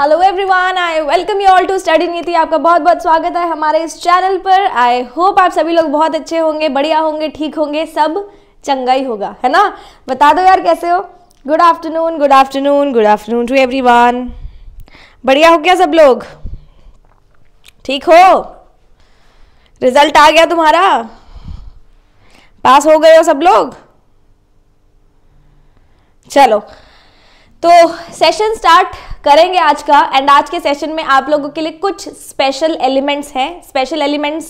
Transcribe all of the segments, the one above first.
Hello everyone I welcome you all to study Niti आपका बहुत बहुत स्वागत है हमारे इस चैनल पर आई होप आप सभी लोग बहुत अच्छे होंगे बढ़िया होंगे ठीक होंगे सब चंगा ही होगा है ना बता दो यार कैसे हो good afternoon good afternoon good afternoon to everyone बढ़िया हो क्या सब लोग ठीक हो रिजल्ट आ गया तुम्हारा पास हो गए हो सब लोग चलो तो सेशन स्टार्ट करेंगे आज का एंड आज के सेशन में आप लोगों के लिए कुछ स्पेशल एलिमेंट्स हैं स्पेशल एलिमेंट्स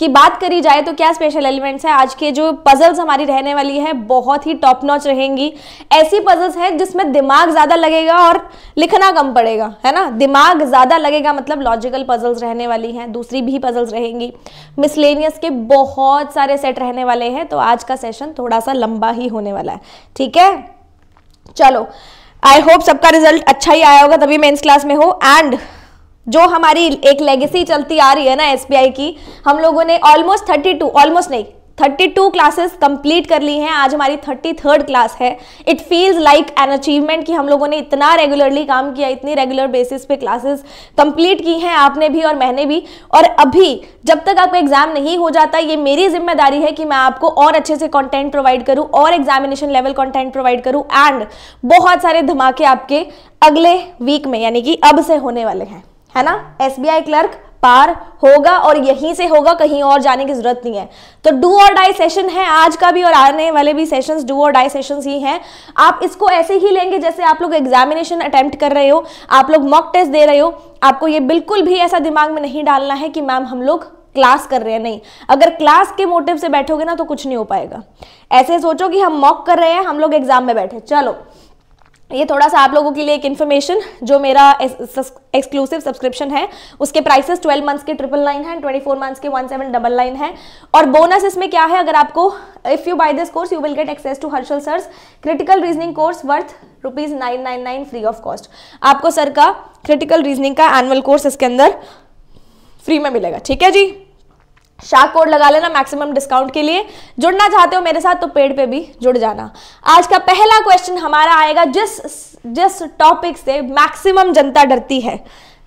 की बात करी जाए तो क्या स्पेशल एलिमेंट्स हैं आज के जो पजल्स हमारी रहने वाली है बहुत ही टॉप नॉच रहेंगी ऐसी पजल्स हैं जिसमें दिमाग ज़्यादा लगेगा और लिखना कम पड़ेगा है ना दिमाग ज़्यादा लगेगा मतलब लॉजिकल पजल्स रहने वाली हैं दूसरी भी पजल्स रहेंगी मिसलेनियस के बहुत सारे सेट रहने वाले हैं तो आज का सेशन थोड़ा सा लंबा ही होने वाला है ठीक है चलो आई होप सबका रिजल्ट अच्छा ही आया होगा तभी मेंस क्लास में हो एंड जो हमारी एक लेगेसी चलती आ रही है ना एसबीआई की हम लोगों ने ऑलमोस्ट थर्टी टू ऑलमोस्ट नहीं थर्टी टू क्लासेस कंप्लीट कर ली हैं आज हमारी थर्टी थर्ड क्लास है it feels like an achievement कि हम लोगों ने इतना रेगुलरली काम किया इतनी रेगुलर बेसिस पे क्लासेस कंप्लीट की हैं आपने भी और मैंने भी और अभी जब तक आपका एग्जाम नहीं हो जाता ये मेरी जिम्मेदारी है कि मैं आपको और अच्छे से कॉन्टेंट प्रोवाइड करूँ और एग्जामिनेशन लेवल कॉन्टेंट प्रोवाइड करूँ एंड बहुत सारे धमाके आपके अगले वीक में यानी कि अब से होने वाले हैं है ना एस क्लर्क पार होगा और यहीं से होगा कहीं और जाने की जरूरत नहीं है तो डू और डाई सेशन है आज का भी और आने वाले भी sessions do or die sessions ही हैं आप इसको ऐसे ही लेंगे जैसे आप लोग एग्जामिनेशन अटेम्प्ट कर रहे हो आप लोग मॉक टेस्ट दे रहे हो आपको ये बिल्कुल भी ऐसा दिमाग में नहीं डालना है कि मैम हम लोग क्लास कर रहे हैं नहीं अगर क्लास के मोटिव से बैठोगे ना तो कुछ नहीं हो पाएगा ऐसे सोचो कि हम मॉक कर रहे हैं हम लोग एग्जाम में बैठे चलो ये थोड़ा सा आप लोगों के लिए एक इन्फॉर्मेशन जो मेरा एक्सक्लूसिव सब्सक्रिप्शन है उसके प्राइसेस 12 मंथ्स के ट्रिपल नाइन है 24 मंथ्स के वन सेवन डबल नाइन है और बोनस इसमें क्या है अगर आपको if you buy this course you will get access to Harshal sir's critical reasoning course worth rupees nine nine nine free of cost आपको सर का क्रिटिकल रीजनिंग का एनुअल कोर्स इसके अंदर फ्री में मिलेगा ठीक है जी शार्क कोड लगा लेना मैक्सिमम डिस्काउंट के लिए जुड़ना चाहते हो मेरे साथ तो पेड पे भी जुड़ जाना आज का पहला क्वेश्चन हमारा आएगा जिस जिस टॉपिक से मैक्सिमम जनता डरती है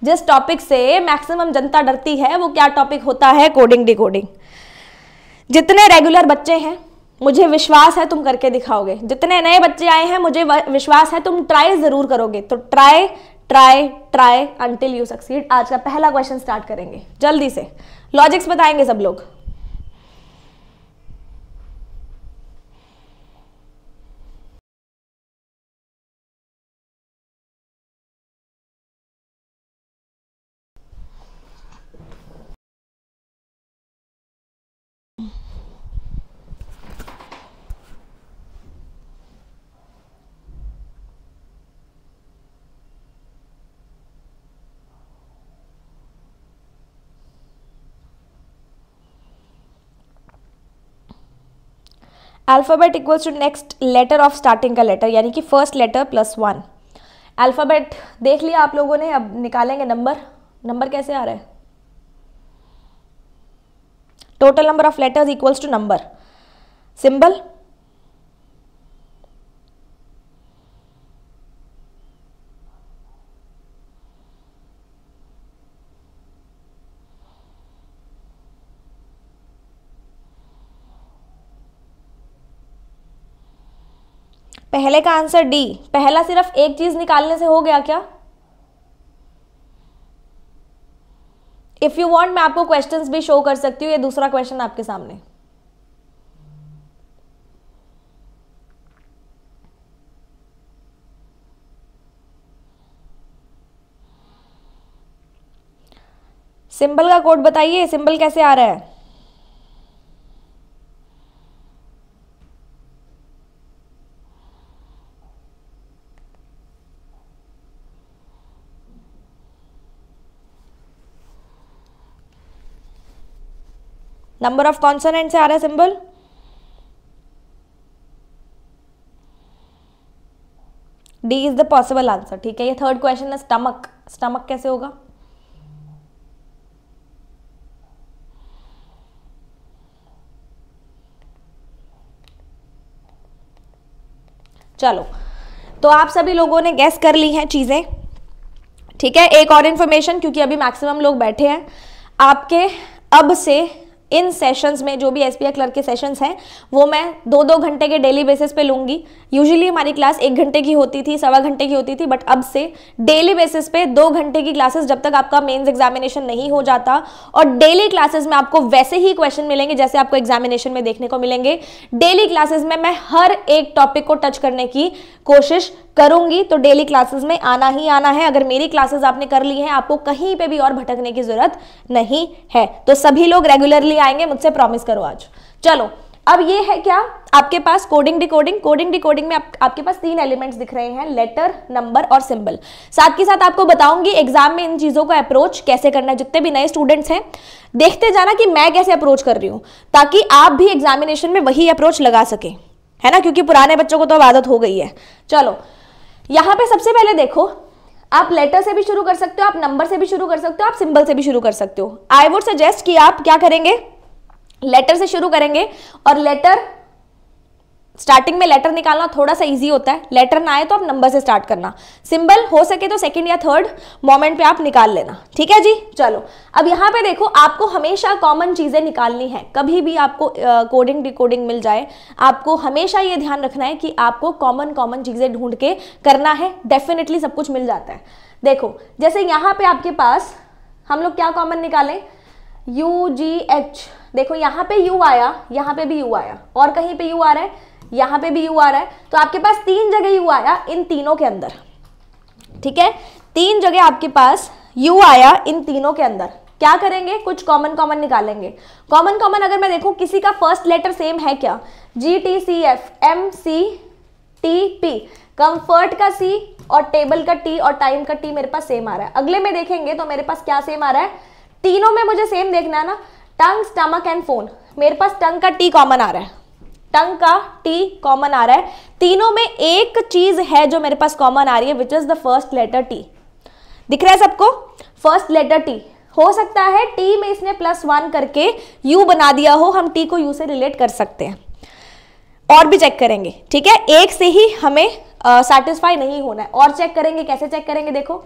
जिस टॉपिक से मैक्सिमम जनता डरती है वो क्या टॉपिक होता है कोडिंग डिकोडिंग जितने रेगुलर बच्चे हैं मुझे विश्वास है तुम करके दिखाओगे जितने नए बच्चे आए हैं मुझे विश्वास है तुम ट्राई ज़रूर करोगे तो try try try until you succeed आज का पहला क्वेश्चन स्टार्ट करेंगे जल्दी से लॉजिक्स बताएंगे सब लोग alphabet equals to next letter of starting का लेटर यानी कि first letter plus one alphabet देख लिया आप लोगों ने अब निकालेंगे नंबर नंबर कैसे आ रहा है total number of letters equals to number symbol पहले का आंसर डी पहला सिर्फ एक चीज निकालने से हो गया क्या इफ यू वॉन्ट मैं आपको क्वेश्चन भी शो कर सकती हूँ ये दूसरा क्वेश्चन आपके सामने सिंबल का कोड बताइए सिंबल कैसे आ रहा है नंबर ऑफ कॉन्सोनेंट से आ रहा है symbol D is the possible answer ठीक है ये थर्ड क्वेश्चन है स्टमक स्टमक कैसे होगा चलो तो आप सभी लोगों ने गैस कर ली हैं चीज़ें ठीक है एक और इन्फॉर्मेशन क्योंकि अभी मैक्सिमम लोग बैठे हैं आपके अब से इन सेशंस में जो भी एस क्लर्क के सेशंस हैं वो मैं दो दो घंटे के डेली बेसिस पे लूँगी यूजुअली हमारी क्लास एक घंटे की होती थी सवा घंटे की होती थी बट अब से डेली बेसिस पे दो घंटे की क्लासेस जब तक आपका मेंस एग्जामिनेशन नहीं हो जाता और डेली क्लासेस में आपको वैसे ही क्वेश्चन मिलेंगे जैसे आपको एग्जामिनेशन में देखने को मिलेंगे डेली क्लासेज में मैं हर एक टॉपिक को टच करने की कोशिश करूंगी तो डेली क्लासेस में आना ही आना है अगर मेरी क्लासेस आपने कर ली हैं आपको कहीं पे भी और भटकने की जरूरत नहीं है तो सभी लोग रेगुलरली ही आएंगे मुझसे प्रॉमिस करो आज चलो अब ये है क्या आपके पास कोडिंग डिकोडिंग कोडिंग डिकोडिंग में आप, आपके पास तीन एलिमेंट्स दिख रहे हैं लेटर नंबर और सिंबल साथ के साथ आपको बताऊंगी एग्जाम में इन चीज़ों का अप्रोच कैसे करना है जितने भी नए स्टूडेंट्स हैं देखते जाना कि मैं कैसे अप्रोच कर रही हूं ताकि आप भी एग्जामिनेशन में वही अप्रोच लगा सके है ना क्योंकि पुराने बच्चों को तो आदत हो गई है चलो यहां पर सबसे पहले देखो आप लेटर से भी शुरू कर सकते हो आप नंबर से भी शुरू कर सकते हो आप सिंबल से भी शुरू कर सकते हो आई वुड सजेस्ट कि आप क्या करेंगे लेटर से शुरू करेंगे और लेटर स्टार्टिंग में लेटर निकालना थोड़ा सा इजी होता है लेटर ना आए तो आप नंबर से स्टार्ट करना सिंबल हो सके तो सेकंड या थर्ड मोमेंट पे आप निकाल लेना ठीक है जी चलो अब यहाँ पे देखो आपको हमेशा कॉमन चीज़ें निकालनी है कभी भी आपको कोडिंग uh, डिकोडिंग मिल जाए आपको हमेशा ये ध्यान रखना है कि आपको कॉमन कॉमन चीज़ें ढूंढ के करना है डेफिनेटली सब कुछ मिल जाता है देखो जैसे यहाँ पर आपके पास हम लोग क्या कॉमन निकालें यू जी एच देखो यहाँ पे यू आया यहाँ पे भी यू आया और कहीं पे यू आ रहा है यहां पे भी यू आ रहा है तो आपके पास तीन जगह यू आया इन तीनों के अंदर ठीक है तीन जगह आपके पास यू आया इन तीनों के अंदर क्या करेंगे कुछ कॉमन कॉमन निकालेंगे कॉमन कॉमन अगर मैं देखूं किसी का फर्स्ट लेटर सेम है क्या G T C F M C T P comfort का सी और टेबल का टी और टाइम का टी मेरे पास सेम आ रहा है अगले में देखेंगे तो मेरे पास क्या सेम आ रहा है तीनों में मुझे सेम देखना है ना टंग स्टमक एंड फोन मेरे पास टंग का टी कॉमन आ रहा है टंग का टी कॉमन आ रहा है तीनों में एक चीज है जो मेरे पास कॉमन आ रही है which is the first letter T दिख रहा है सबको फर्स्ट लेटर टी हो सकता है टी में इसने प्लस वन करके यू बना दिया हो हम टी को यू से रिलेट कर सकते हैं और भी चेक करेंगे ठीक है एक से ही हमें सेटिस्फाई uh, नहीं होना है और चेक करेंगे कैसे चेक करेंगे देखो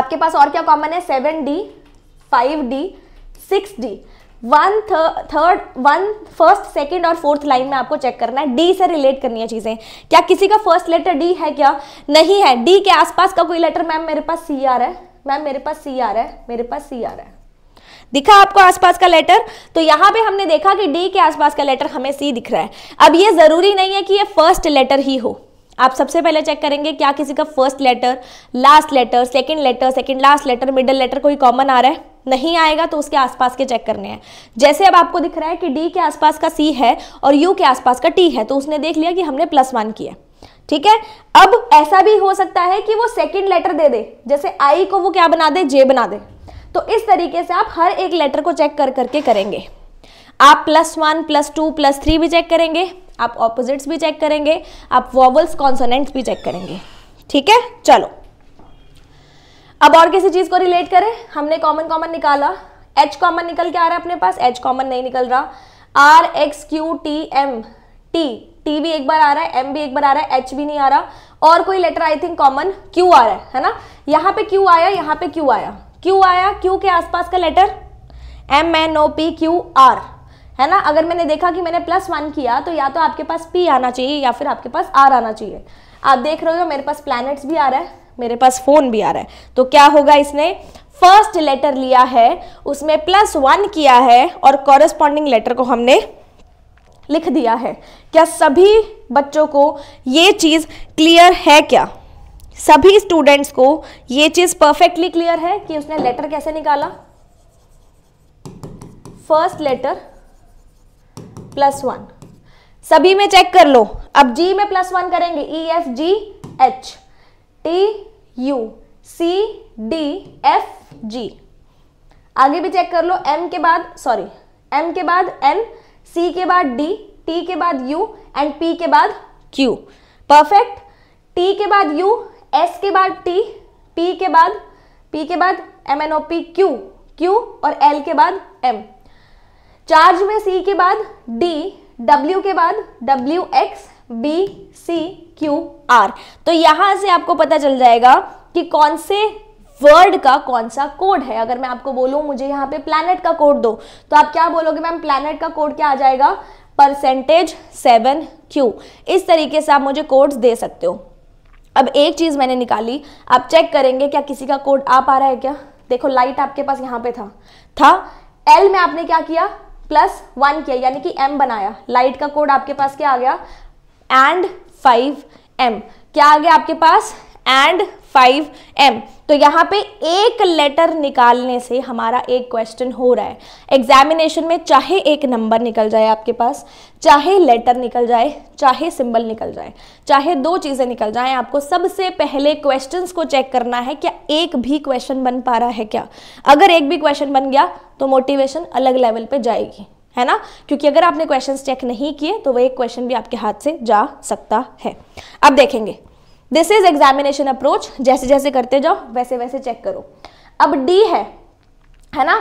आपके पास और क्या कॉमन है seven D five D six D one third one first second और फोर्थ लाइन में आपको चेक करना है डी से रिलेट करनी है चीज़ें क्या किसी का फर्स्ट लेटर डी है क्या नहीं है डी के आसपास का कोई लेटर मैम मेरे पास सी आर है मैम मेरे पास सी आर है मेरे पास सी आर है दिखा आपको आसपास का लेटर तो यहां पे हमने देखा कि डी के आसपास का लेटर हमें सी दिख रहा है अब ये ज़रूरी नहीं है कि ये फर्स्ट लेटर ही हो आप सबसे पहले चेक करेंगे क्या किसी का first letter last letter second letter second last letter middle letter कोई कॉमन आ रहा है नहीं आएगा तो उसके आसपास के चेक करने हैं जैसे अब आपको दिख रहा है कि डी के आसपास का सी है और यू के आसपास का टी है तो उसने देख लिया कि हमने प्लस वन किया ठीक है अब ऐसा भी हो सकता है कि वो सेकेंड लेटर दे दे जैसे आई को वो क्या बना दे जे बना दे तो इस तरीके से आप हर एक लेटर को चेक कर करके करेंगे आप plus one plus two plus three भी चेक करेंगे आप ऑपोजिट्स भी चेक करेंगे आप वॉवल्स कॉन्सोनेंट्स भी चेक करेंगे ठीक है चलो अब और किसी चीज़ को रिलेट करें हमने कॉमन कॉमन निकाला एच कॉमन निकल के आ रहा है अपने पास एच कॉमन नहीं निकल रहा R X Q T M T T भी एक बार आ रहा है एम भी एक बार आ रहा है एच भी नहीं आ रहा और कोई letter I think common Q आ रहा है है ना यहाँ पे क्यू आया यहाँ पे क्यू आया क्यू आया क्यू के आसपास का letter M N O P Q R है ना अगर मैंने देखा कि मैंने प्लस वन किया तो या तो आपके पास पी आना चाहिए या फिर आपके पास आर आना चाहिए आप देख रहे हो मेरे पास प्लैनेट्स भी आ रहा है मेरे पास फ़ोन भी आ रहा है तो क्या होगा इसने फर्स्ट लेटर लिया है उसमें प्लस वन किया है और कॉरेस्पॉन्डिंग लेटर को हमने लिख दिया है क्या सभी बच्चों को ये चीज़ क्लियर है क्या सभी स्टूडेंट्स को ये चीज़ परफेक्टली क्लियर है कि उसने लेटर कैसे निकाला फर्स्ट लेटर प्लस वन सभी में चेक कर लो अब जी में प्लस वन करेंगे E F G H T U C D F G आगे भी चेक कर लो एम के बाद सॉरी एम के बाद एन सी के बाद डी टी के बाद यू एंड पी के बाद Q. परफेक्ट टी के बाद यू एस के बाद टी पी के बाद पी के बाद M N O P Q Q और एल के बाद एम चार्ज में सी के बाद डी डब्ल्यू के बाद W X B C Q R तो यहां से आपको पता चल जाएगा कि कौन से वर्ड का कौन सा कोड है अगर मैं आपको बोलूं मुझे यहां पे प्लैनेट का कोड दो तो आप क्या बोलोगे मैम प्लैनेट का कोड क्या आ जाएगा परसेंटेज सेवन क्यू इस तरीके से आप मुझे कोड्स दे सकते हो अब एक चीज़ मैंने निकाली आप चेक करेंगे क्या किसी का कोड आ पा रहा है क्या देखो लाइट आपके पास यहां पे था था एल में आपने क्या किया प्लस वन किया यानी कि एम बनाया लाइट का कोड आपके पास क्या आ गया एंड फाइव एम क्या आ गया आपके पास एंड फाइव एम तो यहाँ पे एक लेटर निकालने से हमारा एक क्वेश्चन हो रहा है एग्जामिनेशन में चाहे एक नंबर निकल जाए आपके पास चाहे लेटर निकल जाए चाहे सिंबल निकल जाए चाहे दो चीज़ें निकल जाएं आपको सबसे पहले क्वेश्चंस को चेक करना है क्या एक भी क्वेश्चन बन पा रहा है क्या अगर एक भी क्वेश्चन बन गया तो मोटिवेशन अलग लेवल पे जाएगी है ना क्योंकि अगर आपने क्वेश्चन चेक नहीं किए तो वह एक क्वेश्चन भी आपके हाथ से जा सकता है अब देखेंगे दिस इज एग्जामिनेशन अप्रोच जैसे जैसे करते जाओ वैसे वैसे चेक करो अब डी है है ना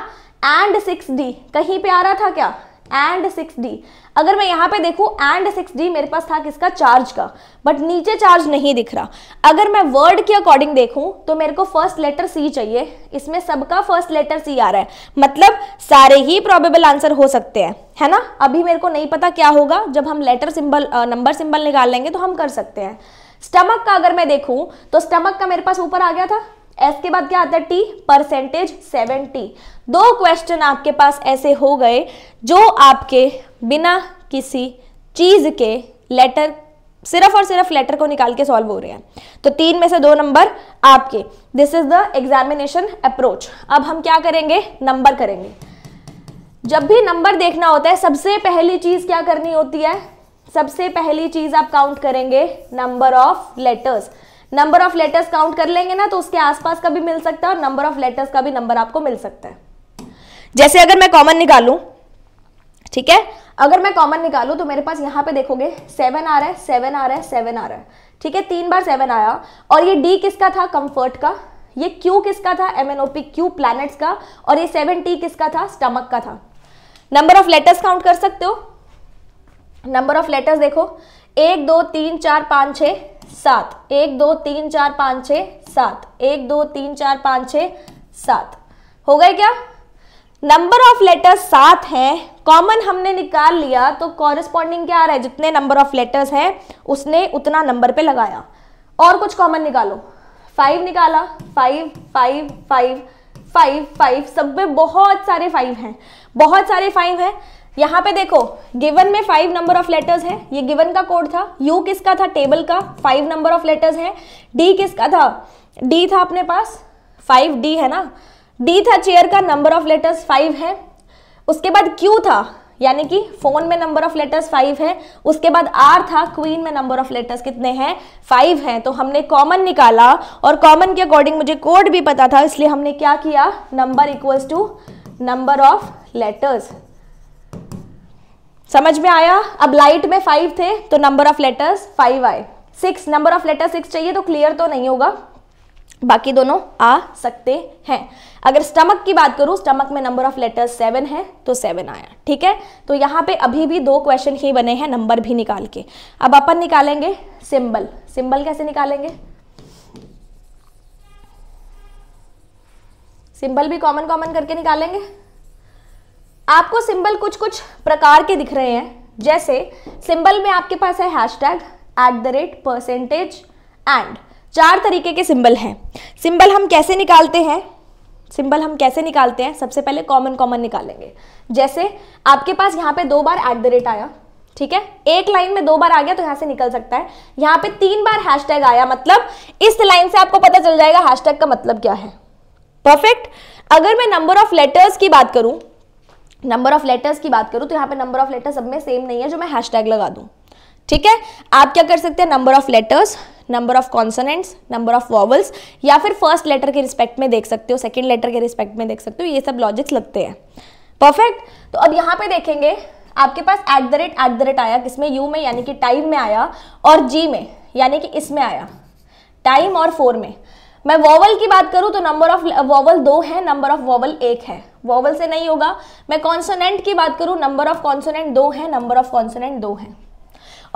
एंड सिक्स डी कहीं पे आ रहा था क्या एंड सिक्स डी अगर मैं यहाँ पे देखू एंड सिक्स डी मेरे पास था किसका चार्ज का बट नीचे चार्ज नहीं दिख रहा अगर मैं वर्ड के अकॉर्डिंग देखूँ तो मेरे को फर्स्ट लेटर सी चाहिए इसमें सबका फर्स्ट लेटर सी आ रहा है मतलब सारे ही प्रॉबेबल आंसर हो सकते हैं है ना अभी मेरे को नहीं पता क्या होगा जब हम लेटर सिंबल नंबर सिंबल निकाल लेंगे तो हम कर सकते हैं स्टमक का अगर मैं देखूँ तो स्टमक का मेरे पास ऊपर आ गया था एस के बाद क्या आता है टी परसेंटेज सेवेंटी दो क्वेश्चन आपके पास ऐसे हो गए जो आपके बिना किसी चीज़ के लेटर सिर्फ और सिर्फ लेटर को निकाल के सॉल्व हो रहे हैं तो तीन में से दो नंबर आपके this is the examination approach अब हम क्या करेंगे नंबर करेंगे जब भी नंबर देखना होता है सबसे पहली चीज़ क्या करनी होती है सबसे पहली चीज़ आप काउंट करेंगे number of letters number of letters count कर लेंगे ना तो उसके आसपास का भी मिल सकता है और नंबर ऑफ लेटर्स का भी नंबर आपको मिल सकता है जैसे अगर मैं कॉमन निकालू ठीक है अगर मैं कॉमन निकालू तो मेरे पास यहाँ पे देखोगे सेवन आ रहा है सेवन आ रहा है सेवन आ रहा है ठीक है तीन बार सेवन आया और ये डी किसका था कंफर्ट का ये क्यू किसका था एम एनओपी क्यू प्लैनेट्स का और ये सेवन टी किसका था स्टमक का था नंबर ऑफ लेटर्स काउंट कर सकते हो नंबर ऑफ लेटर्स देखो एक दो तीन चार पांच छ सात एक दो तीन चार पाँच छ सात एक दो तीन चार पाँच छ सात हो गए क्या नंबर ऑफ लेटर्स सात हैं कॉमन हमने निकाल लिया तो कॉरेस्पॉन्डिंग क्या आ रहा है जितने नंबर ऑफ लेटर्स हैं उसने उतना नंबर पे लगाया और कुछ कॉमन निकालो फाइव निकाला five five five five five सब में बहुत सारे फाइव हैं बहुत सारे फाइव हैं यहाँ पे देखो गिवन में फाइव नंबर ऑफ लेटर्स है ये गिवन का कोड था यू किसका था टेबल का फाइव नंबर ऑफ लेटर्स है डी किसका था डी था अपने पास फाइव डी है ना डी था चेयर का नंबर ऑफ लेटर्स फाइव है उसके बाद क्यू था यानी कि फोन में नंबर ऑफ लेटर्स फाइव है उसके बाद आर था क्वीन में नंबर ऑफ लेटर्स कितने हैं फाइव हैं तो हमने कॉमन निकाला और कॉमन के अकॉर्डिंग मुझे कोड भी पता था इसलिए हमने क्या किया number equals to number of letters समझ में आया अब लाइट में फाइव थे तो नंबर ऑफ लेटर्स फाइव आए six number of letter six चाहिए तो क्लियर तो नहीं होगा बाकी दोनों आ सकते हैं अगर स्टमक की बात करूं स्टमक में नंबर ऑफ लेटर्स सेवन है तो सेवन आया ठीक है तो यहाँ पे अभी भी दो क्वेश्चन ही बने हैं नंबर भी निकाल के अब अपन निकालेंगे सिंबल सिंबल कैसे निकालेंगे सिंबल भी कॉमन कॉमन करके निकालेंगे आपको सिंबल कुछ कुछ प्रकार के दिख रहे हैं जैसे सिंबल में आपके पास है hash tag at the rate percentage and चार तरीके के सिंबल हैं सिंबल हम कैसे निकालते हैं सिंबल हम कैसे निकालते हैं सबसे पहले कॉमन कॉमन निकालेंगे जैसे आपके पास यहाँ पे दो बार एट द रेट आया ठीक है एक लाइन में दो बार आ गया तो यहां से निकल सकता है यहां पे तीन बार हैशटैग आया मतलब इस लाइन से आपको पता चल जाएगा हैशटैग का मतलब क्या है परफेक्ट अगर मैं नंबर ऑफ लेटर्स की बात करूं नंबर ऑफ लेटर्स की बात करूं तो यहाँ पे नंबर ऑफ लेटर्स सब में सेम नहीं है जो मैं हैशटैग लगा दूं ठीक है आप क्या कर सकते हैं number of letters number of consonants number of vowels या फिर फर्स्ट लेटर के रिस्पेक्ट में देख सकते हो सेकेंड लेटर के रिस्पेक्ट में देख सकते हो ये सब लॉजिक्स लगते हैं परफेक्ट तो अब यहाँ पे देखेंगे आपके पास at the rate at the rate आया किसमें यू में यानी कि टाइम में आया और जी में यानी कि इसमें आया टाइम और फोर में मैं वॉवल की बात करूं तो नंबर ऑफ वॉवल दो है नंबर ऑफ वॉवल एक है वॉवल से नहीं होगा मैं कॉन्सोनेंट की बात करूं नंबर ऑफ कॉन्सोनेंट दो है नंबर ऑफ कॉन्सोनेंट दो है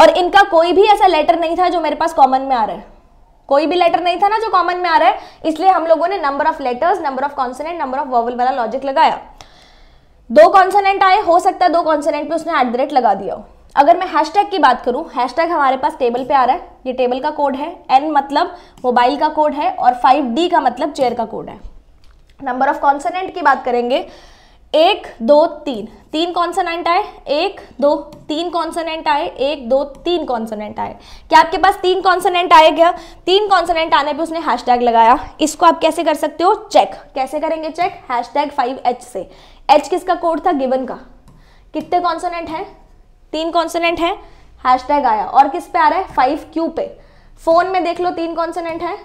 और इनका कोई भी ऐसा लेटर नहीं था जो मेरे पास कॉमन में आ रहा है कोई भी लेटर नहीं था ना जो कॉमन में आ रहा है इसलिए हम लोगों ने number of letters number of consonant number of vowel वाला लॉजिक लगाया दो कॉन्सोनेंट आए हो सकता है दो कॉन्सोनेंट पे उसने एट द रेट लगा दिया हो अगर मैं हैशटैग की बात करूं हैशटैग हमारे पास टेबल पे आ रहा है ये टेबल का कोड है एन मतलब मोबाइल का कोड है और फाइव डी का मतलब चेयर का कोड है नंबर ऑफ कॉन्सनेंट की बात करेंगे एक दो तीन तीन कॉन्सनेंट आए एक दो तीन कॉन्सनेंट आए एक दो तीन कॉन्सनेंट आए क्या आपके पास तीन कॉन्सनेंट आए गया तीन कॉन्सनेंट आने पे उसने हैशटैग लगाया इसको आप कैसे कर सकते हो चेक कैसे करेंगे चेक हैशटैग फाइव एच से एच किसका कोड था गिवन का कितने कॉन्सनेंट है तीन कॉन्सोनेंट है हैशटैग आया और किस पे आ रहा है फाइव क्यू पे फोन में देख लो तीन कॉन्सोनेंट है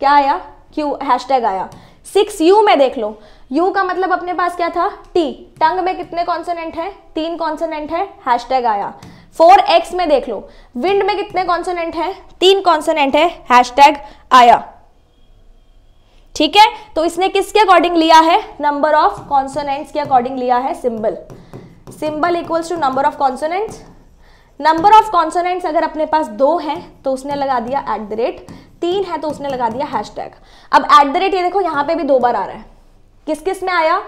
क्या आया क्यू हैशटैग आया सिक्स यू में देख लो यू का मतलब अपने पास क्या था टी टंग में कितने कॉन्सोनेंट है तीन कॉन्सोनेंट है हैशटैग आया फोर एक्स में देख लो विंड में कितने कॉन्सोनेंट है तीन कॉन्सोनेंट है हैशटैग आया ठीक है तो इसने किसके अकॉर्डिंग लिया है नंबर ऑफ कॉन्सोनेंट्स के अकॉर्डिंग लिया है symbol symbol equals to number of consonants number of consonants अगर अपने पास दो हैं तो उसने लगा दिया एट द रेट तीन है तो उसने लगा दिया हैश टैग अब एट द रेट ये देखो यहाँ पे भी दो बार आ रहा है किस किस में आया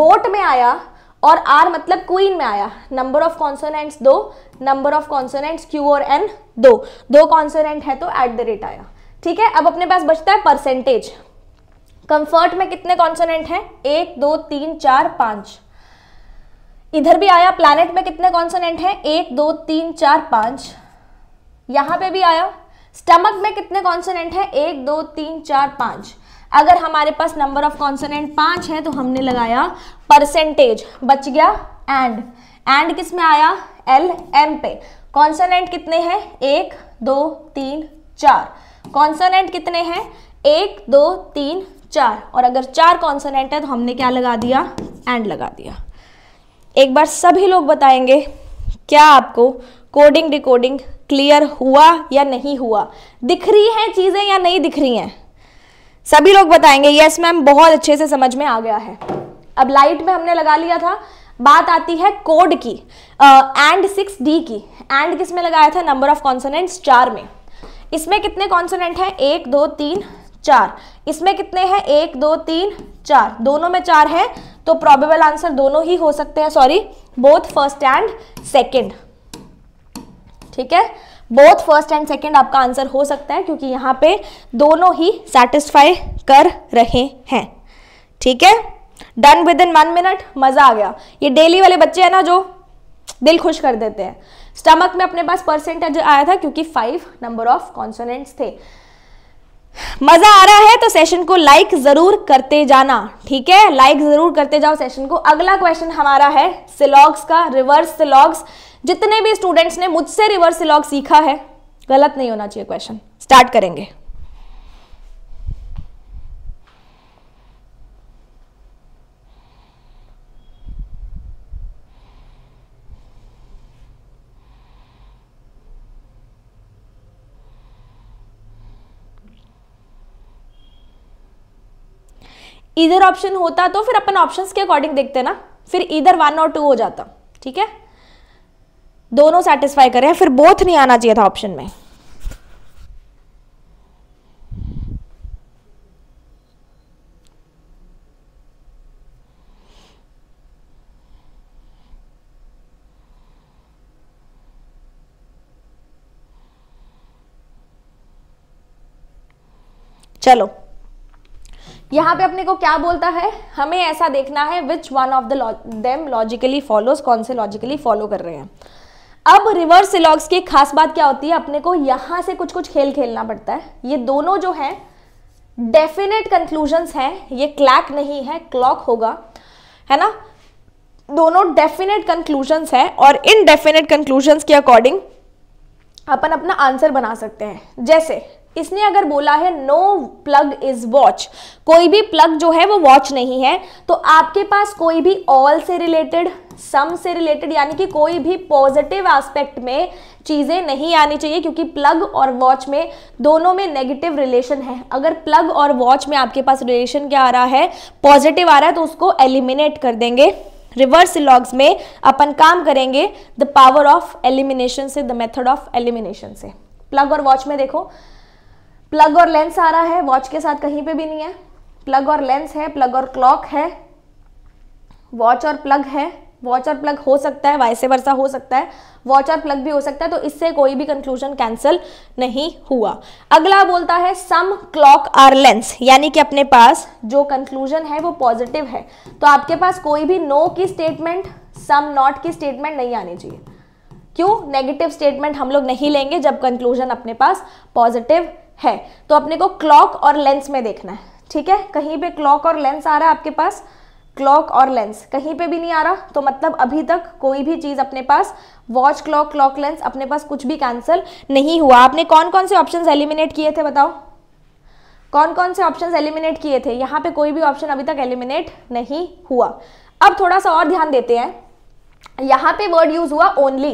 बोट में आया और आर मतलब क्वीन में आया नंबर ऑफ कॉन्सोनेंट्स दो नंबर ऑफ कॉन्सोनेंट्स क्यू और एन दो दो कॉन्सोनेंट है तो एट द रेट आया ठीक है अब अपने पास बचता है परसेंटेज कंफर्ट में कितने कॉन्सोनेंट हैं एक दो तीन चार पांच इधर भी आया प्लैनेट में कितने कॉन्सोनेंट हैं एक दो तीन चार पाँच यहाँ पे भी आया स्टमक में कितने कॉन्सोनेंट हैं एक दो तीन चार पाँच अगर हमारे पास नंबर ऑफ कॉन्सोनेंट पाँच है तो हमने लगाया परसेंटेज बच गया एंड एंड किस में आया एल एम पे कॉन्सोनेंट कितने हैं एक दो तीन चार कॉन्सोनेंट कितने हैं एक दो तीन चार और अगर चार कॉन्सोनेंट है तो हमने क्या लगा दिया एंड लगा दिया एक बार सभी लोग बताएंगे क्या आपको कोडिंग डिकोडिंग क्लियर हुआ या नहीं हुआ दिख रही हैं चीज़ें या नहीं दिख रही हैं सभी लोग बताएंगे यस मैम बहुत अच्छे से समझ में आ गया है अब लाइट में हमने लगा लिया था बात आती है कोड की एंड सिक्स डी की एंड किस में लगाया था नंबर ऑफ कॉन्सोनेंट्स चार में इसमें कितने कॉन्सोनेंट हैं एक दो तीन चार इसमें कितने हैं एक दो तीन चार दोनों में चार हैं तो प्रॉबेबल आंसर दोनों ही हो सकते हैं sorry both first and second ठीक है बोथ फर्स्ट एंड सेकेंड आपका आंसर हो सकता है क्योंकि यहां पे दोनों ही सेटिस्फाई कर रहे हैं ठीक है done within one minute मज़ा आ गया ये डेली वाले बच्चे हैं ना जो दिल खुश कर देते हैं स्टमक में अपने पास परसेंटेज आया था क्योंकि फाइव नंबर ऑफ कॉन्सोनेंट्स थे मजा आ रहा है तो सेशन को लाइक जरूर करते जाना ठीक है लाइक जरूर करते जाओ सेशन को अगला क्वेश्चन हमारा है सिलॉग्स का रिवर्स सिलॉग्स जितने भी स्टूडेंट्स ने मुझसे रिवर्स सिलॉग सीखा है गलत नहीं होना चाहिए क्वेश्चन स्टार्ट करेंगे इधर ऑप्शन होता तो फिर अपन ऑप्शन के अकॉर्डिंग देखते ना फिर इधर वन और टू हो जाता ठीक है दोनों सेटिस्फाई करें फिर बोथ नहीं आना चाहिए था ऑप्शन में चलो यहाँ पे अपने को क्या बोलता है हमें ऐसा देखना है which one of the them logically follows कौन से लॉजिकली फॉलो कर रहे हैं अब रिवर्स सिलॉग्स की खास बात क्या होती है अपने को यहां से कुछ कुछ खेल खेलना पड़ता है ये दोनों जो है डेफिनेट कंक्लूजन्स हैं ये क्लैक नहीं है क्लॉक होगा है ना दोनों डेफिनेट कंक्लूजन्स हैं और इन डेफिनेट कंक्लूजन्स के अकॉर्डिंग अपन अपना आंसर बना सकते हैं जैसे इसने अगर बोला है नो प्लग इज वॉच कोई भी प्लग जो है वो वॉच नहीं है तो आपके पास कोई भी ऑल से रिलेटेड सम से रिलेटेड यानी कि कोई भी पॉजिटिव एस्पेक्ट में चीज़ें नहीं आनी चाहिए क्योंकि प्लग और वॉच में दोनों में नेगेटिव रिलेशन है अगर प्लग और वॉच में आपके पास रिलेशन क्या आ रहा है पॉजिटिव आ रहा है तो उसको एलिमिनेट कर देंगे रिवर्स लॉग्स में अपन काम करेंगे द पावर ऑफ एलिमिनेशन से द मेथड ऑफ एलिमिनेशन से प्लग और वॉच में देखो प्लग और लेंस आ रहा है वॉच के साथ कहीं पे भी नहीं है प्लग और लेंस है प्लग और क्लॉक है वॉच और प्लग है वॉच और प्लग हो सकता है वायसे वर्षा हो सकता है वॉच और प्लग भी हो सकता है तो इससे कोई भी कंक्लूजन कैंसिल नहीं हुआ अगला बोलता है सम क्लॉक आर लेंस यानी कि अपने पास जो कंक्लूजन है वो पॉजिटिव है तो आपके पास कोई भी नो की स्टेटमेंट सम नॉट की स्टेटमेंट नहीं आनी चाहिए क्यों नेगेटिव स्टेटमेंट हम लोग नहीं लेंगे जब कंक्लूजन अपने पास पॉजिटिव है तो अपने को क्लॉक और लेंस में देखना है ठीक है कहीं पे क्लॉक और लेंस आ रहा है आपके पास क्लॉक और लेंस कहीं पे भी नहीं आ रहा तो मतलब अभी तक कोई भी चीज़ अपने पास वॉच क्लॉक क्लॉक लेंस अपने पास कुछ भी कैंसिल नहीं हुआ आपने कौन कौन से ऑप्शन एलिमिनेट किए थे बताओ कौन कौन से ऑप्शन एलिमिनेट किए थे यहाँ पे कोई भी ऑप्शन अभी तक एलिमिनेट नहीं हुआ अब थोड़ा सा और ध्यान देते हैं यहां पे वर्ड यूज हुआ only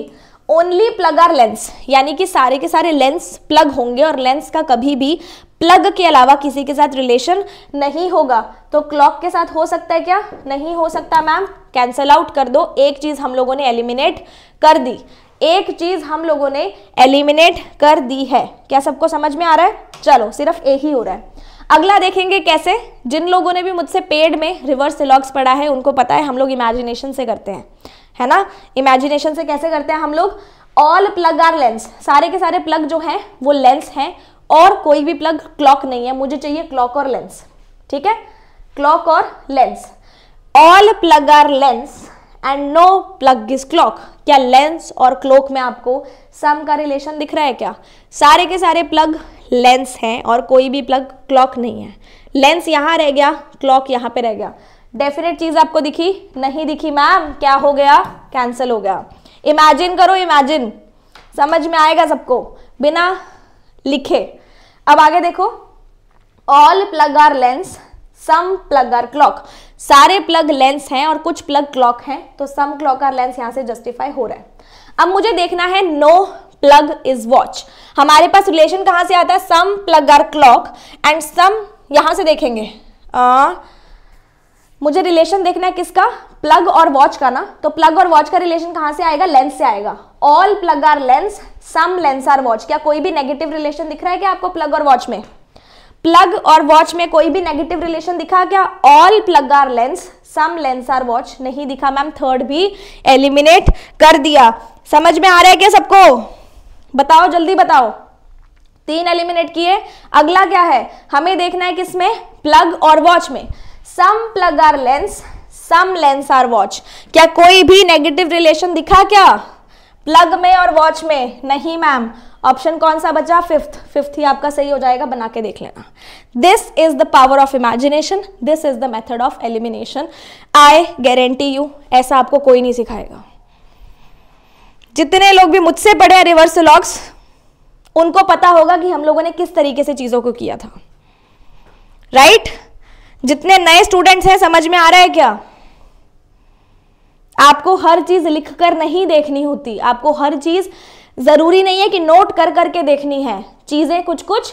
only plug are lens यानी कि सारे के सारे लेंस प्लग होंगे और लेंस का कभी भी प्लग के अलावा किसी के साथ रिलेशन नहीं होगा तो क्लॉक के साथ हो सकता है क्या नहीं हो सकता मैम कैंसल आउट कर दो एक चीज़ हम लोगों ने एलिमिनेट कर दी एक चीज़ हम लोगों ने एलिमिनेट कर दी है क्या सबको समझ में आ रहा है चलो सिर्फ एक ही हो रहा है अगला देखेंगे कैसे जिन लोगों ने भी मुझसे पेड में रिवर्स सिलॉग्स पढ़ा है उनको पता है हम लोग इमेजिनेशन से करते हैं है ना इमेजिनेशन से कैसे करते हैं हम लोग ऑल प्लग आर लेंस सारे के सारे प्लग जो हैं वो लेंस हैं और कोई भी प्लग क्लॉक नहीं है मुझे चाहिए क्लॉक और लेंस ठीक है क्लॉक और lens all plug are lens and no plug is clock क्या लेंस और क्लॉक में आपको सम का रिलेशन दिख रहा है क्या सारे के सारे प्लग लेंस हैं और कोई भी प्लग क्लॉक नहीं है लेंस यहाँ रह गया क्लॉक यहाँ पे रह गया डेफिनेट चीज़ आपको दिखी नहीं दिखी मैम क्या हो गया कैंसिल हो गया इमेजिन करो इमेजिन समझ में आएगा सबको बिना लिखे अब आगे देखो all plug are lens some plug are clock सारे प्लग लेंस हैं और कुछ प्लग क्लॉक हैं तो सम क्लॉक आर लेंस यहाँ से जस्टिफाई हो रहा है अब मुझे देखना है नो प्लग इज वॉच हमारे पास रिलेशन कहां से आता है some plug are clock and some यहां से देखेंगे आ, मुझे रिलेशन देखना है किसका प्लग और वॉच का ना तो प्लग और वॉच का रिलेशन कहां से आएगा लेंस से आएगा all plug are lens some lens are watch क्या कोई भी नेगेटिव रिलेशन दिख रहा है क्या आपको प्लग और वॉच में प्लग और वॉच में कोई भी नेगेटिव रिलेशन दिखा क्या all plug are lens some lens are watch नहीं दिखा मैम थर्ड भी एलिमिनेट कर दिया समझ में आ रहा है क्या सबको बताओ जल्दी बताओ तीन एलिमिनेट किए अगला क्या है हमें देखना है किसमें प्लग और वॉच में some plug are lens some lens are watch क्या कोई भी नेगेटिव रिलेशन दिखा क्या प्लग में और वॉच में नहीं मैम ऑप्शन कौन सा बचा फिफ्थ फिफ्थ ही आपका सही हो जाएगा बना के देख लेना this is the power of imagination this is the method of elimination I guarantee you ऐसा आपको कोई नहीं सिखाएगा जितने लोग भी मुझसे पढ़े हैं रिवर्स लॉग्स उनको पता होगा कि हम लोगों ने किस तरीके से चीज़ों को किया था राइट right? जितने नए स्टूडेंट्स हैं समझ में आ रहा है क्या आपको हर चीज़ लिखकर नहीं देखनी होती आपको हर चीज़ ज़रूरी नहीं है कि नोट कर करके देखनी है चीज़ें कुछ कुछ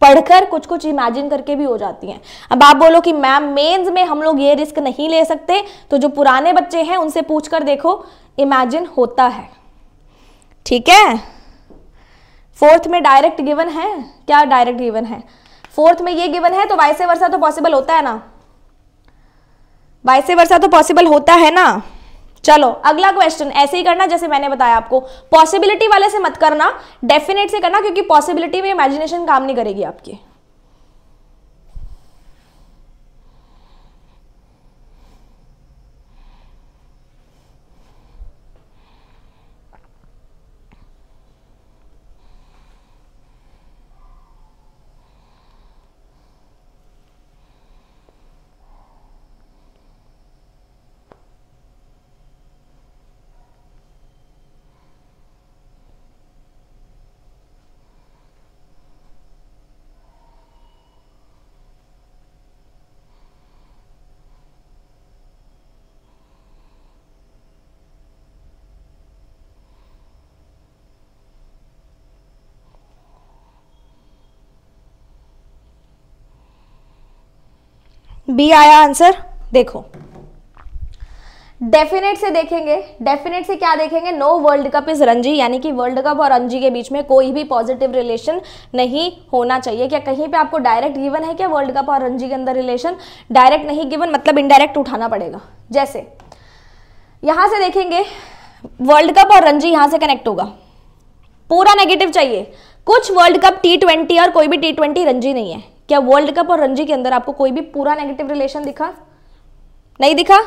पढ़कर कुछ कुछ इमेजिन करके भी हो जाती हैं अब आप बोलो कि मैम मेंस में हम लोग ये रिस्क नहीं ले सकते तो जो पुराने बच्चे हैं उनसे पूछ कर देखो इमेजिन होता है ठीक है फोर्थ में डायरेक्ट गिवन है क्या डायरेक्ट गिवन है फोर्थ में ये गिवन है तो वाइसे वर्षा तो पॉसिबल होता है ना वाइसे वर्षा तो पॉसिबल होता है ना चलो अगला क्वेश्चन ऐसे ही करना जैसे मैंने बताया आपको पॉसिबिलिटी वाले से मत करना डेफिनेट से करना क्योंकि पॉसिबिलिटी में इमेजिनेशन काम नहीं करेगी आपकी बी आया आंसर देखो डेफिनेट से देखेंगे डेफिनेट से क्या देखेंगे no world cup is Ranji यानी कि वर्ल्ड कप और रणजी के बीच में कोई भी पॉजिटिव रिलेशन नहीं होना चाहिए क्या कहीं पे आपको डायरेक्ट गिवन है क्या वर्ल्ड कप और रणजी के अंदर रिलेशन डायरेक्ट नहीं गिवन मतलब इनडायरेक्ट उठाना पड़ेगा जैसे यहां से देखेंगे वर्ल्ड कप और रणजी यहां से कनेक्ट होगा पूरा नेगेटिव चाहिए कुछ वर्ल्ड कप टी ट्वेंटी और कोई भी टी ट्वेंटी नहीं है क्या वर्ल्ड कप और रणजी के अंदर आपको कोई भी पूरा नेगेटिव रिलेशन दिखा नहीं दिखा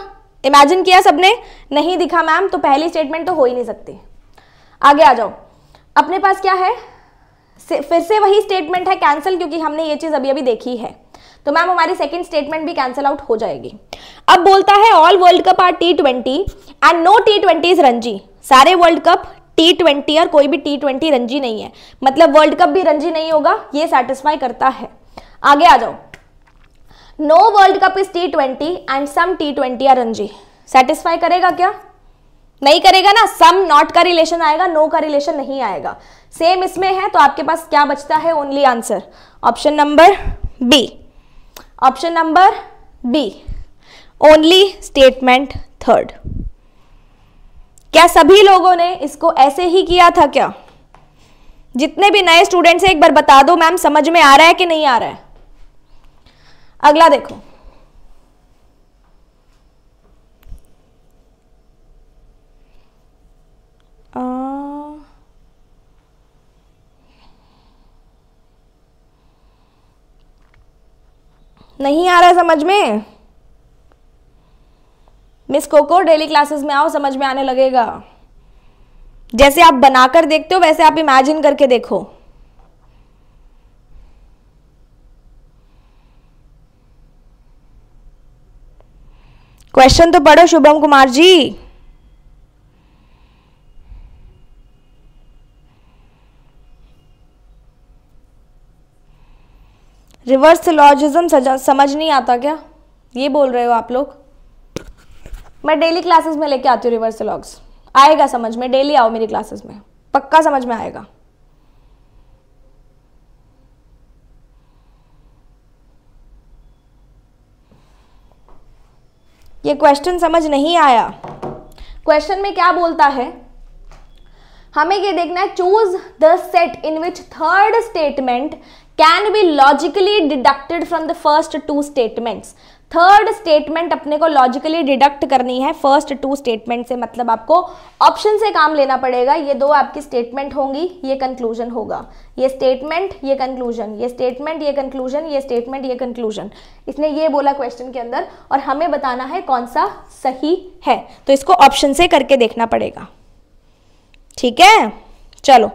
इमेजिन किया सबने नहीं दिखा मैम तो पहली स्टेटमेंट तो हो ही नहीं सकती आगे आ जाओ अपने पास क्या है से, फिर से वही स्टेटमेंट है कैंसिल क्योंकि हमने ये चीज़ अभी अभी देखी है तो मैम हमारी सेकंड स्टेटमेंट भी कैंसिल आउट हो जाएगी अब बोलता है all world cup are T twenty and no T twenty is Ranji सारे वर्ल्ड कप टी ट्वेंटी और कोई भी टी ट्वेंटी रणजी नहीं है मतलब वर्ल्ड कप भी रणजी नहीं होगा ये सेटिस्फाई करता है आगे आ जाओ no world cup is T twenty and some T twenty are Ranji satisfy करेगा क्या नहीं करेगा ना सम नॉट का रिलेशन आएगा नो का रिलेशन नहीं आएगा सेम इसमें है तो आपके पास क्या बचता है only answer option number B option number B only statement third क्या सभी लोगों ने इसको ऐसे ही किया था क्या जितने भी नए स्टूडेंट्स हैं एक बार बता दो मैम समझ में आ रहा है कि नहीं आ रहा है अगला देखो नहीं आ रहा है समझ में मिस कोको डेली क्लासेस में आओ समझ में आने लगेगा जैसे आप बनाकर देखते हो वैसे आप इमेजिन करके देखो क्वेश्चन तो पढ़ो शुभम कुमार जी रिवर्स लॉजिज्म समझ नहीं आता क्या ये बोल रहे हो आप लोग मैं डेली क्लासेस में लेके आती हूँ रिवर्स लॉग्स आएगा समझ में डेली आओ मेरी क्लासेस में पक्का समझ में आएगा ये क्वेश्चन समझ नहीं आया क्वेश्चन में क्या बोलता है हमें ये देखना है choose the set in which third statement can be logically deducted from the first two statements third statement अपने को लॉजिकली डिडक्ट करनी है फर्स्ट टू स्टेटमेंट से मतलब आपको ऑप्शन से काम लेना पड़ेगा ये दो आपकी स्टेटमेंट होंगी ये कंक्लूजन होगा ये स्टेटमेंट ये कंक्लूजन ये स्टेटमेंट ये कंक्लूजन ये स्टेटमेंट ये कंक्लूजन इसने ये बोला क्वेश्चन के अंदर और हमें बताना है कौन सा सही है तो इसको ऑप्शन से करके देखना पड़ेगा ठीक है चलो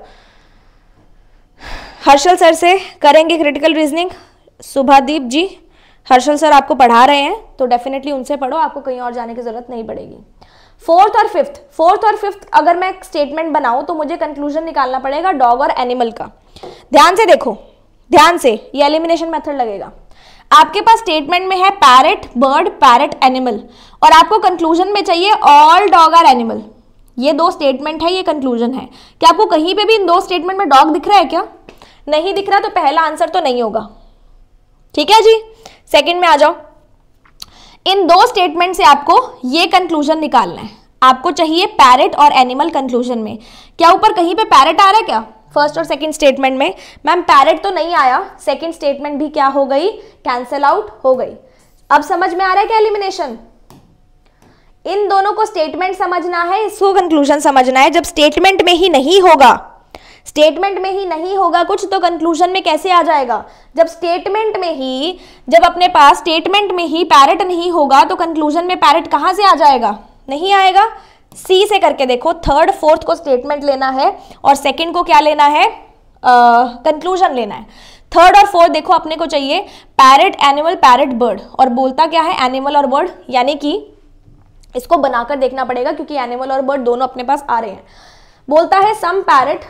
हर्षल सर से करेंगे critical reasoning Subhadeep ji Harshal sir आपको पढ़ा रहे हैं तो डेफिनेटली उनसे पढ़ो आपको कहीं और जाने की ज़रूरत नहीं पड़ेगी फोर्थ और फिफ्थ फोर्थ और फिफ्थ अगर मैं स्टेटमेंट बनाऊं तो मुझे कंक्लूजन निकालना पड़ेगा डॉग और एनिमल का ध्यान से देखो ध्यान से ये एलिमिनेशन मेथड लगेगा आपके पास स्टेटमेंट में है पैरट बर्ड पैरट एनिमल और आपको कंक्लूजन में चाहिए ऑल डॉग आर एनिमल ये दो स्टेटमेंट है ये कंक्लूजन है क्या आपको कहीं पे भी इन दो स्टेटमेंट में डॉग दिख रहा है क्या नहीं दिख रहा तो पहला आंसर तो नहीं होगा ठीक है जी सेकंड में आ जाओ इन दो स्टेटमेंट से आपको ये कंक्लूजन निकालना है आपको चाहिए पैरेट और एनिमल कंक्लूजन में क्या ऊपर कहीं पे पैरट आ रहा है क्या फर्स्ट और सेकंड स्टेटमेंट में मैम पैरट तो नहीं आया सेकंड स्टेटमेंट भी क्या हो गई कैंसल आउट हो गई अब समझ में आ रहा है क्या एलिमिनेशन इन दोनों को स्टेटमेंट समझना है इसको कंक्लूजन समझना है जब स्टेटमेंट में ही नहीं होगा स्टेटमेंट में ही नहीं होगा कुछ तो कंक्लूजन में कैसे आ जाएगा जब स्टेटमेंट में ही जब अपने पास स्टेटमेंट में ही पैरट नहीं होगा तो कंक्लूजन में पैरट कहाँ से आ जाएगा नहीं आएगा सी से करके देखो थर्ड फोर्थ को स्टेटमेंट लेना है और सेकेंड को क्या लेना है कंक्लूजन लेना है थर्ड और फोर्थ देखो अपने को चाहिए पैरट एनिमल पैरट बर्ड और बोलता क्या है एनिमल और बर्ड यानी कि इसको बनाकर देखना पड़ेगा क्योंकि एनिमल और बर्ड दोनों अपने पास आ रहे हैं बोलता है some parrot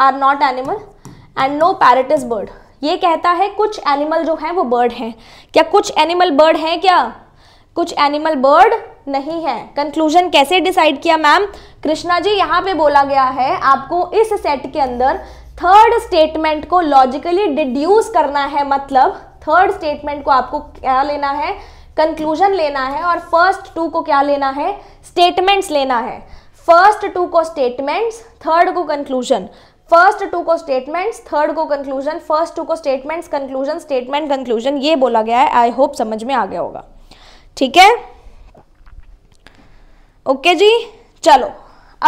are not animal and no parrot is bird ये कहता है कुछ एनिमल जो हैं वो बर्ड हैं क्या कुछ एनिमल बर्ड हैं क्या कुछ एनिमल बर्ड नहीं है कंक्लूजन कैसे डिसाइड किया मैम कृष्णा जी यहाँ पे बोला गया है आपको इस सेट के अंदर थर्ड स्टेटमेंट को लॉजिकली डिड्यूस करना है मतलब थर्ड स्टेटमेंट को आपको क्या लेना है कंक्लूजन लेना है और फर्स्ट टू को क्या लेना है स्टेटमेंट्स लेना है फर्स्ट टू को स्टेटमेंट्स थर्ड को कंक्लूजन फर्स्ट टू को स्टेटमेंट्स थर्ड को कंक्लूजन फर्स्ट टू को स्टेटमेंट्स कंक्लूजन स्टेटमेंट कंक्लूजन ये बोला गया है आई होप समझ में आ गया होगा ठीक है ओके जी चलो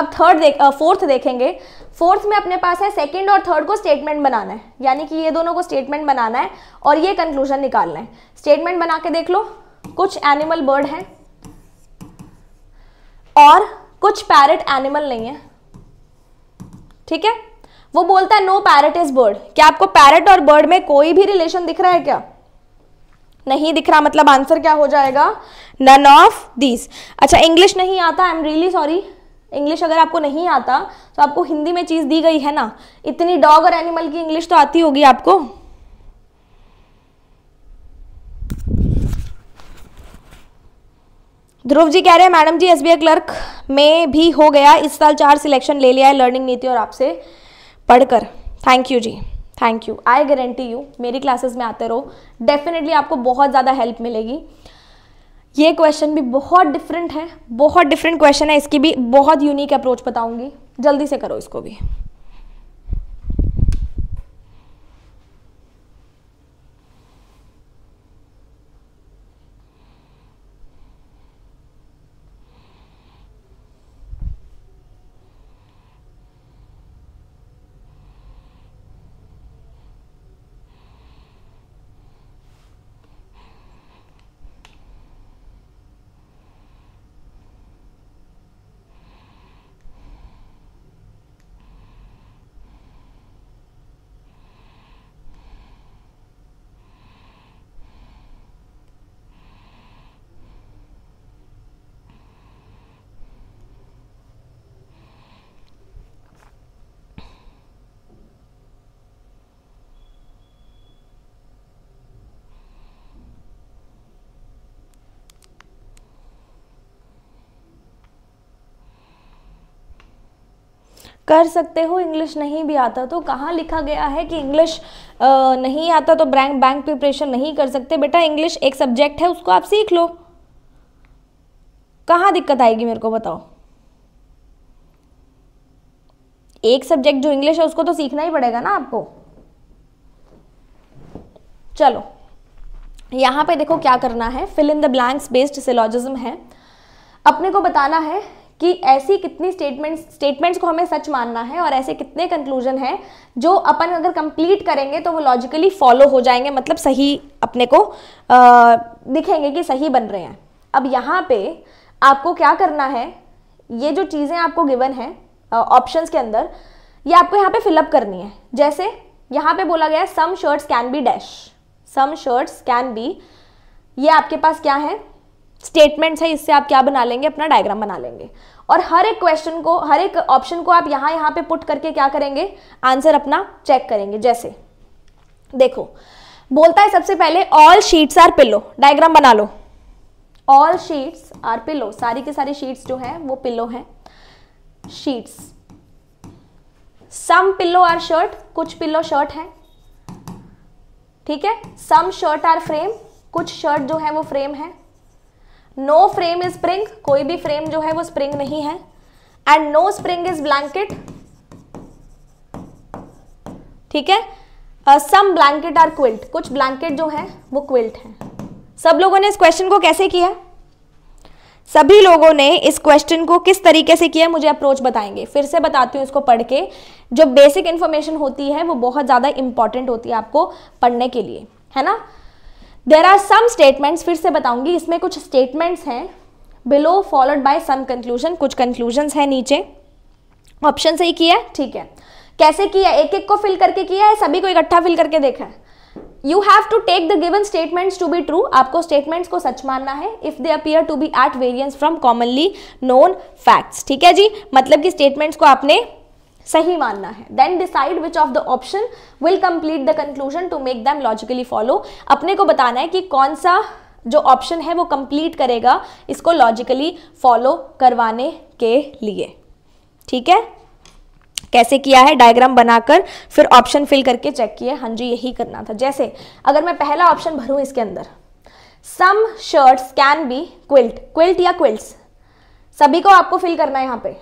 अब थर्ड देख फोर्थ देखेंगे फोर्थ में अपने पास है सेकंड और थर्ड को स्टेटमेंट बनाना है यानी कि ये दोनों को स्टेटमेंट बनाना है और ये कंक्लूजन निकालना है स्टेटमेंट बना के देख लो कुछ एनिमल बर्ड हैं और कुछ पैरट एनिमल नहीं है ठीक है वो बोलता है नो पैरट इज बर्ड क्या आपको पैरट और बर्ड में कोई भी रिलेशन दिख रहा है क्या नहीं दिख रहा मतलब आंसर क्या हो जाएगा नन ऑफ दीज अच्छा इंग्लिश नहीं आता I am really sorry English अगर आपको नहीं आता तो आपको हिंदी में चीज़ दी गई है ना इतनी डॉग और एनिमल की इंग्लिश तो आती होगी आपको ध्रुव जी कह रहे हैं मैडम जी एस क्लर्क में भी हो गया इस साल चार सिलेक्शन ले लिया है लर्निंग नीति और आपसे पढ़कर थैंक यू जी thank you I guarantee you मेरी क्लासेस में आते रहो डेफिनेटली आपको बहुत ज़्यादा हेल्प मिलेगी ये क्वेश्चन भी बहुत डिफरेंट है बहुत डिफरेंट क्वेश्चन है इसकी भी बहुत यूनिक अप्रोच बताऊंगी जल्दी से करो इसको भी कर सकते हो इंग्लिश नहीं भी आता तो कहाँ लिखा गया है कि इंग्लिश नहीं आता तो बैंक बैंक प्रिपरेशन नहीं कर सकते बेटा इंग्लिश एक सब्जेक्ट है उसको आप सीख लो कहाँ दिक्कत आएगी मेरे को बताओ एक सब्जेक्ट जो इंग्लिश है उसको तो सीखना ही पड़ेगा ना आपको चलो यहां पे देखो क्या करना है fill in the blanks based syllogism है अपने को बताना है कि ऐसी कितनी स्टेटमेंट्स स्टेटमेंट्स को हमें सच मानना है और ऐसे कितने कंक्लूजन हैं जो अपन अगर कंप्लीट करेंगे तो वो लॉजिकली फॉलो हो जाएंगे मतलब सही अपने को आ, दिखेंगे कि सही बन रहे हैं अब यहाँ पे आपको क्या करना है ये जो चीज़ें आपको गिवन हैं ऑप्शंस के अंदर ये आपको यहाँ पे फिलअप करनी है जैसे यहाँ पे बोला गया some shirts can be dash some shirts can be ये आपके पास क्या है स्टेटमेंट्स है इससे आप क्या बना लेंगे अपना डायग्राम बना लेंगे और हर एक क्वेश्चन को हर एक ऑप्शन को आप यहां यहां पे पुट करके क्या करेंगे आंसर अपना चेक करेंगे जैसे देखो बोलता है सबसे पहले all sheets are pillow diagram बना लो ऑल शीट्स आर पिल्लो सारी की सारी शीट्स जो है वो पिल्लो है sheets some pillow are shirt कुछ पिल्लो शर्ट है ठीक है सम शर्ट आर फ्रेम कुछ शर्ट जो है वो फ्रेम है नो फ्रेम इज स्प्रिंग कोई भी फ्रेम जो है वो स्प्रिंग नहीं है and no spring is blanket ठीक है सम ब्लैंकेट आर क्विल्ट कुछ ब्लैंकेट जो है वो क्विल्ट है सब लोगों ने इस क्वेश्चन को कैसे किया सभी लोगों ने इस क्वेश्चन को किस तरीके से किया मुझे अप्रोच बताएंगे फिर से बताती हूँ इसको पढ़ के जो बेसिक इन्फॉर्मेशन होती है वो बहुत ज़्यादा इम्पॉर्टेंट होती है आपको पढ़ने के लिए है ना देर आर सम स्टेटमेंट्स फिर से बताऊंगी इसमें कुछ स्टेटमेंट्स हैं below followed by some conclusion कुछ कंक्लूजन हैं नीचे ऑप्शन सही किया ठीक है कैसे किया एक एक को फिल करके किया है सभी को इकट्ठा फिल करके देखा है you have to take the given statements to be true आपको स्टेटमेंट्स को सच मानना है if they appear to be at variance from commonly known facts ठीक है जी मतलब कि स्टेटमेंट्स को आपने सही मानना है then decide which of the option will complete the conclusion to make them logically follow अपने को बताना है कि कौन सा जो ऑप्शन है वो कंप्लीट करेगा इसको लॉजिकली फॉलो करवाने के लिए ठीक है कैसे किया है डायग्राम बनाकर फिर ऑप्शन फिल करके चेक किए हाँ जी यही करना था जैसे अगर मैं पहला ऑप्शन भरूं इसके अंदर some shirts can be quilt quilt या क्विल्ट सभी को आपको फिल करना है यहां पे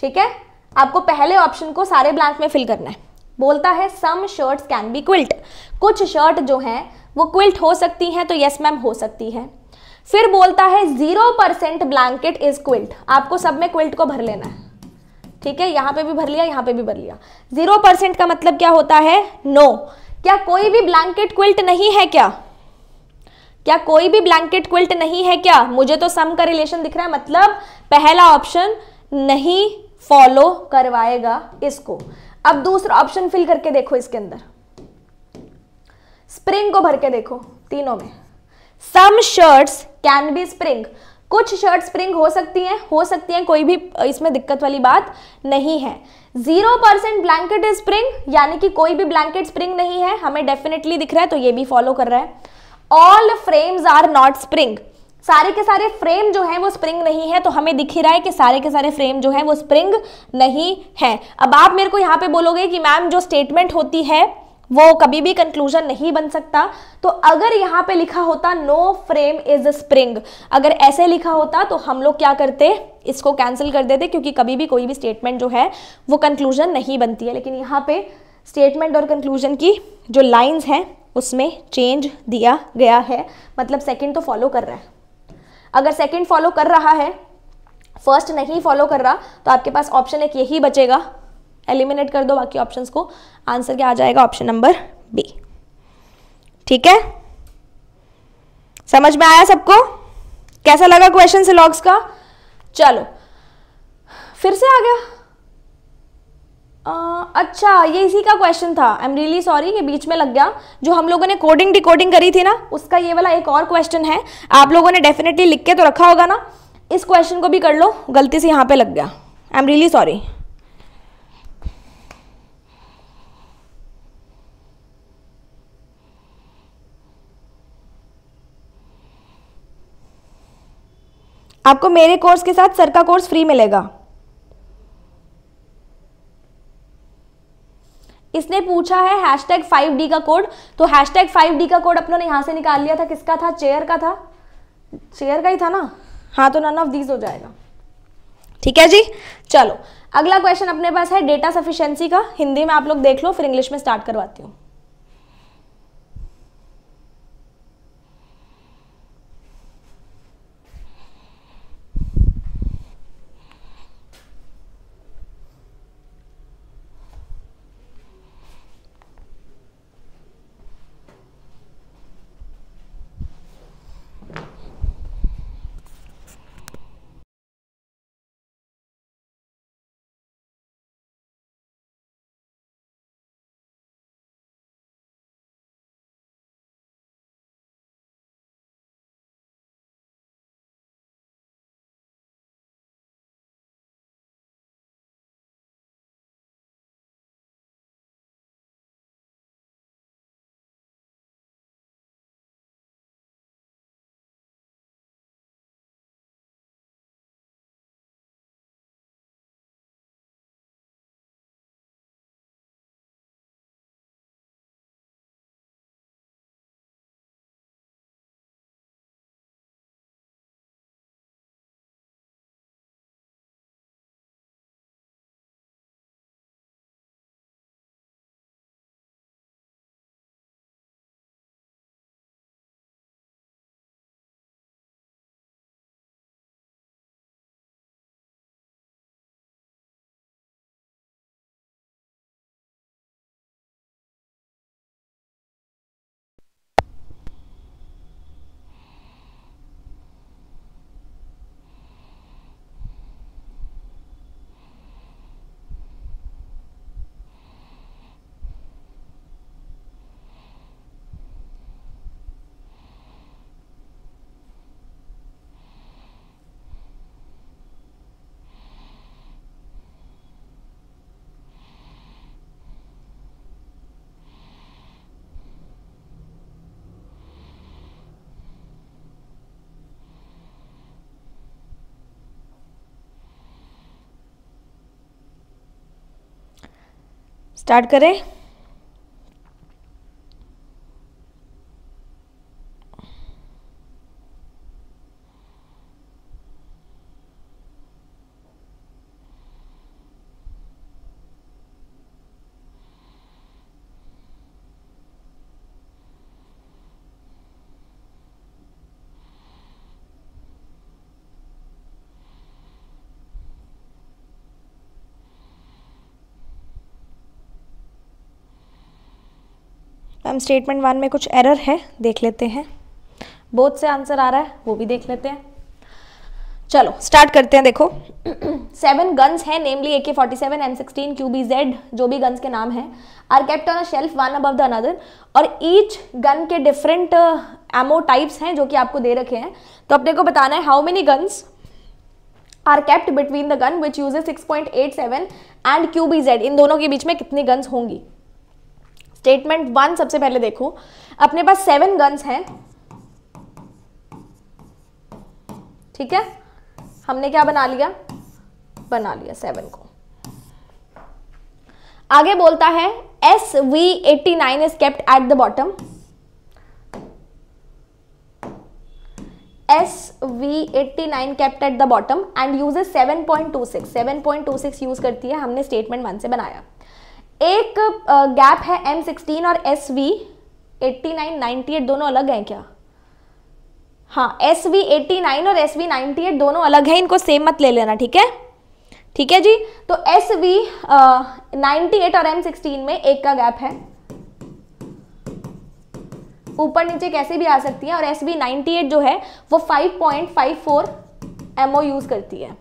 ठीक है आपको पहले ऑप्शन को सारे ब्लैंक में फिल करना है बोलता है some shirts can be quilt कुछ शर्ट जो हैं वो क्विल्ट हो सकती हैं तो यस मैम हो सकती है फिर बोलता है zero percent blanket is quilt आपको सब में क्विल्ट को भर लेना है ठीक है यहां पे भी भर लिया यहां पे भी भर लिया जीरो परसेंट का मतलब क्या होता है नो no. क्या कोई भी ब्लैंकेट क्विल्ट नहीं है क्या क्या कोई भी ब्लैंकेट क्विल्ट नहीं है क्या मुझे तो सम का रिलेशन दिख रहा है मतलब पहला ऑप्शन नहीं फॉलो करवाएगा इसको अब दूसरा ऑप्शन फिल करके देखो इसके अंदर स्प्रिंग को भर के देखो तीनों में some shirts can be spring कुछ शर्ट स्प्रिंग हो सकती हैं हो सकती हैं कोई भी इसमें दिक्कत वाली बात नहीं है zero percent blanket is spring यानी कि कोई भी ब्लैंकेट स्प्रिंग नहीं है हमें डेफिनेटली दिख रहा है तो ये भी फॉलो कर रहा है all frames are not spring सारे के सारे फ्रेम जो है वो स्प्रिंग नहीं है तो हमें दिख ही रहा है कि सारे के सारे फ्रेम जो है वो स्प्रिंग नहीं है अब आप मेरे को यहाँ पे बोलोगे कि मैम जो स्टेटमेंट होती है वो कभी भी कंक्लूजन नहीं बन सकता तो अगर यहाँ पे लिखा होता नो फ्रेम इज स्प्रिंग अगर ऐसे लिखा होता तो हम लोग क्या करते इसको कैंसिल कर देते क्योंकि कभी भी कोई भी स्टेटमेंट जो है वो कंक्लूजन नहीं बनती है लेकिन यहाँ पे स्टेटमेंट और कंक्लूजन की जो लाइंस हैं उसमें चेंज दिया गया है मतलब सेकेंड तो फॉलो कर रहा है अगर सेकेंड फॉलो कर रहा है फर्स्ट नहीं फॉलो कर रहा तो आपके पास ऑप्शन एक यही बचेगा एलिमिनेट कर दो बाकी ऑप्शंस को आंसर क्या आ जाएगा ऑप्शन नंबर बी ठीक है समझ में आया सबको कैसा लगा क्वेश्चन सिलॉग्स का चलो फिर से आ गया आ, अच्छा ये इसी का क्वेश्चन था आई एम रियली सॉरी ये बीच में लग गया जो हम लोगों ने कोडिंग डिकोडिंग करी थी ना उसका ये वाला एक और क्वेश्चन है आप लोगों ने डेफिनेटली लिख के तो रखा होगा ना इस क्वेश्चन को भी कर लो गलती से यहाँ पे लग गया आई एम रियली सॉरी आपको मेरे कोर्स के साथ सर का कोर्स फ्री मिलेगा इसने पूछा है हैशटैग डी का कोड तो हैशटैग डी का कोड अपनों ने यहाँ से निकाल लिया था किसका था चेयर का था चेयर का ही था ना हाँ तो नन ऑफ दीज हो जाएगा ठीक है जी चलो अगला क्वेश्चन अपने पास है डेटा सफिशियंसी का हिंदी में आप लोग देख लो फिर इंग्लिश में स्टार्ट करवाती हूँ स्टार्ट करें हम स्टेटमेंट वन में कुछ एरर है देख लेते हैं बहुत से आंसर आ रहा है वो भी देख लेते हैं चलो स्टार्ट करते हैं देखो सेवन गन्स हैं namely A K forty seven M sixteen Q B Z जो भी गन्स के नाम हैं are kept on a shelf one above the another और ईच गन के डिफरेंट एमो टाइप्स हैं जो कि आपको दे रखे हैं तो अपने को बताना है how many guns are kept between the gun which use six point eight seven and Q B Z इन दोनों के बीच में कितनी गन्स होंगी स्टेटमेंट वन सबसे पहले देखो अपने पास सेवन गन्स हैं ठीक है हमने क्या बना लिया बना लिया सेवन को आगे बोलता है S V eighty nine is kept at the bottom S V eighty nine kept at the bottom and use seven point two six seven point two six use करती है हमने स्टेटमेंट वन से बनाया एक गैप है M sixteen और S V eighty nine ninety eight दोनों अलग हैं क्या हाँ एस वी एट्टी नाइन और एस वी नाइनटी एट दोनों अलग हैं इनको सेम मत ले लेना ठीक है ठीक है जी तो एस वी नाइनटी एट और एम सिक्सटीन में एक का गैप है ऊपर नीचे कैसे भी आ सकती है और एस वी नाइनटी एट जो है वो five point five four ammo use करती है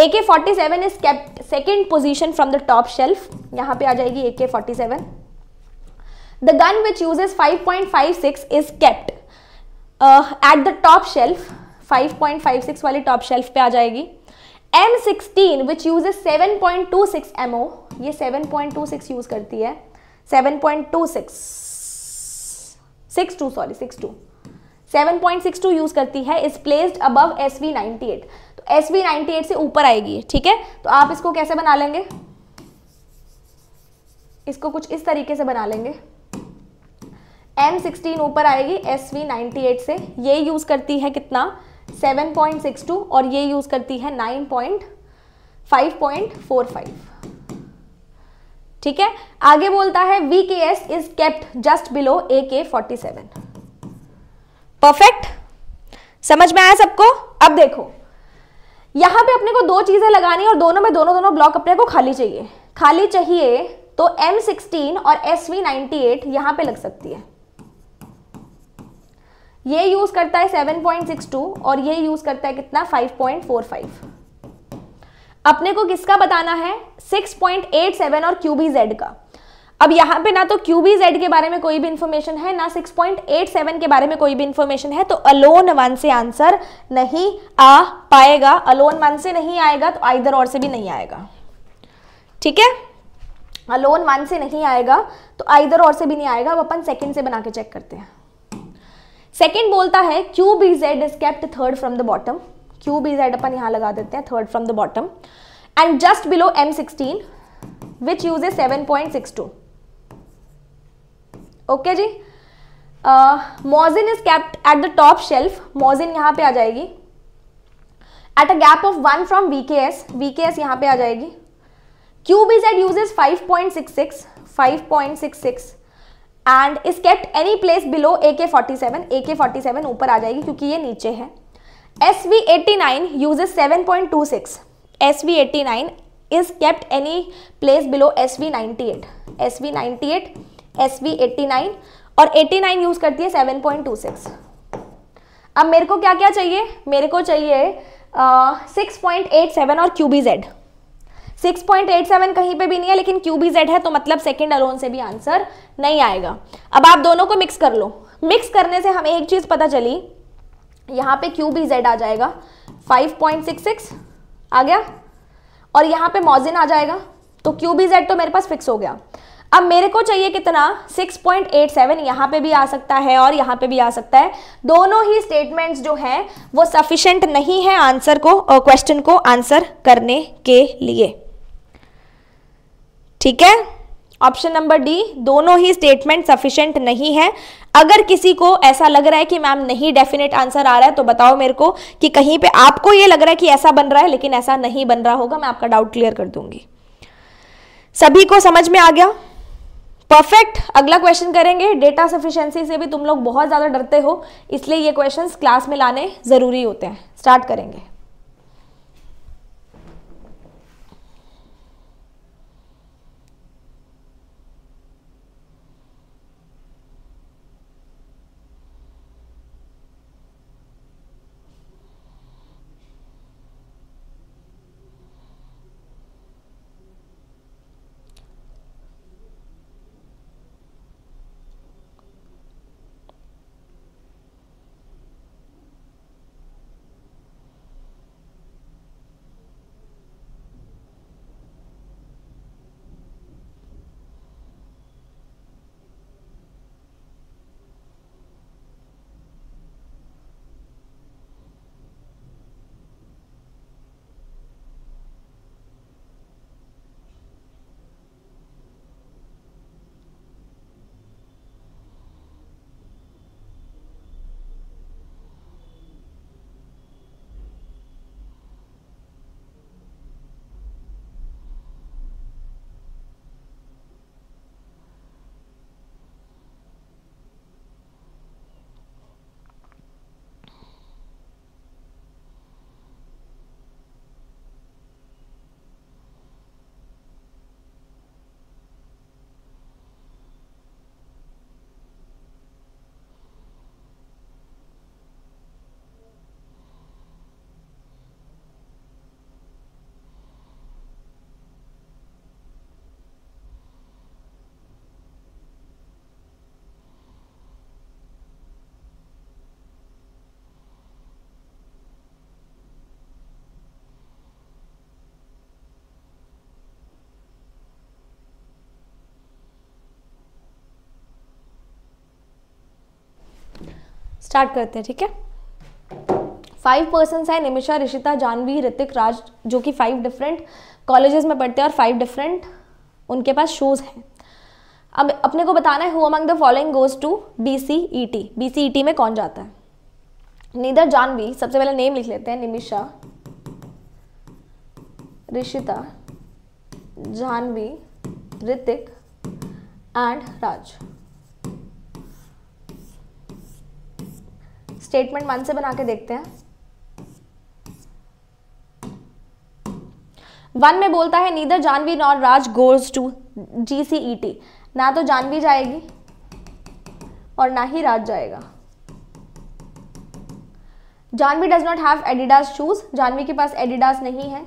A K forty seven is kept second position from the top shelf यहाँ पे आ जाएगी A K forty seven the gun which uses five point five six is kept at the top shelf five point five six वाली top shelf पे आ जाएगी M sixteen which use seven point two six ammo ये seven point two six use करती है seven point two six six two sorry six two 7.62 use करती है is placed above S V तो S V से ऊपर आएगी ठीक है तो आप इसको कैसे बना लेंगे इसको कुछ इस तरीके से बना लेंगे M16 ऊपर आएगी SV98 से ये यूज़ करती है कितना 7.62 और ये यूज़ करती है 9.5.45 ठीक है आगे बोलता है V K S is kept just below A K forty seven perfect समझ में आया सबको अब देखो यहां पे अपने को दो चीज़ें लगानी और दोनों में दोनों दोनों ब्लॉक अपने को खाली चाहिए खाली चाहिए तो M16 और SV98 यहां पर लग सकती है ये यूज़ करता है 7.62 और ये यूज़ करता है कितना 5.45 अपने को किसका बताना है 6.87 और QBZ का अब यहाँ पे ना तो क्यू बी जेड के बारे में कोई भी इन्फॉर्मेशन है ना 6.87 के बारे में कोई भी इन्फॉर्मेशन है तो अलोन वन से आंसर नहीं आ पाएगा अलोन वन से नहीं आएगा तो आइधर और से भी नहीं आएगा ठीक है अलोन वन से नहीं आएगा तो आइधर और से भी नहीं आएगा अब अपन सेकेंड से बना के चेक करते हैं सेकेंड बोलता है Q B Z is kept third from the bottom Q B Z अपन यहाँ लगा देते हैं third from the bottom and just below M sixteen which use a seven point six two okay जी Mosin is kept at the top shelf Mosin यहाँ पे आ जाएगी at a gap of one from V K S V K S यहाँ पे आ जाएगी Q B Z is five point six six five point six six and is kept any place below A K forty seven A K forty seven ऊपर आ जाएगी क्योंकि ये नीचे है S V eighty nine uses seven point two six S V eighty nine is kept any place below S V ninety eight S V ninety eight S V eighty nine और eighty nine use करती है seven point two six अब मेरे को क्या क्या चाहिए मेरे को चाहिए सिक्स पॉइंट एट सेवन और Q B Z six point eight seven कहीं पे भी नहीं है लेकिन क्यू बी जेड है तो मतलब सेकेंड अलोन से भी आंसर नहीं आएगा अब आप दोनों को मिक्स कर लो मिक्स करने से हमें एक चीज़ पता चली यहाँ पे क्यू बी जेड आ जाएगा फाइव पॉइंट सिक्स सिक्स आ गया और यहाँ पे मॉजिन आ जाएगा तो क्यू बी जेड तो मेरे पास फिक्स हो गया अब मेरे को चाहिए कितना 6.87 यहाँ पे भी आ सकता है और यहाँ पे भी आ सकता है दोनों ही स्टेटमेंट्स जो हैं वो सफिशेंट नहीं है आंसर को क्वेश्चन को आंसर करने के लिए ठीक है ऑप्शन नंबर डी दोनों ही स्टेटमेंट सफिशेंट नहीं है अगर किसी को ऐसा लग रहा है कि मैम नहीं डेफिनेट आंसर आ रहा है तो बताओ मेरे को कि कहीं पे आपको ये लग रहा है कि ऐसा बन रहा है लेकिन ऐसा नहीं बन रहा होगा मैं आपका डाउट क्लियर कर दूंगी सभी को समझ में आ गया परफेक्ट अगला क्वेश्चन करेंगे डेटा सफिशियंसी से भी तुम लोग बहुत ज़्यादा डरते हो इसलिए ये क्वेश्चंस क्लास में लाने ज़रूरी होते हैं स्टार्ट करेंगे स्टार्ट करते हैं ठीक है फाइव पर्सन है निमिषा रिशिता जानवी ऋतिक राज जो कि फाइव डिफरेंट कॉलेजेस में पढ़ते हैं और फाइव डिफरेंट उनके पास शोज़ हैं अब अपने को बताना है who among the following goes to B C E T B C E T में कौन जाता है नीदर जानवी सबसे पहले नेम लिख लेते हैं Nimisha Rishita Janvi Hrithik and Raj statement one से बना के देखते हैं वन में बोलता है neither Janvi nor Raj goes to G C E T ना तो जानवी जाएगी और ना ही राज जाएगा Janvi does not have Adidas shoes Janvi के पास एडिडास नहीं है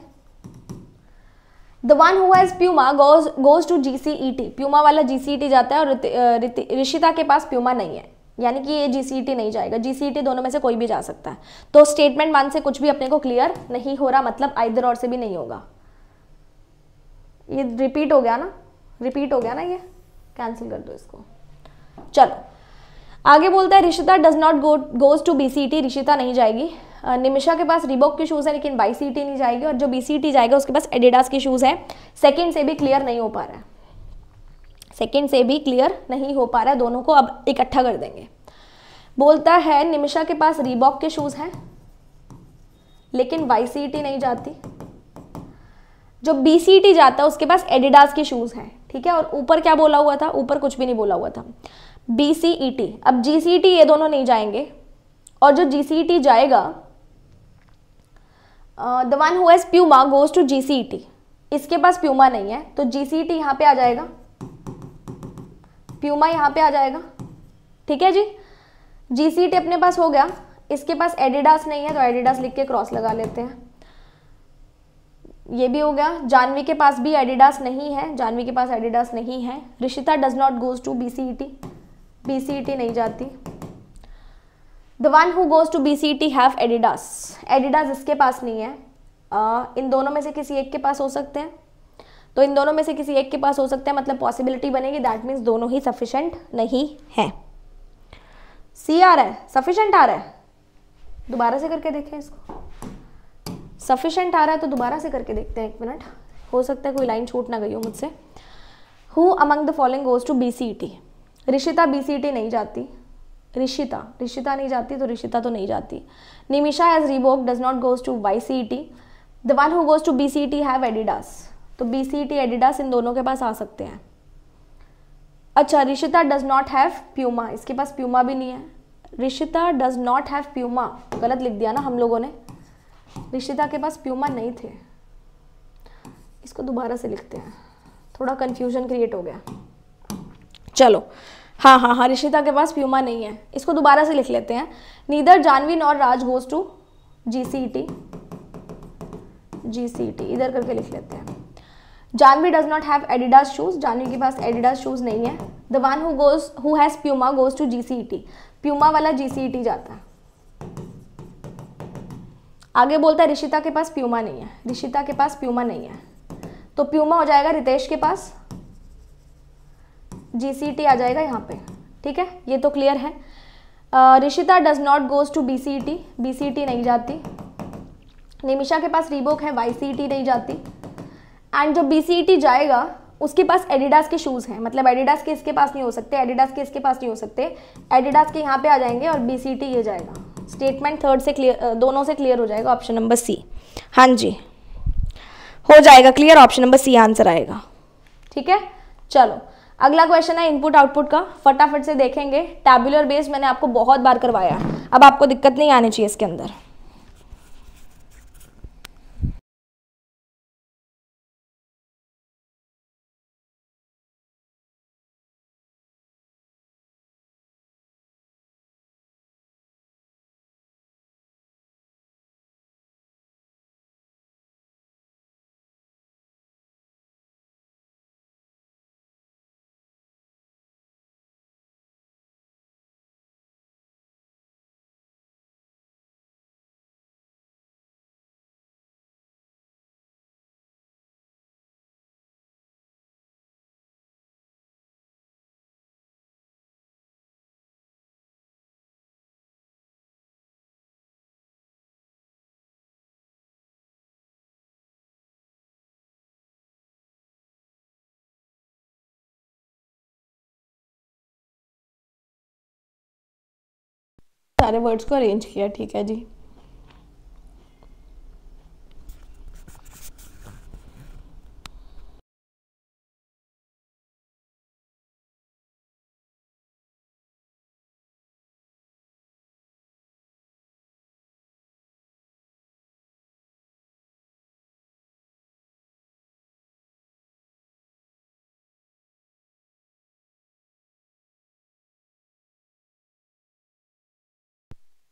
the one who has Puma goes goes to G C E T Puma वाला जी सी ई टी जाता है और ऋषिता के पास प्यूमा नहीं है यानी कि ये जी e नहीं जाएगा जी e दोनों में से कोई भी जा सकता है तो स्टेटमेंट वन से कुछ भी अपने को क्लियर नहीं हो रहा मतलब आइदर और से भी नहीं होगा ये रिपीट हो गया ना रिपीट हो गया ना ये कैंसिल कर दो इसको चलो आगे बोलता है Rishita does not go goes to B C T Rishita नहीं जाएगी निमिषा के पास रिबोक के शूज़ हैं लेकिन बाई सी टी नहीं जाएगी और जो बी सी टी जाएगा उसके पास एडिडास के शूज़ हैं सेकेंड से भी क्लियर नहीं हो पा रहा है सेकेंड से भी क्लियर नहीं हो पा रहा है दोनों को अब इकट्ठा कर देंगे बोलता है निमिषा के पास रीबॉक के शूज़ हैं लेकिन वाई e नहीं जाती जो बी e जाता है उसके पास एडिडास के शूज़ हैं ठीक है और ऊपर क्या बोला हुआ था ऊपर कुछ भी नहीं बोला हुआ था बी सी ई टी अब जी सी टी ये दोनों नहीं जाएंगे और जो जी सी टी जाएगा the one whose Puma goes to G C T इसके पास प्यूमा नहीं है तो जी सी टी e यहां पर आ जाएगा प्यूमा यहाँ पे आ जाएगा ठीक है जी जी सी टी अपने पास हो गया इसके पास एडिडास नहीं है तो एडिडास लिख के क्रॉस लगा लेते हैं ये भी हो गया जानवी के पास भी एडिडास नहीं है जानवी के पास एडिडास नहीं है Rishita does not goes to B C T B C T नहीं जाती the one who goes to B C T have Adidas Adidas इसके पास नहीं है आ, इन दोनों में से किसी एक के पास हो सकते हैं तो इन दोनों में से किसी एक के पास हो सकता है मतलब पॉसिबिलिटी बनेगी दैट मीन्स दोनों ही सफिशेंट नहीं है सी आ रहा है सफिशेंट आ रहा है दोबारा से करके देखें इसको सफिशेंट आ रहा है तो दोबारा से करके देखते हैं एक मिनट हो सकता है कोई लाइन छूट ना गई हो मुझसे who among the following goes to B C T Rishita B C T नहीं जाती रिशिता रिशिता नहीं जाती तो रिशिता तो नहीं जाती Nimisha has Reebok does not goes to Y C T the one who goes to B C T have Adidas तो B C T Adidas इन दोनों के पास आ सकते हैं अच्छा Rishita does not have Puma इसके पास प्यूमा भी नहीं है Rishita does not have Puma गलत लिख दिया ना हम लोगों ने रिशिता के पास प्यूमा नहीं थे इसको दोबारा से लिखते हैं थोड़ा कन्फ्यूजन क्रिएट हो गया चलो हाँ हाँ हाँ रिशिता के पास प्यूमा नहीं है इसको दोबारा से लिख लेते हैं नीदर जानवी और Raj goes to G C T G C T इधर करके लिख लेते हैं Janvi does not have Adidas shoes Janvi के पास एडिडास शूज़ नहीं है the one who goes who has Puma goes to G C E T Puma वाला जी सी ई टी जाता है आगे बोलता है रिशिता के पास प्यूमा नहीं है रिशिता के पास प्यूमा नहीं है तो प्यूमा हो जाएगा रितेश के पास जी सी टी आ जाएगा यहाँ पे ठीक है ये तो क्लियर है Rishita does not goes to B C T B C T नहीं जाती निमिषा के पास रीबोक है वाई सी टी नहीं जाती एंड जो बी जाएगा उसके पास एडिडास के शूज़ हैं मतलब एडिडास के इसके पास नहीं हो सकते एडिडास के इसके पास नहीं हो सकते एडिडास के यहाँ पे आ जाएंगे और बी e ये जाएगा स्टेटमेंट थर्ड से क्लियर दोनों से क्लियर हो जाएगा ऑप्शन नंबर सी हाँ जी हो जाएगा clear option number C answer आएगा ठीक है चलो अगला क्वेश्चन है इनपुट आउटपुट का फटाफट से देखेंगे टैबुलर बेस मैंने आपको बहुत बार करवाया अब आपको दिक्कत नहीं आनी चाहिए इसके अंदर सारे वर्ड्स को अरेंज किया ठीक है जी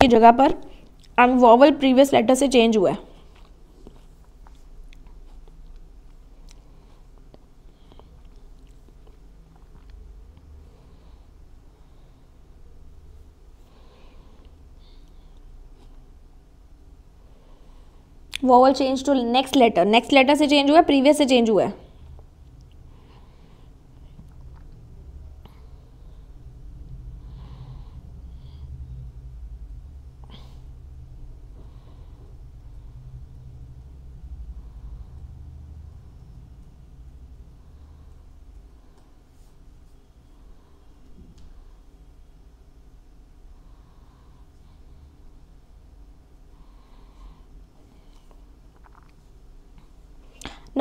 की जगह पर अब वॉवल प्रीवियस लेटर से चेंज हुआ है vowel change to next letter next letter से चेंज हुआ है प्रीवियस से चेंज हुआ है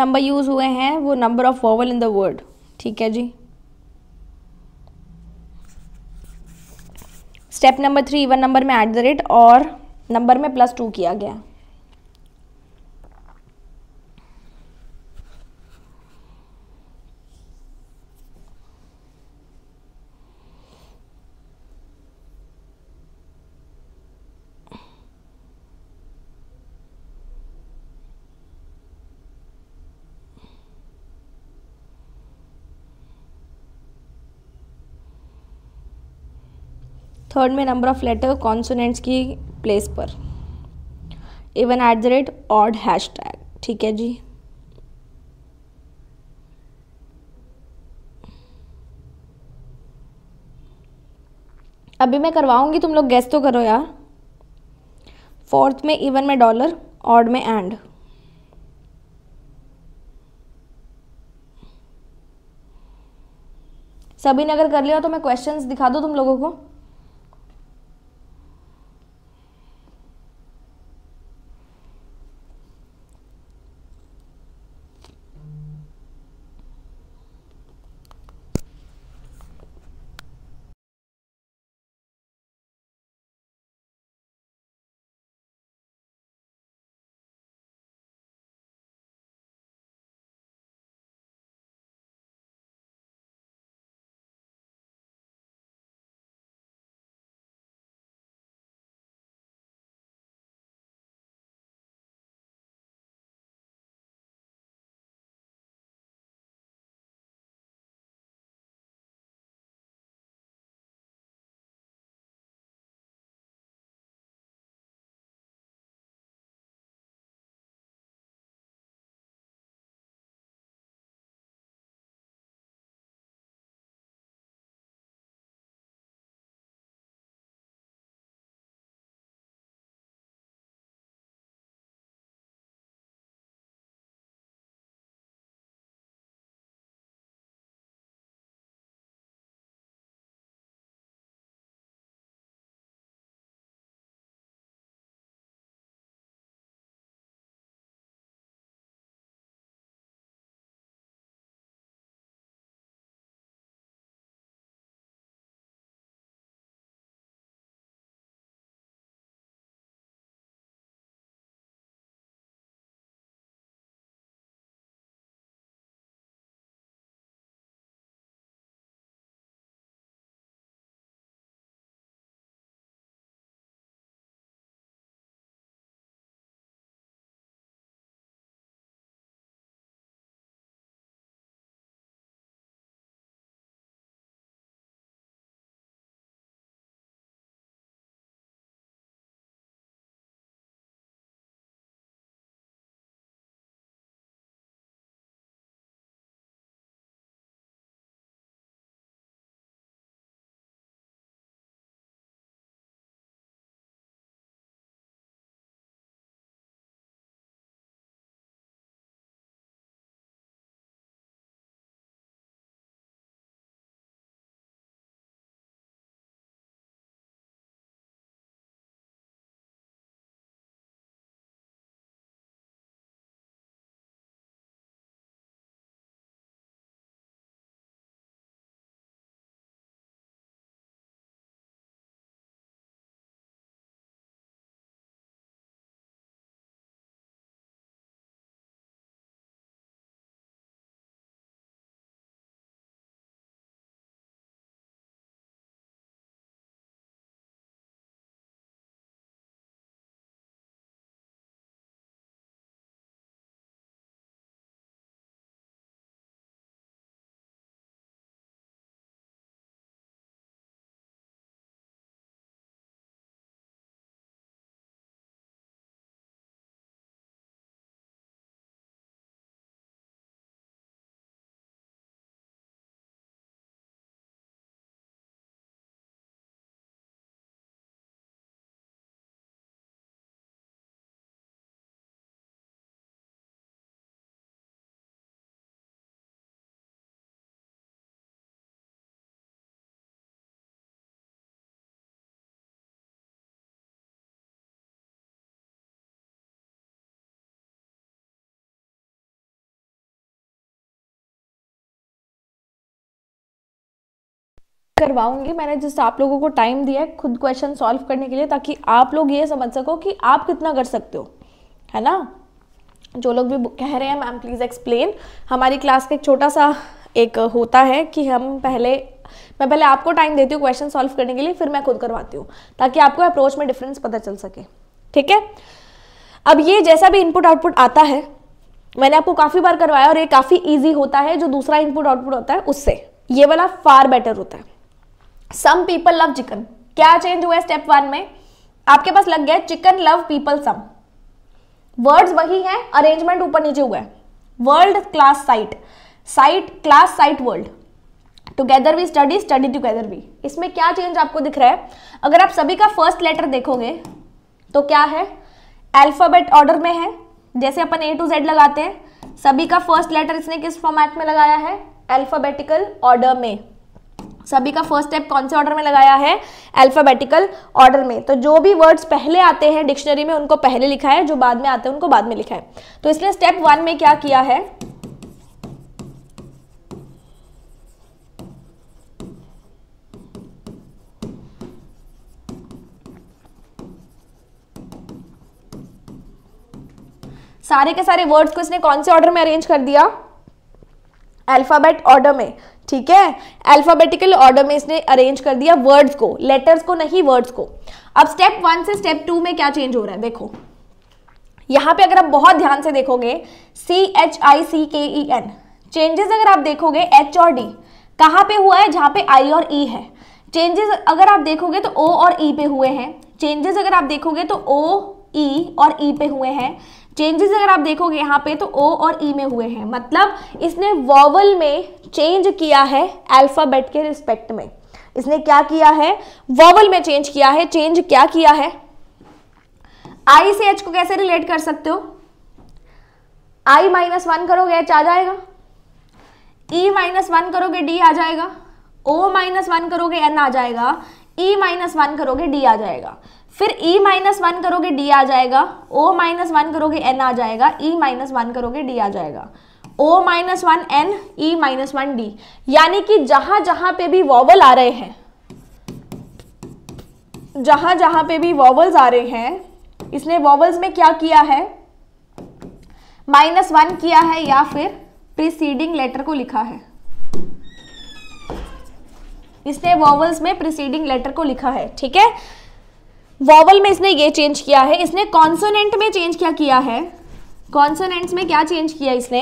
नंबर यूज़ हुए हैं वो number of vowel in the word ठीक है जी step number three even number में एट द रेट और नंबर में प्लस टू किया गया थर्ड में नंबर ऑफ लेटर कॉन्सोनेंट्स की प्लेस पर even at the rate odd hash tag ठीक है जी अभी मैं करवाऊंगी तुम लोग गैस तो करो यार फोर्थ में इवन में डॉलर ऑड में एंड सभी ने अगर कर लिया तो मैं क्वेश्चंस दिखा दूँ तुम लोगों को करवाऊंगी मैंने जिस आप लोगों को टाइम दिया है खुद क्वेश्चन सॉल्व करने के लिए ताकि आप लोग ये समझ सको कि आप कितना कर सकते हो है ना जो लोग भी कह रहे हैं मैम प्लीज़ एक्सप्लेन हमारी क्लास का एक छोटा सा एक होता है कि हम पहले मैं पहले आपको टाइम देती हूँ क्वेश्चन सॉल्व करने के लिए फिर मैं खुद करवाती हूँ ताकि आपको अप्रोच में डिफरेंस पता चल सके ठीक है अब ये जैसा भी इनपुट आउटपुट आता है मैंने आपको काफ़ी बार करवाया और ये काफ़ी ईजी होता है जो दूसरा इनपुट आउटपुट होता है उससे ये वाला फार बेटर होता है सम पीपल लव चिकन क्या चेंज हुआ स्टेप वन में आपके पास लग गया chicken love people some words वही हैं अरेंजमेंट ऊपर नीचे हुआ है world class site site class site world together we study study together we इसमें क्या चेंज आपको दिख रहा है अगर आप सभी का फर्स्ट लेटर देखोगे तो क्या है अल्फ़ाबेट ऑर्डर में है जैसे अपन ए टू जेड लगाते हैं सभी का फर्स्ट लेटर इसने किस फॉर्मेट में लगाया है अल्फ़ाबेटिकल ऑर्डर में सभी का फर्स्ट स्टेप कौन से ऑर्डर में लगाया है अल्फ़ाबेटिकल ऑर्डर में तो जो भी वर्ड्स पहले आते हैं डिक्शनरी में उनको पहले लिखा है जो बाद में आते हैं उनको बाद में लिखा है तो इसने स्टेप वन में क्या किया है सारे के सारे वर्ड्स को इसने कौन से ऑर्डर में अरेंज कर दिया अल्फ़ाबेट ऑर्डर में ठीक है अल्फाबेटिकल ऑर्डर में इसने अरेंज कर दिया वर्ड्स को लेटर्स को नहीं वर्ड्स को अब स्टेप वन से स्टेप टू में क्या चेंज हो रहा है देखो यहां पे अगर आप बहुत ध्यान से देखोगे सी एच आई सी के ई एन चेंजेस अगर आप देखोगे एच और डी कहां पे हुआ है जहां पे आई और ई e है चेंजेस अगर आप देखोगे तो ओ और ई e पे हुए हैं चेंजेस अगर आप देखोगे तो ओ ई e और ई e पे हुए हैं चेंजेस अगर आप देखोगे यहाँ पे तो ओ और ई e में हुए हैं मतलब इसने वॉवल में चेंज किया है अल्फ़ाबेट के रिस्पेक्ट में इसने क्या किया है वॉवल में चेंज किया है चेंज क्या किया है आई से एच को कैसे रिलेट कर सकते हो आई माइनस वन करोगे एच आ जाएगा ई माइनस वन करोगे डी आ जाएगा ओ माइनस वन करोगे एन आ जाएगा ई माइनस वन करोगे डी आ जाएगा फिर e माइनस वन करोगे d आ जाएगा o माइनस वन करोगे n आ जाएगा e माइनस वन करोगे d आ जाएगा O minus one N E minus one D यानी कि जहां जहां पे भी वॉवल आ रहे हैं जहां जहां पे भी वॉवल्स आ रहे हैं इसने वॉवल्स में क्या किया है माइनस वन किया है या फिर प्रिसीडिंग लेटर को लिखा है इसने वॉवल्स में प्रिसीडिंग लेटर को लिखा है ठीक है वॉवल में इसने ये चेंज किया है इसने कॉन्सोनेंट में चेंज क्या किया है कॉन्सोनेंट्स में क्या चेंज किया इसने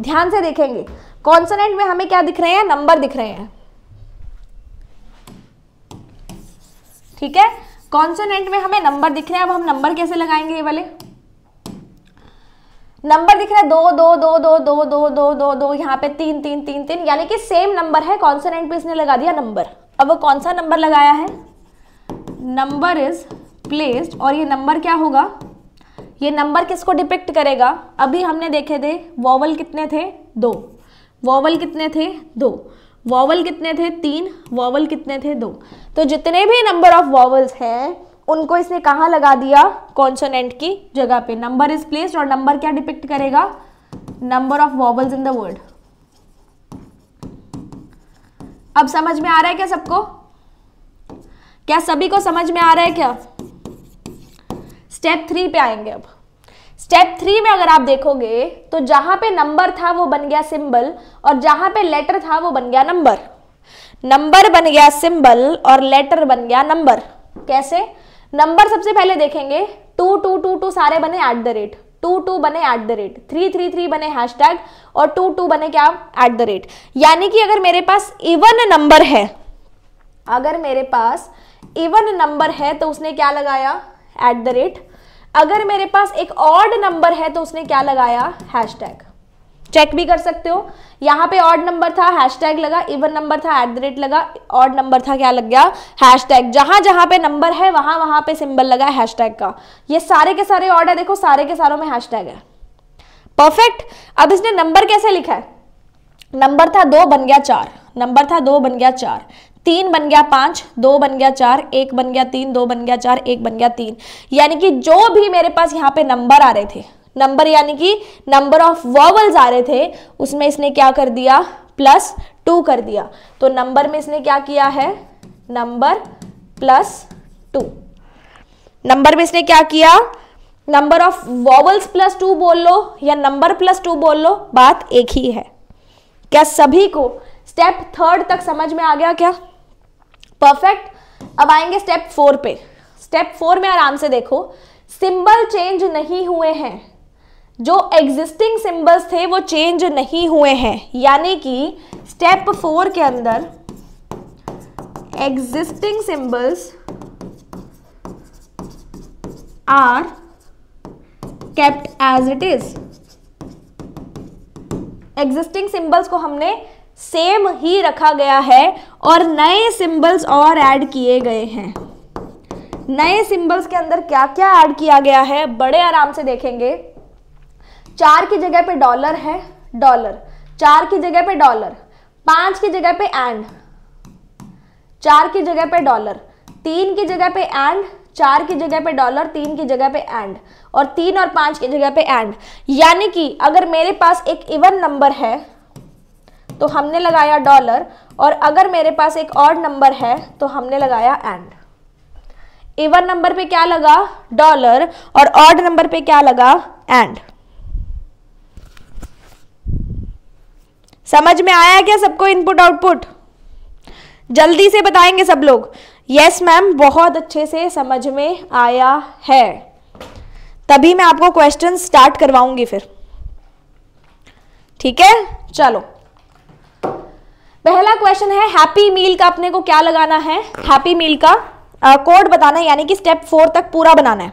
ध्यान से देखेंगे कॉन्सोनेंट में हमें क्या दिख रहे हैं नंबर दिख रहे हैं ठीक है कॉन्सोनेंट में हमें नंबर दिख रहे हैं अब हम नंबर कैसे लगाएंगे ये वाले नंबर दिख रहा है दो दो दो दो दो दो दो दो दो यहाँ पे तीन तीन तीन तीन यानी कि सेम नंबर है कॉन्सोनेंट पे इसने लगा दिया नंबर अब वो कौन सा नंबर लगाया है नंबर इज प्लेस्ड और ये नंबर क्या होगा ये नंबर किसको डिपिक्ट करेगा अभी हमने देखे थे वॉवल कितने थे दो वॉवल कितने थे दो वॉवल कितने थे तीन वॉवल कितने थे दो तो जितने भी नंबर ऑफ वॉवल्स हैं उनको इसने कहाँ लगा दिया कॉन्सोनेंट की जगह पे नंबर इज प्लेस्ड और नंबर क्या डिपिक्ट करेगा number of vowels in the world अब समझ में आ रहा है क्या सबको क्या सभी को समझ में आ रहा है क्या स्टेप थ्री पे आएंगे अब स्टेप थ्री में अगर आप देखोगे तो जहां पे नंबर था वो बन गया सिंबल और जहां पे लेटर था वो बन गया नंबर नंबर बन गया सिंबल और लेटर बन गया नंबर कैसे नंबर सबसे पहले देखेंगे टू टू टू टू सारे बने at the rate two two बने at the rate three three three बने हैश टैग और टू टू बने क्या एट द रेट यानी कि अगर मेरे पास इवन नंबर है अगर मेरे पास इवन नंबर है तो उसने क्या लगाया एट द रेट अगर मेरे पास एक ऑड नंबर है तो उसने क्या लगाया हैश टैग चेक भी कर सकते हो यहाँ पे ऑड नंबर था हैश टैग लगा इवन नंबर था एट द रेट लगा ऑड नंबर था क्या लग गया हैश टैग जहां जहां पे नंबर है वहां वहां पे सिंबल लगा हैश टैग का ये सारे के सारे ऑर्ड है देखो सारे के सारों में हैश टैग है परफेक्ट अब इसने नंबर कैसे लिखा है नंबर था दो बन गया चार नंबर था दो बन गया चार तीन बन गया पांच दो बन गया चार एक बन गया तीन दो बन गया चार एक बन गया तीन यानी कि जो भी मेरे पास यहाँ पे नंबर आ रहे थे नंबर यानी कि नंबर ऑफ वॉवल्स आ रहे थे उसमें इसने क्या कर दिया प्लस टू कर दिया तो नंबर में इसने क्या किया है नंबर प्लस टू नंबर में इसने क्या किया number of vowels plus two बोल लो या नंबर प्लस टू बोल लो बात एक ही है क्या सभी को स्टेप थर्ड तक समझ में आ गया क्या परफेक्ट अब आएंगे स्टेप फोर पे स्टेप फोर में आराम से देखो सिंबल चेंज नहीं हुए हैं जो एग्जिस्टिंग सिंबल्स थे वो चेंज नहीं हुए हैं यानी कि स्टेप फोर के अंदर existing symbols are kept as it is existing symbols को हमने सेम ही रखा गया है और नए सिंबल्स और ऐड किए गए हैं नए सिंबल्स के अंदर क्या क्या ऐड किया गया है बड़े आराम से देखेंगे चार की जगह पे डॉलर है डॉलर चार की जगह पे डॉलर पांच की जगह पे एंड चार की जगह पे डॉलर तीन की जगह पे एंड चार की जगह पे डॉलर तीन की जगह पे एंड और तीन और पांच की जगह पे एंड यानी कि अगर मेरे पास एक इवन नंबर है तो हमने लगाया डॉलर और अगर मेरे पास एक और नंबर है तो हमने लगाया एंड इवन नंबर पे क्या लगा डॉलर और ऑड नंबर पे क्या लगा एंड समझ में आया क्या सबको इनपुट आउटपुट जल्दी से बताएंगे सब लोग यस मैम बहुत अच्छे से समझ में आया है तभी मैं आपको क्वेश्चन स्टार्ट करवाऊंगी फिर ठीक है चलो पहला क्वेश्चन है हैप्पी मील का अपने को क्या लगाना है हैप्पी मील का कोड uh, बताना है यानी कि स्टेप फोर तक पूरा बनाना है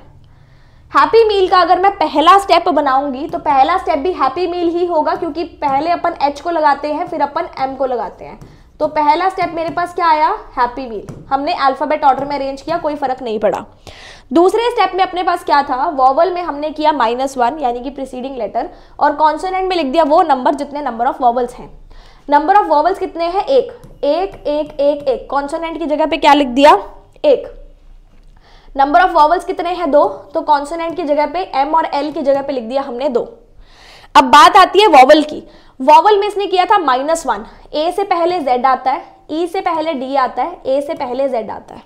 हैप्पी मील का अगर मैं पहला स्टेप बनाऊंगी तो पहला स्टेप भी हैप्पी मील ही होगा क्योंकि पहले अपन एच को लगाते हैं फिर अपन एम को लगाते हैं तो पहला स्टेप मेरे पास क्या आया हैप्पी मील हमने अल्फ़ाबेट ऑर्डर में अरेंज किया कोई फ़र्क नहीं पड़ा दूसरे स्टेप में अपने पास क्या था वॉवल में हमने किया माइनस वन यानी कि प्रिसीडिंग लेटर और कॉन्सोनेंट में लिख दिया वो नंबर जितने नंबर ऑफ वॉवल्स हैं नंबर ऑफ वॉवल्स कितने हैं एक एक एक एक एक कॉन्सोनेंट की जगह पे क्या लिख दिया एक नंबर ऑफ वॉवल्स कितने हैं दो तो कॉन्सोनेंट की जगह पे एम और एल की जगह पे लिख दिया हमने दो अब बात आती है वॉवल की वॉवल में इसने किया था माइनस वन ए से पहले जेड आता है ई e से पहले डी आता है ए से पहले जेड आता है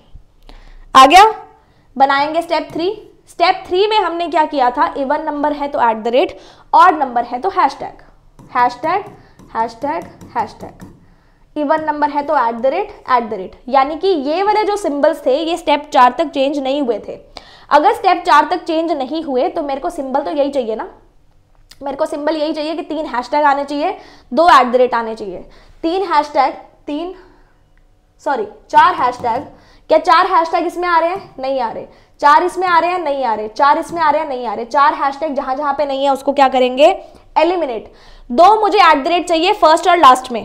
आ गया बनाएंगे स्टेप थ्री स्टेप थ्री में हमने क्या किया था इवन नंबर है तो एट द रेट और नंबर है तो hash tag hash tag hash tag hash tag even number है तो at the rate at the rate यानी कि ये वाले जो सिंबल्स थे ये स्टेप चार तक चेंज नहीं हुए थे अगर स्टेप चार तक चेंज नहीं हुए तो मेरे को सिंबल तो यही चाहिए ना मेरे को सिंबल यही चाहिए कि तीन हैश टैग आने चाहिए दो ऐट द रेट आने चाहिए तीन हैश टैग तीन सॉरी चार हैश टैग क्या चार हैश टैग इसमें आ रहे हैं नहीं आ रहे चार इसमें आ रहे हैं नहीं आ रहे चार इसमें आ रहे हैं नहीं आ रहे चार हैश टैग जहां जहां पे नहीं है उसको क्या करेंगे एलिमिनेट दो मुझे एट द रेट चाहिए फर्स्ट और लास्ट में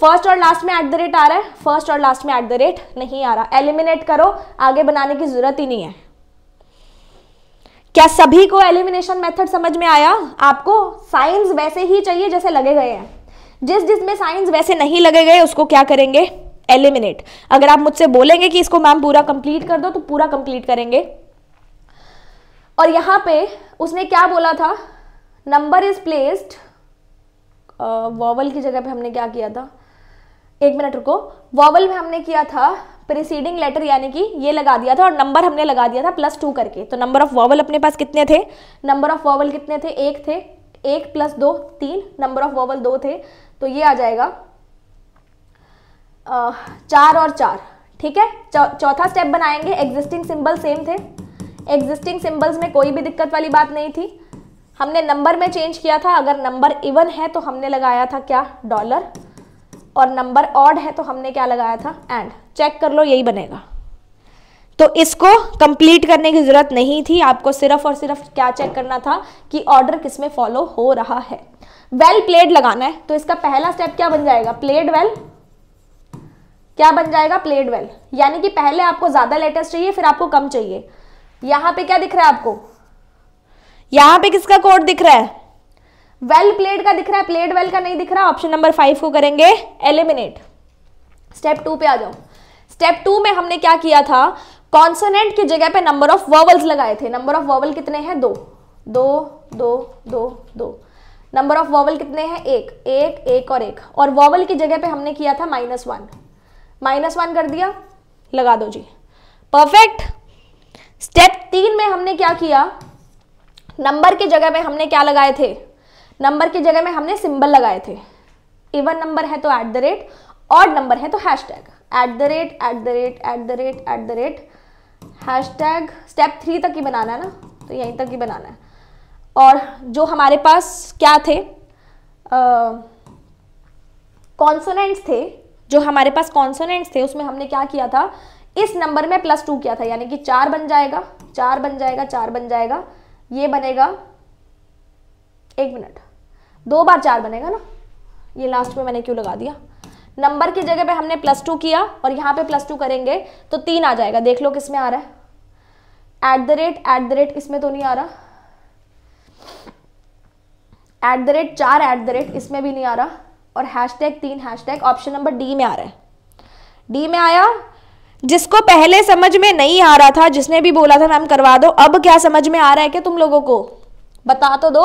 फर्स्ट और लास्ट में एट द रेट आ रहा है फर्स्ट और लास्ट में एट द रेट नहीं आ रहा एलिमिनेट करो आगे बनाने की जरूरत ही नहीं है क्या सभी को एलिमिनेशन मेथड समझ में आया आपको साइंस वैसे ही चाहिए जैसे लगे गए हैं जिस जिसमें साइंस वैसे नहीं लगे गए उसको क्या करेंगे एलिमिनेट अगर आप मुझसे बोलेंगे कि इसको मैम पूरा कंप्लीट कर दो तो पूरा कंप्लीट करेंगे और यहां पे उसने क्या बोला था नंबर इज प्लेस्ड वॉवल की जगह पे हमने क्या किया था एक मिनट रुको वॉवल में हमने किया था प्रिसीडिंग लेटर यानी कि ये लगा दिया था और नंबर हमने लगा दिया था प्लस टू करके तो नंबर ऑफ वॉवल अपने पास कितने थे नंबर ऑफ वॉवल कितने थे एक थे एक प्लस दो तीन नंबर ऑफ वॉवल दो थे तो ये आ जाएगा आ, चार और चार ठीक है चौथा स्टेप बनाएंगे एग्जिस्टिंग सिंबल सेम थे एग्जिस्टिंग सिंबल्स में कोई भी दिक्कत वाली बात नहीं थी हमने नंबर में चेंज किया था अगर नंबर इवन है तो हमने लगाया था क्या डॉलर और नंबर ऑड है तो हमने क्या लगाया था एंड चेक कर लो यही बनेगा तो इसको कंप्लीट करने की ज़रूरत नहीं थी आपको सिर्फ और सिर्फ क्या चेक करना था कि ऑर्डर किस में फॉलो हो रहा है वेल प्लेड लगाना है तो इसका पहला स्टेप क्या बन जाएगा प्लेड वेल क्या बन जाएगा प्लेड वेल यानी कि पहले आपको ज़्यादा लेटेस्ट चाहिए फिर आपको कम चाहिए यहाँ पे क्या दिख रहा है आपको यहां पे किसका कोड दिख रहा है वेल well प्लेड का दिख रहा है प्लेड वेल का नहीं दिख रहा ऑप्शन नंबर फाइव को करेंगे एलिमिनेट स्टेप टू पे आ जाओ स्टेप टू में हमने क्या किया था कॉन्सोनेंट की जगह पे नंबर ऑफ वर्वल्स लगाए थे नंबर ऑफ वर्वल कितने हैं दो दो दो दो दो नंबर ऑफ वॉवल कितने हैं एक एक एक और एक और वॉवल की जगह पे हमने किया था माइनस वन माइनस वन कर दिया लगा दो जी परफेक्ट स्टेप तीन में हमने क्या किया नंबर की जगह में हमने क्या लगाए थे नंबर की जगह में हमने सिंबल लगाए थे इवन नंबर है तो at the rate odd number है तो hash tag at the rate at the rate at the rate at the rate hash tag step three तक ही बनाना है ना तो यहीं तक ही बनाना है और जो हमारे पास क्या थे कॉन्सोनेंट्स थे जो हमारे पास कॉन्सोनेंट्स थे उसमें हमने क्या किया था इस नंबर में प्लस टू किया था यानी कि चार बन जाएगा चार बन जाएगा चार बन जाएगा ये बनेगा एक मिनट दो बार चार बनेगा ना ये लास्ट में मैंने क्यों लगा दिया नंबर की जगह पे हमने प्लस टू किया और यहाँ पे प्लस टू करेंगे तो तीन आ जाएगा देख लो किस में आ रहा है at the rate at the rate इसमें तो नहीं आ रहा एट द रेट चार एट द रेट इसमें भी नहीं आ रहा और हैश टैग तीन hash tag option number D में आ रहा है डी में आया जिसको पहले समझ में नहीं आ रहा था जिसने भी बोला था मैम करवा दो अब क्या समझ में आ रहा है कि तुम लोगों को बता तो दो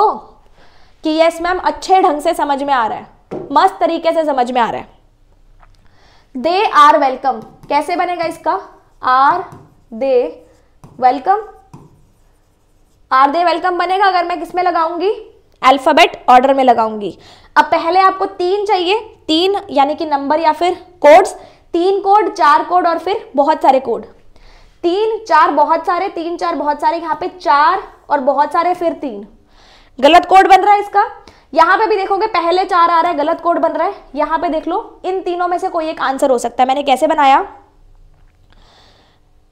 कि यस मैम अच्छे ढंग से समझ में आ रहा है मस्त तरीके से समझ में आ रहा है दे आर वेलकम कैसे बनेगा इसका आर दे वेलकम आर दे वेलकम बनेगा अगर मैं किस में लगाऊंगी अल्फ़ाबेट ऑर्डर में लगाऊंगी अब पहले आपको तीन चाहिए तीन यानी कि नंबर या फिर कोड्स तीन कोड चार कोड और फिर बहुत सारे कोड तीन चार बहुत सारे तीन चार बहुत सारे यहाँ पे चार और बहुत सारे फिर तीन गलत कोड बन रहा है इसका यहाँ पे भी देखोगे पहले चार आ रहा है गलत कोड बन रहा है यहाँ पे देख लो इन तीनों में से कोई एक आंसर हो सकता है मैंने कैसे बनाया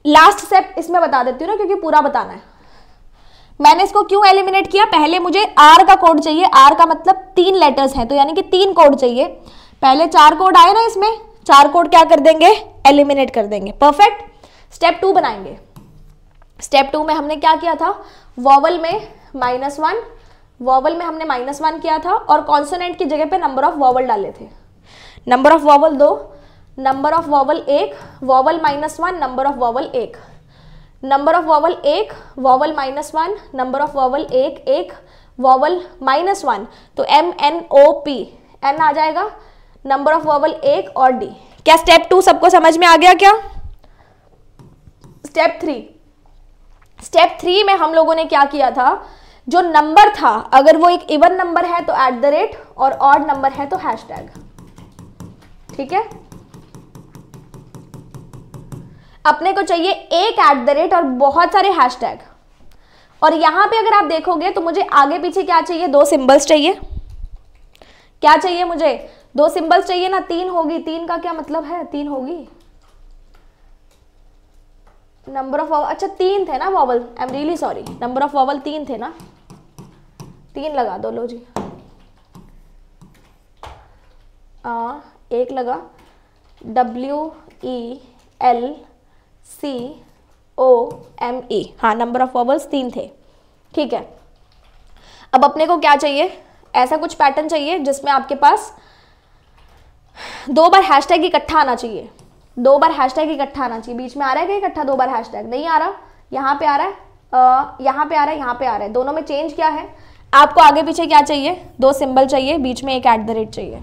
लास्ट स्टेप इसमें बता देती हूँ ना क्योंकि पूरा बताना है मैंने इसको क्यों एलिमिनेट किया पहले मुझे आर का कोड चाहिए आर का मतलब तीन लेटर्स हैं तो यानी कि तीन कोड चाहिए पहले चार कोड आए ना इसमें चार कोड क्या कर देंगे एलिमिनेट कर देंगे परफेक्ट स्टेप टू बनाएंगे स्टेप टू में हमने क्या किया था वॉवल में माइनस वन वॉवल में हमने माइनस वन किया था और कॉन्सोनेंट की जगह पे नंबर ऑफ वॉवल डाले थे नंबर ऑफ वॉवल दो नंबर ऑफ वॉवल एक vowel minus one number of vowel एक नंबर ऑफ वॉवल एक vowel minus one number of vowel एक एक वॉवल माइनस वन तो M N O P N आ जाएगा नंबर ऑफ वर्बल एक और डी क्या स्टेप टू सबको समझ में आ गया क्या स्टेप थ्री स्टेप थ्री में हम लोगों ने क्या किया था जो नंबर था अगर वो एक इवन नंबर है तो एट द रेट और ऑड नंबर है तो हैश टैग ठीक है अपने को चाहिए एक एट द रेट और बहुत सारे हैश टैग और यहां पे अगर आप देखोगे तो मुझे आगे पीछे क्या चाहिए दो सिंबल्स चाहिए क्या चाहिए मुझे दो सिंबल्स चाहिए ना तीन होगी तीन का क्या मतलब है तीन होगी नंबर ऑफ अच्छा तीन थे ना vowel I am really sorry number of vowel तीन थे ना तीन लगा दो लो जी आ, एक लगा W E L C O M E हाँ नंबर ऑफ वॉवल्स तीन थे ठीक है अब अपने को क्या चाहिए ऐसा कुछ पैटर्न चाहिए जिसमें आपके पास दो बार हैशटैग इकट्ठा आना चाहिए दो बार हैशटैग इकट्ठा आना चाहिए बीच में आ रहा है क्या इकट्ठा दो बार हैशटैग नहीं आ रहा यहाँ पे आ रहा है यहाँ पे आ रहा है यहाँ पे आ रहा है दोनों में चेंज क्या है आपको आगे पीछे क्या चाहिए दो सिंबल चाहिए बीच में एक ऐट द रेट चाहिए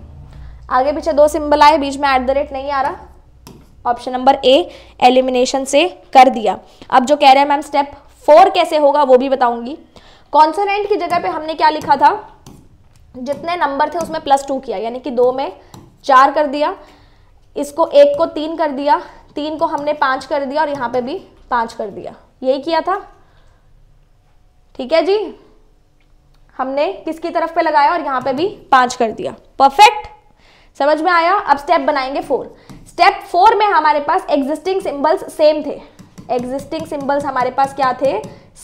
आगे पीछे दो सिंबल आए बीच में ऐट द रेट नहीं आ रहा ऑप्शन नंबर ए एलिमिनेशन से कर दिया अब जो कह रहे हैं मैम स्टेप फोर कैसे होगा वो भी बताऊंगी कॉन्सोनेंट की जगह पे हमने क्या लिखा था जितने नंबर थे उसमें प्लस टू किया यानी कि दो में चार कर दिया इसको एक को तीन कर दिया तीन को हमने पांच कर दिया और यहां पे भी पांच कर दिया यही किया था ठीक है जी हमने किसकी तरफ पे लगाया और यहां पे भी पांच कर दिया परफेक्ट समझ में आया अब स्टेप बनाएंगे फोर स्टेप फोर में हमारे पास एग्जिस्टिंग सिंबल्स सेम थे एग्जिस्टिंग सिंबल्स हमारे पास क्या थे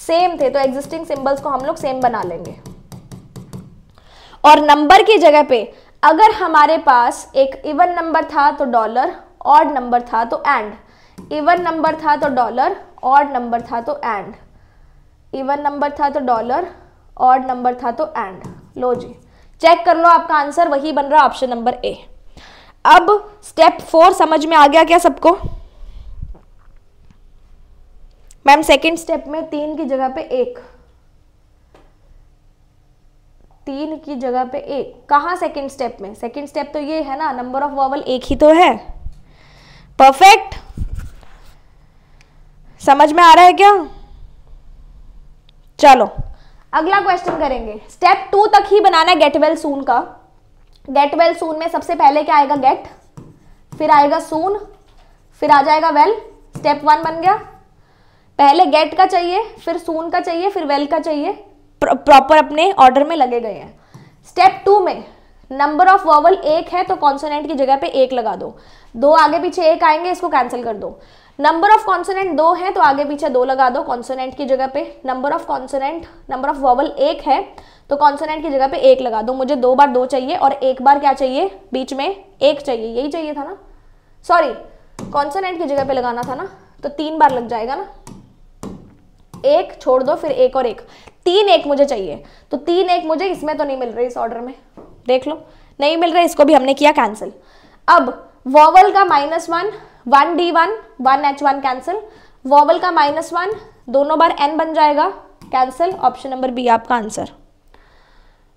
सेम थे तो एग्जिस्टिंग सिंबल्स को हम लोग सेम बना लेंगे और नंबर की जगह पे अगर हमारे पास एक इवन नंबर था तो डॉलर ऑड नंबर था तो एंड इवन नंबर था तो डॉलर ऑड नंबर था तो एंड इवन नंबर था तो डॉलर ऑड नंबर था तो एंड लो जी चेक कर लो आपका आंसर वही बन रहा ऑप्शन नंबर ए अब स्टेप फोर समझ में आ गया क्या सबको मैम सेकंड स्टेप में तीन की जगह पे एक तीन की जगह पे एक कहाँ सेकंड स्टेप में सेकेंड स्टेप तो ये है ना नंबर ऑफ वॉवल एक ही तो है परफेक्ट समझ में आ रहा है क्या चलो अगला क्वेश्चन करेंगे स्टेप टू तक ही बनाना गेट वेल सून का गेट वेल सून में सबसे पहले क्या आएगा गेट फिर आएगा सून फिर आ जाएगा वेल स्टेप वन बन गया पहले गेट का चाहिए फिर सून का चाहिए फिर वेल का चाहिए प्रॉपर अपने ऑर्डर में लगे गए हैं स्टेप टू में नंबर ऑफ वॉवल एक है तो कॉन्सोनेंट की जगह पे एक लगा दो दो आगे पीछे एक आएंगे इसको कैंसिल कर दो नंबर ऑफ कॉन्सोनेंट दो है तो आगे पीछे दो लगा दो कॉन्सोनेंट की जगह पे number of consonant number of vowel एक है तो कॉन्सोनेंट की जगह पे एक लगा दो मुझे दो बार दो चाहिए और एक बार क्या चाहिए बीच में एक चाहिए यही चाहिए था ना सॉरी कॉन्सोनेंट की जगह पे लगाना था ना तो तीन बार लग जाएगा ना एक छोड़ दो फिर एक और एक तीन एक मुझे चाहिए तो तीन एक मुझे इसमें तो नहीं मिल रही इस ऑर्डर में देख लो नहीं मिल रहा इसको भी हमने किया कैंसिल अब वॉवल का minus one one D one one H one cancel vowel का माइनस वन दोनों बार एन बन जाएगा कैंसिल ऑप्शन नंबर बी आपका आंसर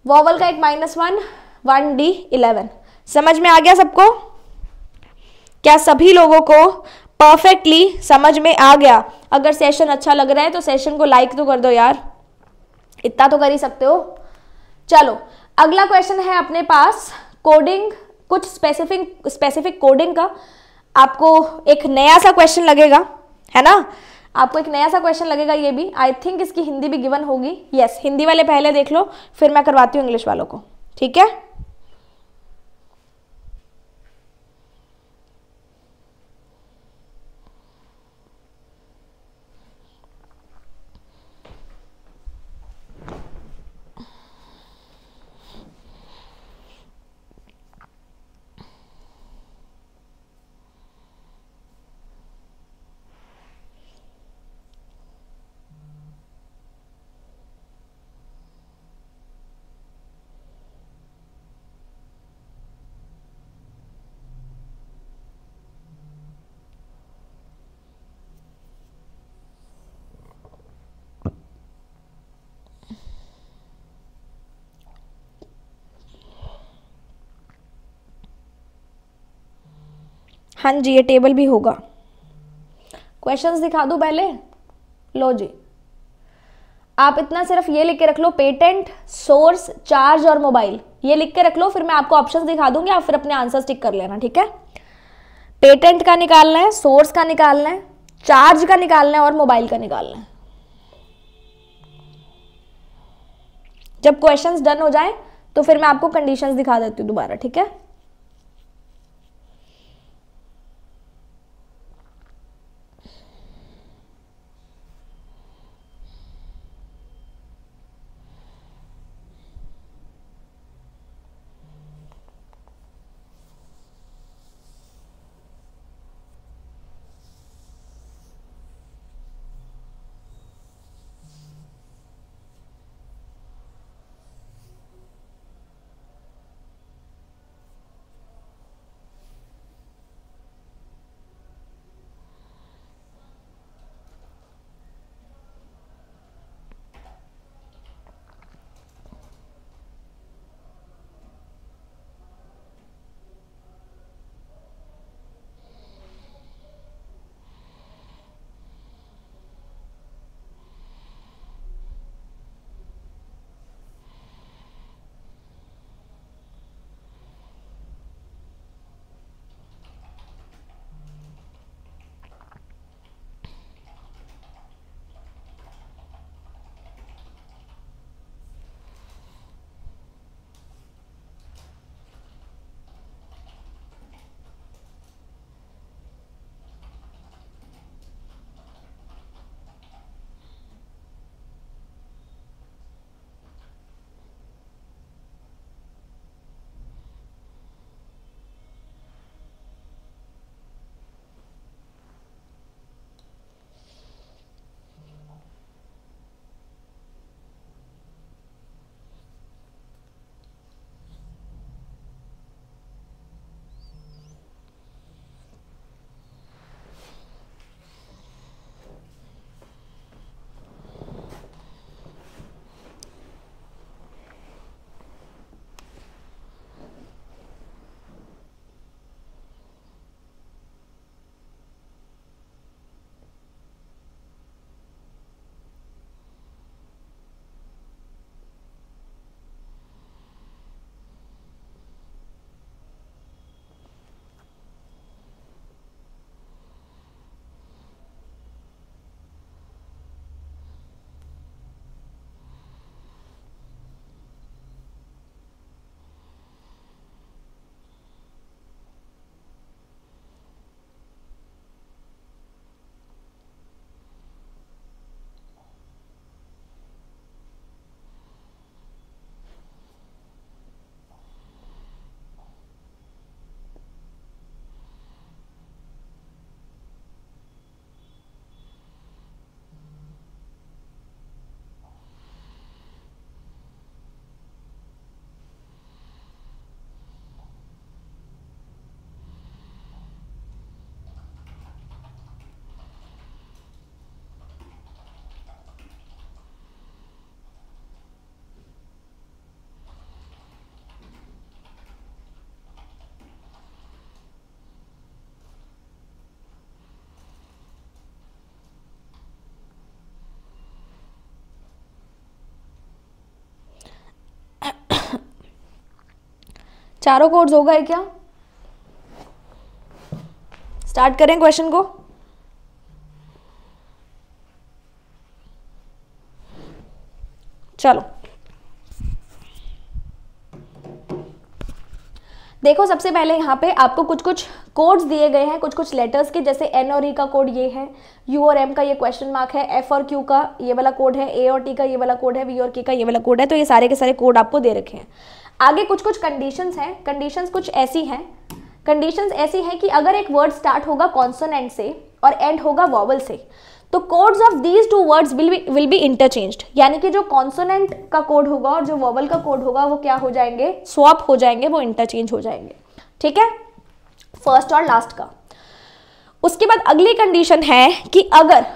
वॉवल का एक minus one one D eleven समझ में आ गया सबको क्या सभी लोगों को परफेक्टली समझ में आ गया अगर सेशन अच्छा लग रहा है तो सेशन को लाइक तो कर दो यार इतना तो कर ही सकते हो चलो अगला क्वेश्चन है अपने पास कोडिंग कुछ स्पेसिफिक स्पेसिफिक कोडिंग का आपको एक नया सा क्वेश्चन लगेगा है ना आपको एक नया सा क्वेश्चन लगेगा ये भी आई थिंक इसकी हिंदी भी गिवन होगी यस yes, हिंदी वाले पहले देख लो फिर मैं करवाती हूँ इंग्लिश वालों को ठीक है हाँ जी ये टेबल भी होगा क्वेश्चंस दिखा दूँ पहले लो जी आप इतना सिर्फ ये लिख के रख लो पेटेंट सोर्स चार्ज और मोबाइल ये लिख के रख लो फिर मैं आपको ऑप्शन दिखा दूंगी आप फिर अपने आंसर टिक कर लेना ठीक है पेटेंट का निकालना है सोर्स का निकालना है चार्ज का निकालना है और मोबाइल का निकालना है जब क्वेश्चंस डन हो जाए तो फिर मैं आपको कंडीशंस दिखा देती हूँ दोबारा ठीक है चारों कोर्स होगा है क्या स्टार्ट करें क्वेश्चन को चलो देखो सबसे पहले यहाँ पे आपको कुछ कुछ कोड्स दिए गए हैं कुछ कुछ लेटर्स के जैसे एन और ई e का कोड ये है यू और एम का ये क्वेश्चन मार्क है एफ और क्यू का ये वाला कोड है ए और टी का ये वाला कोड है वी और के का ये वाला कोड है तो ये सारे के सारे कोड आपको दे रखे हैं आगे कुछ कुछ कंडीशंस हैं कंडीशंस कुछ ऐसी हैं कंडीशंस ऐसी हैं कि अगर एक वर्ड स्टार्ट होगा कॉन्सोनेंट से और एंड होगा वॉवल से तो codes of these two words will be will be interchange यानी कि जो कॉन्सोनेंट का कोड होगा और जो वॉवल का कोड होगा वो क्या हो जाएंगे स्वॉप हो जाएंगे वो इंटरचेंज हो जाएंगे ठीक है फर्स्ट और लास्ट का उसके बाद अगली कंडीशन है कि अगर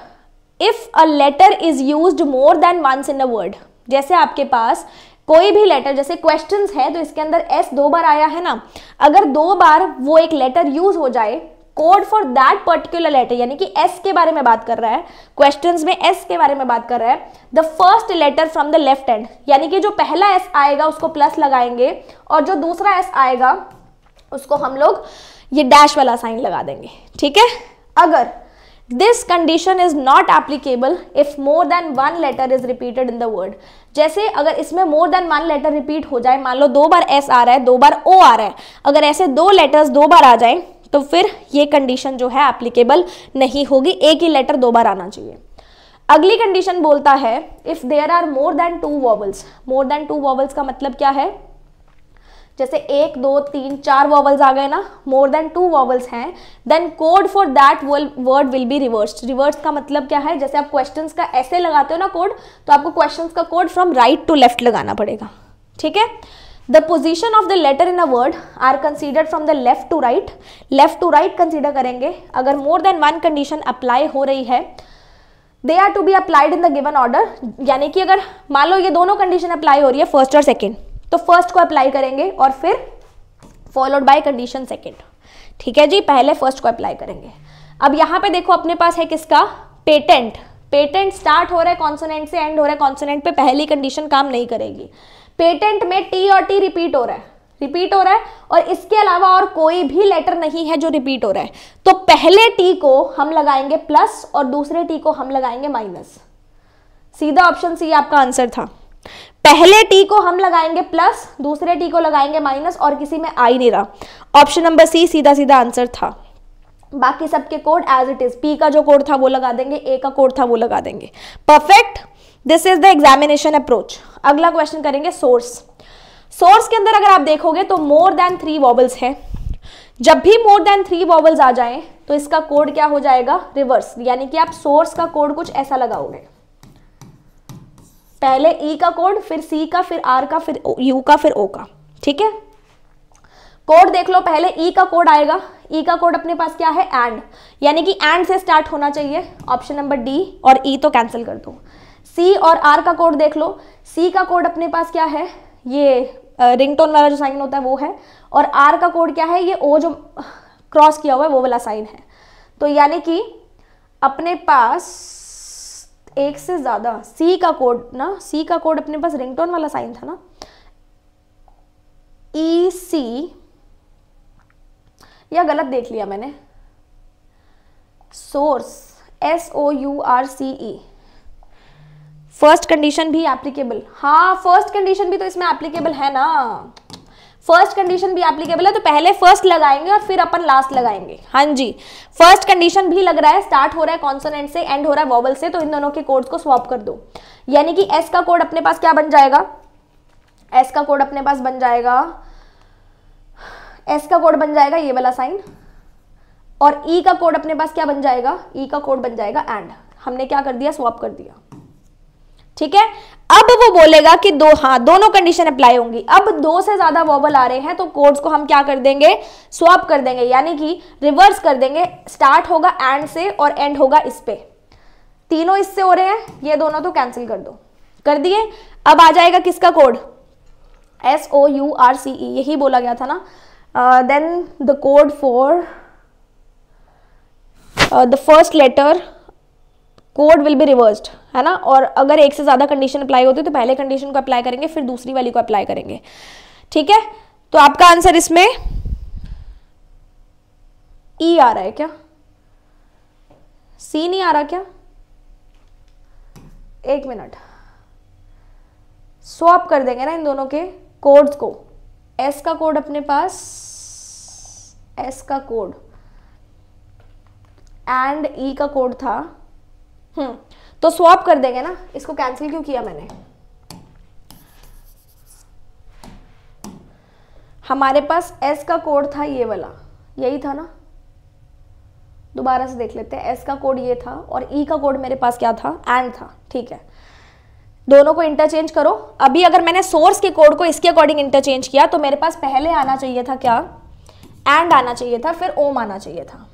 if a letter is use more than once in a word जैसे आपके पास कोई भी लेटर जैसे क्वेश्चन है तो इसके अंदर एस दो बार आया है ना अगर दो बार वो एक लेटर यूज हो जाए code for that particular letter यानी कि एस के बारे में बात कर रहा है क्वेश्चन में एस के बारे में बात कर रहा है the first letter from the left end यानी कि जो पहला एस आएगा उसको प्लस लगाएंगे और जो दूसरा एस आएगा उसको हम लोग ये डैश वाला साइन लगा देंगे ठीक है अगर this condition is not applicable if more than one letter is repeated in the word जैसे अगर इसमें more than one letter repeat हो जाए मान लो दो बार एस आ रहा है दो बार ओ आ रहा है अगर ऐसे दो लेटर्स दो बार आ जाए तो फिर ये कंडीशन जो है एप्लीकेबल नहीं होगी एक ही लेटर दो बार आना चाहिए अगली कंडीशन बोलता है if there are more than two vowels more than two vowels का मतलब क्या है जैसे एक दो तीन चार वॉवल्स आ गए ना मोर देन टू वॉवल्स हैं then code for that word will be reverse reverse का मतलब क्या है जैसे आप क्वेश्चंस का ऐसे लगाते हो ना कोड तो आपको क्वेश्चंस का code from right to left लगाना पड़ेगा ठीक है the position of the letter in a word are considered from the left to right left to right consider करेंगे अगर more than one condition apply हो रही है they are to be applied in the given order यानी कि अगर मान लो ये दोनों कंडीशन अप्लाई हो रही है फर्स्ट और सेकेंड तो फर्स्ट को अप्लाई करेंगे और फिर फॉलोड बाय कंडीशन सेकेंड ठीक है जी पहले फर्स्ट को अप्लाई करेंगे अब यहां पे देखो अपने पास है किसका पेटेंट पेटेंट स्टार्ट हो रहा है कॉन्सोनेंट से एंड हो रहा है कॉन्सोनेंट पे पहली कंडीशन काम नहीं करेगी पेटेंट में टी और टी रिपीट हो रहा है रिपीट हो रहा है और इसके अलावा और कोई भी लेटर नहीं है जो रिपीट हो रहा है तो पहले टी को हम लगाएंगे प्लस और दूसरे टी को हम लगाएंगे माइनस सीधा ऑप्शन सी आपका आंसर था पहले टी को हम लगाएंगे प्लस दूसरे टी को लगाएंगे माइनस और किसी में आई नहीं रहा ऑप्शन नंबर सी सीधा सीधा आंसर था बाकी सबके code as it is P का जो कोड था वो लगा देंगे ए का कोड था वो लगा देंगे perfect this is the examination approach अगला क्वेश्चन करेंगे सोर्स सोर्स के अंदर अगर आप देखोगे तो मोर देन थ्री वॉबल्स है जब भी मोर देन थ्री वॉबल्स आ जाएं तो इसका कोड क्या हो जाएगा रिवर्स यानी कि आप सोर्स का कोड कुछ ऐसा लगाओगे पहले ई e का कोड फिर सी का फिर आर का फिर यू का फिर ओ का ठीक है कोड देख लो पहले ई e का कोड आएगा ई e का कोड अपने पास क्या है एंड यानी कि एंड से स्टार्ट होना चाहिए ऑप्शन नंबर डी और ई e तो कैंसिल कर दो सी और आर का कोड देख लो सी का कोड अपने पास क्या है ये रिंगटोन वाला जो साइन होता है वो है और आर का कोड क्या है ये ओ जो क्रॉस किया हुआ है वो वाला साइन है तो यानी कि अपने पास एक से ज़्यादा सी का कोड ना सी का कोड अपने पास रिंगटोन वाला साइन था ना ई e सी या गलत देख लिया मैंने source S O U R C E first condition भी एप्लीकेबल हाँ फर्स्ट कंडीशन भी तो इसमें एप्लीकेबल है ना फर्स्ट कंडीशन भी एप्लीकेबल है तो पहले फर्स्ट लगाएंगे और फिर अपन लास्ट लगाएंगे हाँ जी फर्स्ट कंडीशन भी लग रहा है स्टार्ट हो रहा है कॉन्सोनेंट से एंड हो रहा है वॉबल से तो इन दोनों के कोड्स को स्वॉप कर दो यानी कि एस का कोड अपने पास क्या बन जाएगा एस का कोड अपने पास बन जाएगा एस का कोड बन जाएगा ये वाला साइन और ई e का कोड अपने पास क्या बन जाएगा ई e का कोड बन जाएगा एंड हमने क्या कर दिया स्वॉप कर दिया ठीक है अब वो बोलेगा कि दो हाँ दोनों कंडीशन अप्लाई होंगी अब दो से ज्यादा वॉबल आ रहे हैं तो कोड्स को हम क्या कर देंगे स्वाप कर देंगे यानी कि रिवर्स कर देंगे स्टार्ट होगा एंड से और एंड होगा इस पे तीनों इससे हो रहे हैं ये दोनों तो कैंसिल कर दो कर दिए अब आ जाएगा किसका code S O U R C E यही बोला गया था ना then the code for the first letter code will be reversed है ना और अगर एक से ज़्यादा कंडीशन अप्लाई होती है तो पहले कंडीशन को अप्लाई करेंगे फिर दूसरी वाली को अप्लाई करेंगे ठीक है तो आपका आंसर इसमें ई e आ रहा है क्या सी नहीं आ रहा क्या एक मिनट स्वैप कर देंगे ना इन दोनों के कोड्स को एस का कोड अपने पास एस का कोड एंड ई e का कोड था हम्म तो स्वॉप कर देंगे ना इसको कैंसिल क्यों किया मैंने हमारे पास एस का कोड था ये वाला यही था ना दोबारा से देख लेते हैं एस का कोड ये था और ई e का कोड मेरे पास क्या था एंड था ठीक है दोनों को इंटरचेंज करो अभी अगर मैंने सोर्स के कोड को इसके अकॉर्डिंग इंटरचेंज किया तो मेरे पास पहले आना चाहिए था क्या एंड आना चाहिए था फिर ओम आना चाहिए था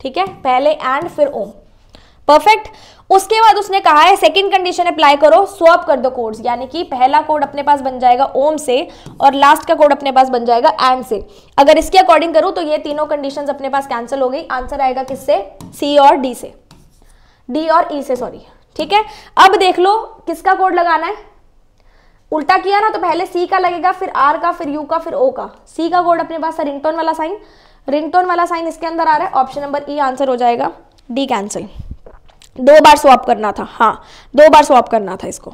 ठीक है पहले एंड फिर ओम परफेक्ट उसके बाद उसने कहा है सेकंड कंडीशन अप्लाई करो स्वॉप कर दो कोड्स यानी कि पहला कोड अपने पास बन जाएगा ओम से और लास्ट का कोड अपने पास बन जाएगा एंड से अगर इसके अकॉर्डिंग करूं तो ये तीनों कंडीशंस अपने पास कैंसिल हो गई आंसर आएगा किससे सी और डी से डी और ई e से सॉरी ठीक है अब देख लो किसका कोड लगाना है उल्टा किया ना तो पहले सी का लगेगा फिर आर का फिर यू का फिर ओ का सी का कोड अपने पास है रिंगटोन वाला साइन रिंगटोन वाला साइन इसके अंदर आ रहा है ऑप्शन नंबर ई आंसर हो जाएगा डी कैंसिल दो बार स्वाप करना था हाँ दो बार स्वाप करना था इसको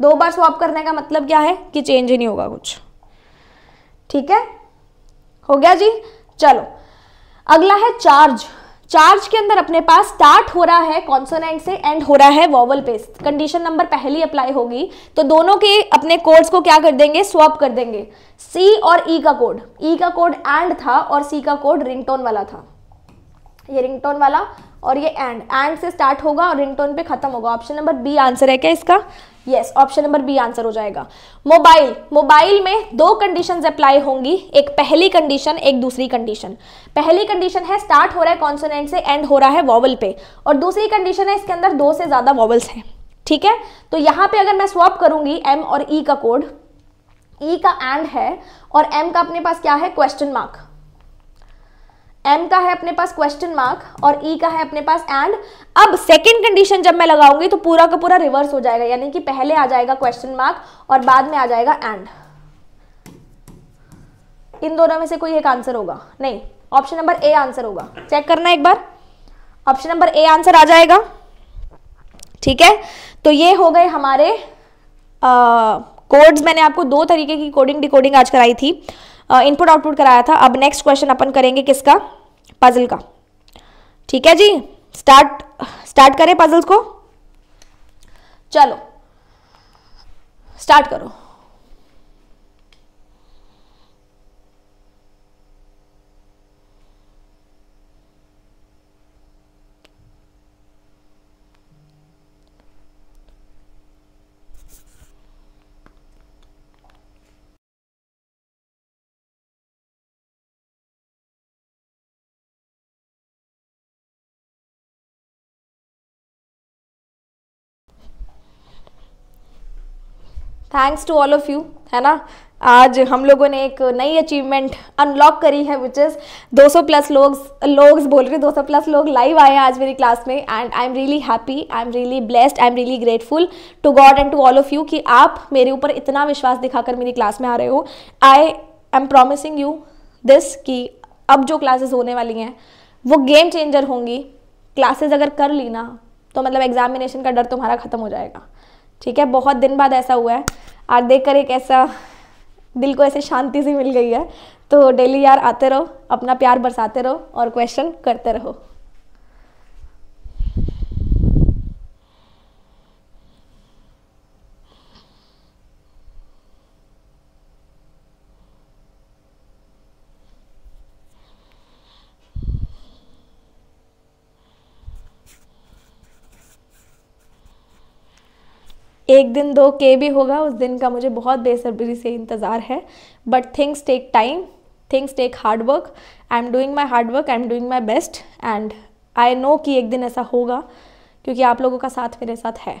दो बार स्वाप करने का मतलब क्या है कि चेंज ही नहीं होगा कुछ ठीक है हो गया जी चलो अगला है चार्ज चार्ज के अंदर अपने पास स्टार्ट हो रहा है कॉन्सोनेंट से एंड हो रहा है वॉवल पे कंडीशन नंबर पहली अप्लाई होगी तो दोनों के अपने कोड्स को क्या कर देंगे स्वाप कर देंगे सी और ई e का कोड ई e का कोड एंड था और सी का कोड रिंगटोन वाला था ये रिंगटोन वाला और ये एंड एंड से स्टार्ट होगा और रिंगटोन पे खत्म होगा ऑप्शन नंबर बी आंसर है क्या इसका yes option number B answer हो जाएगा मोबाइल मोबाइल में दो कंडीशन अप्लाई होंगी एक पहली कंडीशन एक दूसरी कंडीशन पहली कंडीशन है स्टार्ट हो रहा है कॉन्सोनेंट से एंड हो रहा है वॉवल पे और दूसरी कंडीशन है इसके अंदर दो से ज़्यादा वॉवल्स हैं ठीक है तो यहां पे अगर मैं स्वॉप करूंगी एम और ई e का कोड ई e का एंड है और एम का अपने पास क्या है क्वेश्चन मार्क एम का है अपने पास क्वेश्चन मार्क और ई e का है अपने पास एंड अब सेकेंड कंडीशन जब मैं लगाऊंगी तो पूरा का पूरा रिवर्स हो जाएगा यानी कि पहले आ जाएगा क्वेश्चन मार्क और बाद में आ जाएगा एंड इन दोनों में से कोई एक आंसर होगा नहीं ऑप्शन नंबर ए आंसर होगा चेक करना एक बार ऑप्शन नंबर ए आंसर आ जाएगा ठीक है तो ये हो गए हमारे कोड्स मैंने आपको दो तरीके की कोडिंग डिकोडिंग आज कराई थी इनपुट आउटपुट कराया था अब नेक्स्ट क्वेश्चन अपन करेंगे किसका पजल का ठीक है जी स्टार्ट स्टार्ट करें पजल्स को चलो स्टार्ट करो thanks to all of you है ना आज हम लोगों ने एक नई अचीवमेंट अनलॉक करी है विच इज़ 200 प्लस लोग लोग बोल रहे 200 प्लस लोग लाइव आए हैं आज मेरी क्लास में and I am really happy I am really blessed I am really grateful to God and to all of you कि आप मेरे ऊपर इतना विश्वास दिखाकर मेरी क्लास में आ रहे हो I am promising you this कि अब जो क्लासेस होने वाली हैं वो गेम चेंजर होंगी क्लासेस अगर कर ली ना तो मतलब एग्जामिनेशन का डर तुम्हारा ख़त्म हो जाएगा ठीक है बहुत दिन बाद ऐसा हुआ है आज देख एक ऐसा दिल को ऐसे शांति सी मिल गई है तो डेली यार आते रहो अपना प्यार बरसाते रहो और क्वेश्चन करते रहो एक दिन दो के भी होगा उस दिन का मुझे बहुत बेसब्री से इंतज़ार है but things take time things take hard work I am doing my hard work I am doing my best and I know कि एक दिन ऐसा होगा क्योंकि आप लोगों का साथ मेरे साथ है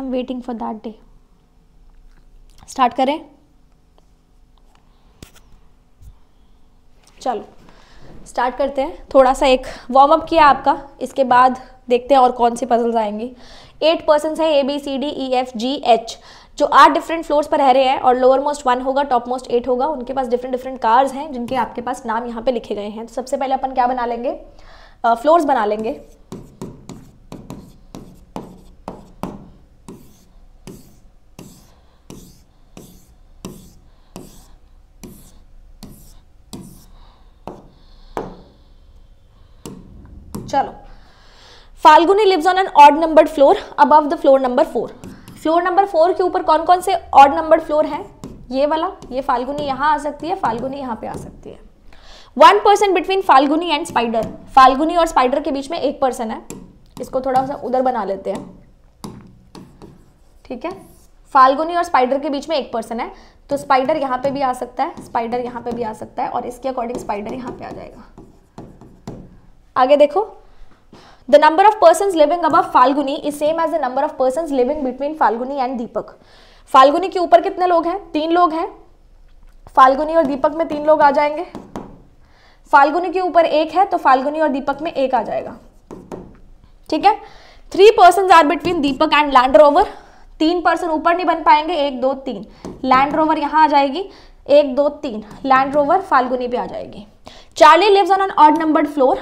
I am waiting for that day start करें चलो स्टार्ट करते हैं थोड़ा सा एक वार्म अप किया आपका इसके बाद देखते हैं और कौन से पजल्स आएंगे एट पर्सनस है A B C D E F G H जो आठ डिफरेंट फ्लोर्स पर रह रहे हैं और लोअर मोस्ट वन होगा टॉप मोस्ट एट होगा उनके पास डिफरेंट डिफरेंट कार्स हैं जिनके आपके पास नाम यहाँ पे लिखे गए हैं तो सबसे पहले अपन क्या बना लेंगे फ्लोर्स uh, बना लेंगे चलो Falguni lives on an odd number floor above the floor number four floor number four के ऊपर कौन कौन से ऑड नंबर फ्लोर हैं ये वाला ये फाल्गुनी यहाँ आ सकती है फाल्गुनी यहाँ पे आ सकती है one person between Falguni and spider Falguni और स्पाइडर के बीच में एक पर्सन है इसको थोड़ा सा उधर बना लेते हैं ठीक है फाल्गुनी और स्पाइडर के बीच में एक पर्सन है तो स्पाइडर यहाँ पे भी आ सकता है स्पाइडर यहाँ पे भी आ सकता है और इसके अकॉर्डिंग स्पाइडर यहाँ पे आ जाएगा आगे देखो the number of person living above Falguni is same as the number of person living between Falguni and Deepak Falguni के ऊपर कितने लोग हैं तीन लोग हैं फाल्गुनी और दीपक में तीन लोग आ जाएंगे फाल्गुनी के ऊपर एक है तो फाल्गुनी और दीपक में एक आ जाएगा ठीक है three person are between Deepak and Land Rover तीन पर्सन ऊपर नहीं बन पाएंगे एक दो तीन लैंड रोवर यहां आ जाएगी एक दो तीन लैंड रोवर फाल्गुनी पे आ जाएगी Charlie lives on an odd numbered floor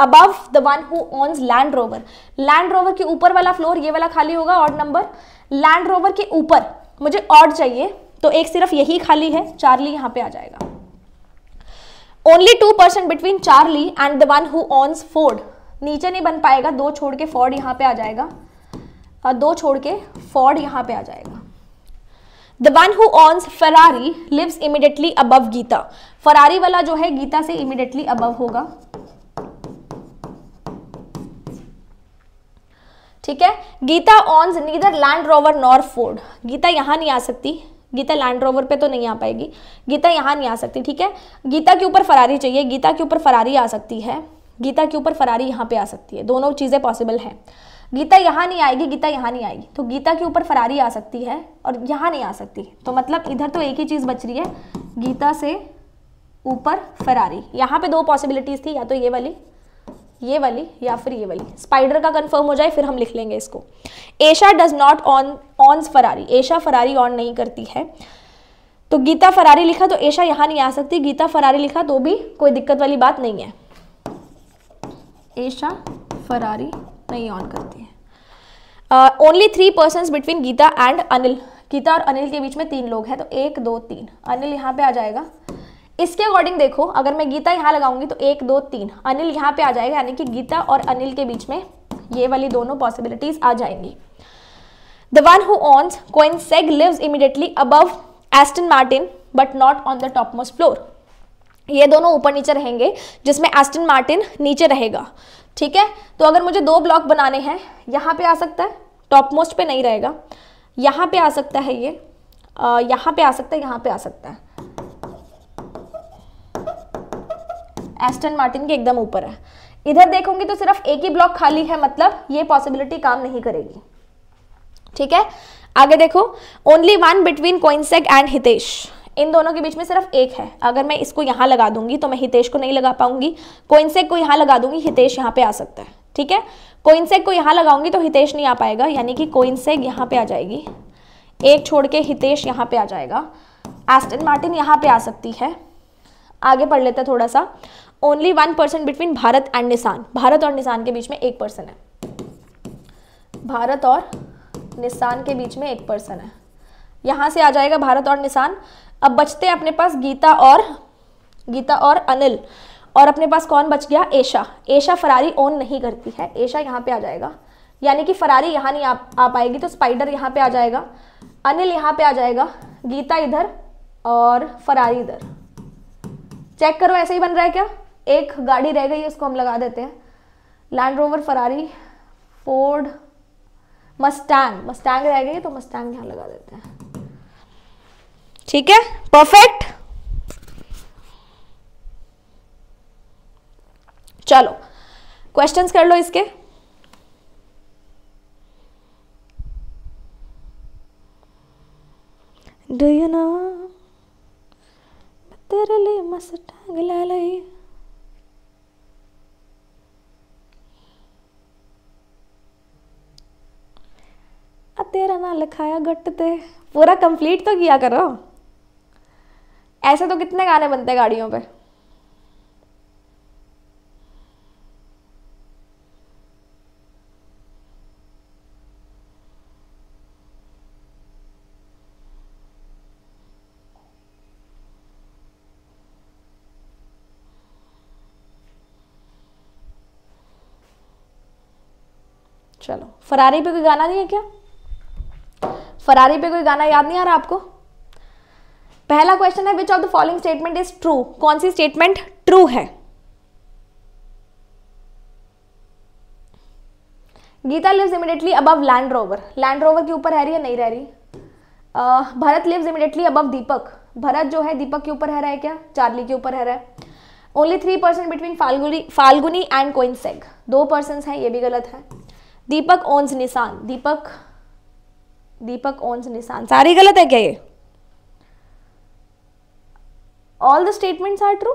above the one who owns Land Rover Land Rover के ऊपर वाला फ्लोर ये वाला खाली होगा ऑड नंबर लैंड रोवर के ऊपर मुझे ऑड चाहिए तो एक सिर्फ यही खाली है चार्ली यहाँ पे आ जाएगा only two percent between Charlie and the one who owns Ford नीचे नहीं बन पाएगा दो छोड़ के फोर्ड यहाँ पे आ जाएगा और दो छोड़ के फोर्ड यहाँ पे आ जाएगा the one who owns Ferrari lives immediately above Geeta Ferrari वाला जो है गीता से इमिडिएटली अबव होगा ठीक है Geeta owns neither Land Rover nor Ford Geeta यहाँ नहीं आ सकती गीता लैंड रोवर पे तो नहीं आ पाएगी गीता यहाँ नहीं आ सकती ठीक है गीता के ऊपर फरारी चाहिए गीता के ऊपर फरारी आ सकती है गीता के ऊपर फरारी यहाँ पे आ सकती है दोनों चीज़ें पॉसिबल हैं गीता यहाँ नहीं आएगी गीता यहाँ नहीं आएगी तो गीता के ऊपर फरारी आ सकती है और यहाँ नहीं आ सकती तो मतलब इधर तो एक ही चीज़ बच रही है गीता से ऊपर फरारी यहाँ पे दो पॉसिबिलिटीज़ थी या तो ये वाली ये वाली या फिर ये वाली स्पाइडर का कंफर्म हो जाए फिर हम लिख लेंगे इसको Esha does not own own Ferrari Esha Ferrari own नहीं करती है तो गीता फरारी लिखा तो एशा यहां नहीं आ सकती गीता फरारी लिखा तो भी कोई दिक्कत वाली बात नहीं है एशा फरारी नहीं ऑन करती है only three person between Geeta and Anil Geeta और अनिल के बीच में तीन लोग हैं तो एक दो तीन अनिल यहां पे आ जाएगा इसके अकॉर्डिंग देखो अगर मैं गीता यहाँ लगाऊंगी तो एक दो तीन अनिल यहाँ पे आ जाएगा यानी कि गीता और अनिल के बीच में ये वाली दोनों पॉसिबिलिटीज आ जाएंगी द वन हु ऑन्स सेग lives immediately above Aston Martin but not on the top most floor ये दोनों ऊपर नीचे रहेंगे जिसमें एस्टन मार्टिन नीचे रहेगा ठीक है तो अगर मुझे दो ब्लॉक बनाने हैं यहाँ पे आ सकता है टॉप मोस्ट पे नहीं रहेगा यहाँ पे आ सकता है ये यहाँ पे आ सकता है यहाँ पे आ सकता है एस्टन मार्टिन के एकदम ऊपर है इधर देखूंगी तो सिर्फ एक ही ब्लॉक खाली है मतलब ये पॉसिबिलिटी काम नहीं करेगी ठीक है आगे देखो only one between Koenigsegg and Hitesh इन दोनों के बीच में सिर्फ एक है अगर मैं इसको यहाँ लगा दूंगी तो मैं हितेश को नहीं लगा पाऊंगी कोइंसेक को यहाँ लगा दूंगी हितेश यहाँ पे आ सकता है ठीक है कोइंसेक को यहाँ लगाऊंगी तो हितेश नहीं आ पाएगा यानी कि कोइंसेक यहाँ पे आ जाएगी एक छोड़ के हितेश यहाँ पे आ जाएगा एस्टन मार्टिन यहाँ पे आ सकती है आगे पढ़ लेते थोड़ा सा only one percent between Bharat and Nissan Bharat और निशान के बीच में एक पर्सन है भारत और निशान के बीच में एक पर्सन है यहां से आ जाएगा भारत और निशान अब बचते हैं अपने पास गीता और गीता और अनिल और अपने पास कौन बच गया एशा एशा फरारी ओन नहीं करती है एशा यहाँ पे आ जाएगा यानी कि फरारी यहाँ नहीं आ, आ पाएगी तो स्पाइडर यहाँ पे आ जाएगा अनिल यहाँ पे आ जाएगा गीता इधर और फरारी इधर चेक करो ऐसे ही बन रहा है क्या एक गाड़ी रह गई है उसको हम लगा देते हैं Land Rover Ferrari Ford Mustang Mustang रह गई तो मस्टैंग यहाँ लगा देते हैं ठीक है परफेक्ट चलो क्वेश्चंस कर लो इसके डू यू नो तेरे लिए are must tangle आ तेरा ना लिखाया गट ते पूरा कंप्लीट तो किया करो ऐसे तो कितने गाने बनते गाड़ियों पे चलो फरारी पे कोई गाना नहीं है क्या फरारी पे कोई गाना याद नहीं आ रहा आपको पहला क्वेश्चन है which of the following statement is true कौन सी स्टेटमेंट ट्रू है Geeta lives immediately above Land Rover Land Rover के ऊपर है रही है नहीं रह रही uh, Bharat lives immediately above Deepak Bharat जो है दीपक के ऊपर है रहा है क्या चार्ली के ऊपर है रहा है only three percent between Falguni Falguni and Koenigsegg दो पर्सन है ये भी गलत है दीपक ओन्स निशान दीपक दीपक ओन्स निशान सारी गलत है क्या ये all the statements are true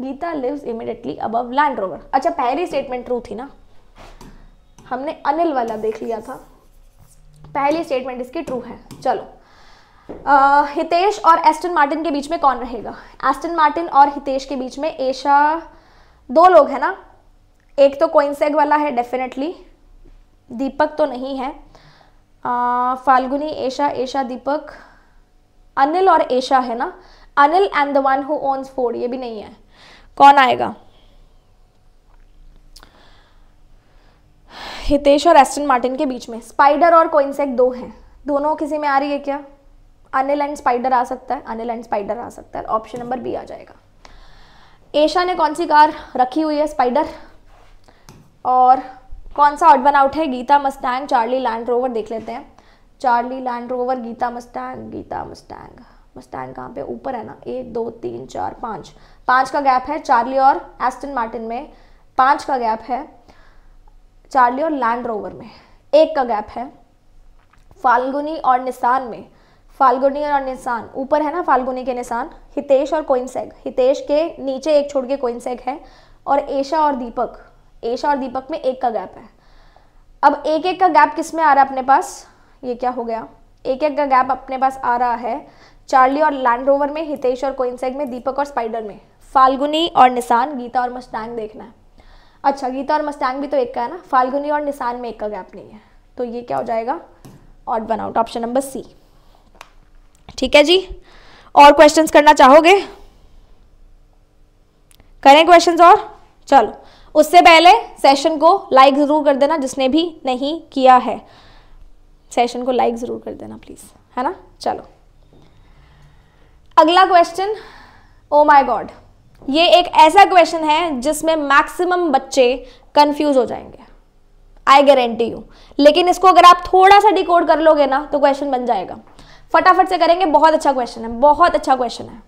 Geeta lives immediately above Land Rover अच्छा पहली स्टेटमेंट ट्रू थी ना हमने अनिल वाला देख लिया था पहली स्टेटमेंट इसकी ट्रू है चलो आ, हितेश और एस्टन मार्टिन के बीच में कौन रहेगा एस्टन मार्टिन और हितेश के बीच में एशा दो लोग हैं ना एक तो कोइंसेग वाला है डेफिनेटली दीपक तो नहीं है फाल्गुनी एशा एशा दीपक अनिल और एशा है ना Anil and the one who owns Ford ये भी नहीं है कौन आएगा हितेश और एस्टन मार्टिन के बीच में स्पाइडर और कोइंसेक दो हैं दोनों किसी में आ रही है क्या अनिल एंड स्पाइडर आ सकता है अनिल एंड स्पाइडर आ सकता है ऑप्शन नंबर बी आ जाएगा एशा ने कौन सी कार रखी हुई है स्पाइडर और कौन सा ऑड वन आउट है Geeta Mustang Charlie Land Rover देख लेते हैं Charlie Land Rover Geeta Mustang Geeta Mustang Mustang कहाँ पे ऊपर है ना एक दो तीन चार पाँच पाँच का गैप है चार्ली और एस्टन मार्टिन में पाँच का गैप है चार्ली और लैंड रोवर में एक का गैप है फाल्गुनी और निशान में फाल्गुनी और निशान ऊपर है ना फाल्गुनी के निशान हितेश और कोइंसेग हितेश के नीचे एक छोड़ के कोइंसेग है और एशा और दीपक ईशा और दीपक में एक का गैप है अब एक एक का गैप किस में आ रहा है अपने पास ये क्या हो गया एक एक का गैप अपने पास आ रहा है चार्ली और लैंड रोवर में हितेश और कोइंसेग में दीपक और स्पाइडर में फाल्गुनी और निशान गीता और मस्टैंग देखना है अच्छा गीता और मस्टैंग भी तो एक का है ना फाल्गुनी और निशान में एक का गैप नहीं है तो ये क्या हो जाएगा odd one out option number C ठीक है जी और क्वेश्चंस करना चाहोगे करें क्वेश्चंस और चलो उससे पहले सेशन को लाइक ज़रूर कर देना जिसने भी नहीं किया है सेशन को लाइक ज़रूर कर देना प्लीज़ है ना चलो अगला क्वेश्चन ओ माय गॉड ये एक ऐसा क्वेश्चन है जिसमें मैक्सिमम बच्चे कंफ्यूज हो जाएंगे आई गारंटी यू लेकिन इसको अगर आप थोड़ा सा डिकोड कर लोगे ना तो क्वेश्चन बन जाएगा फटाफट से करेंगे बहुत अच्छा क्वेश्चन है बहुत अच्छा क्वेश्चन है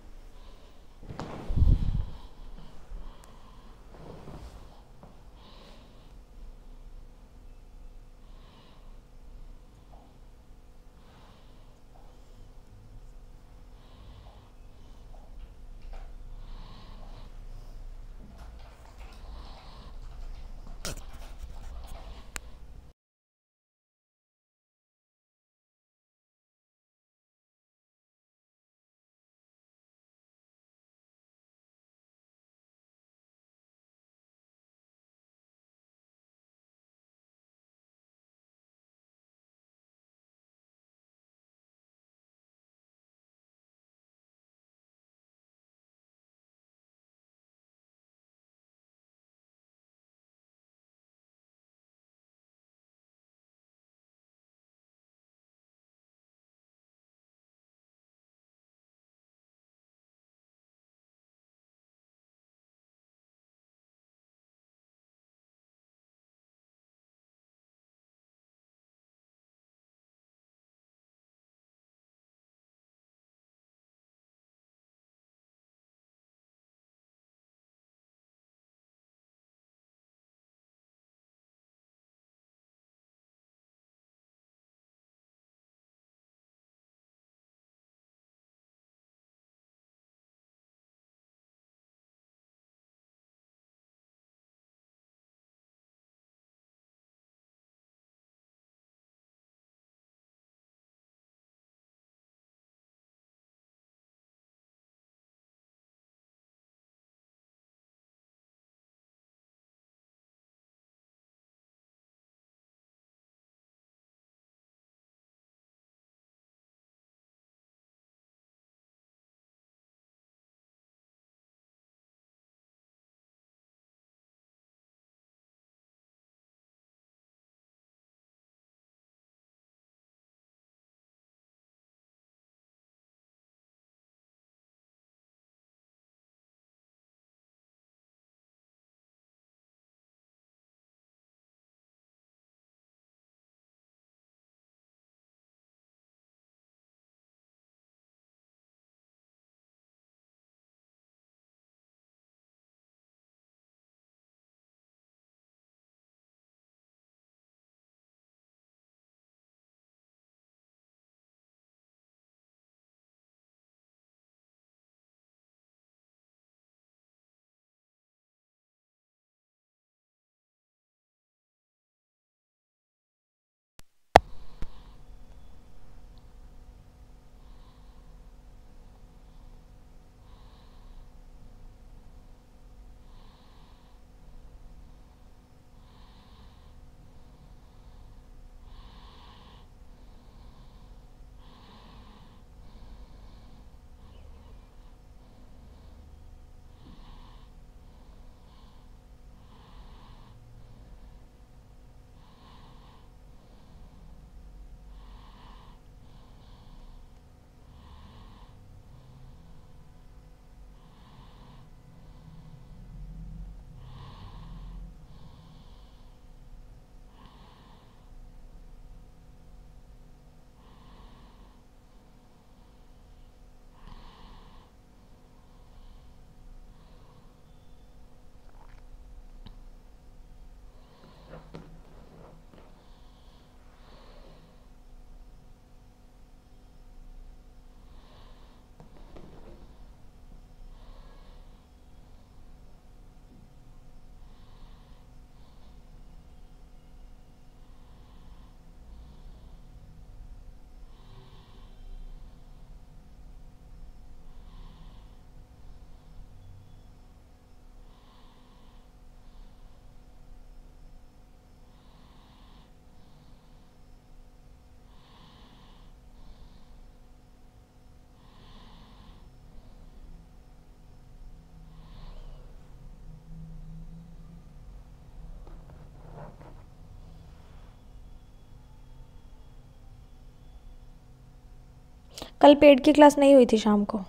कल पेड की क्लास नहीं हुई थी शाम को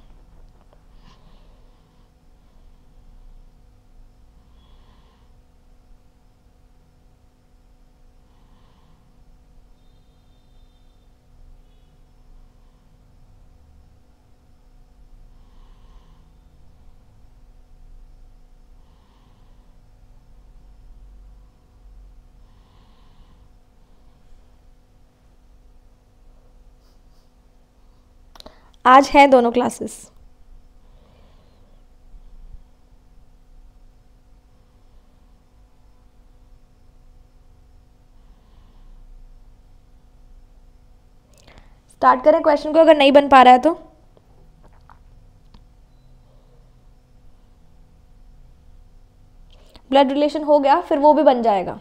आज हैं दोनों क्लासेस स्टार्ट करें क्वेश्चन को अगर नहीं बन पा रहा है तो ब्लड रिलेशन हो गया फिर वो भी बन जाएगा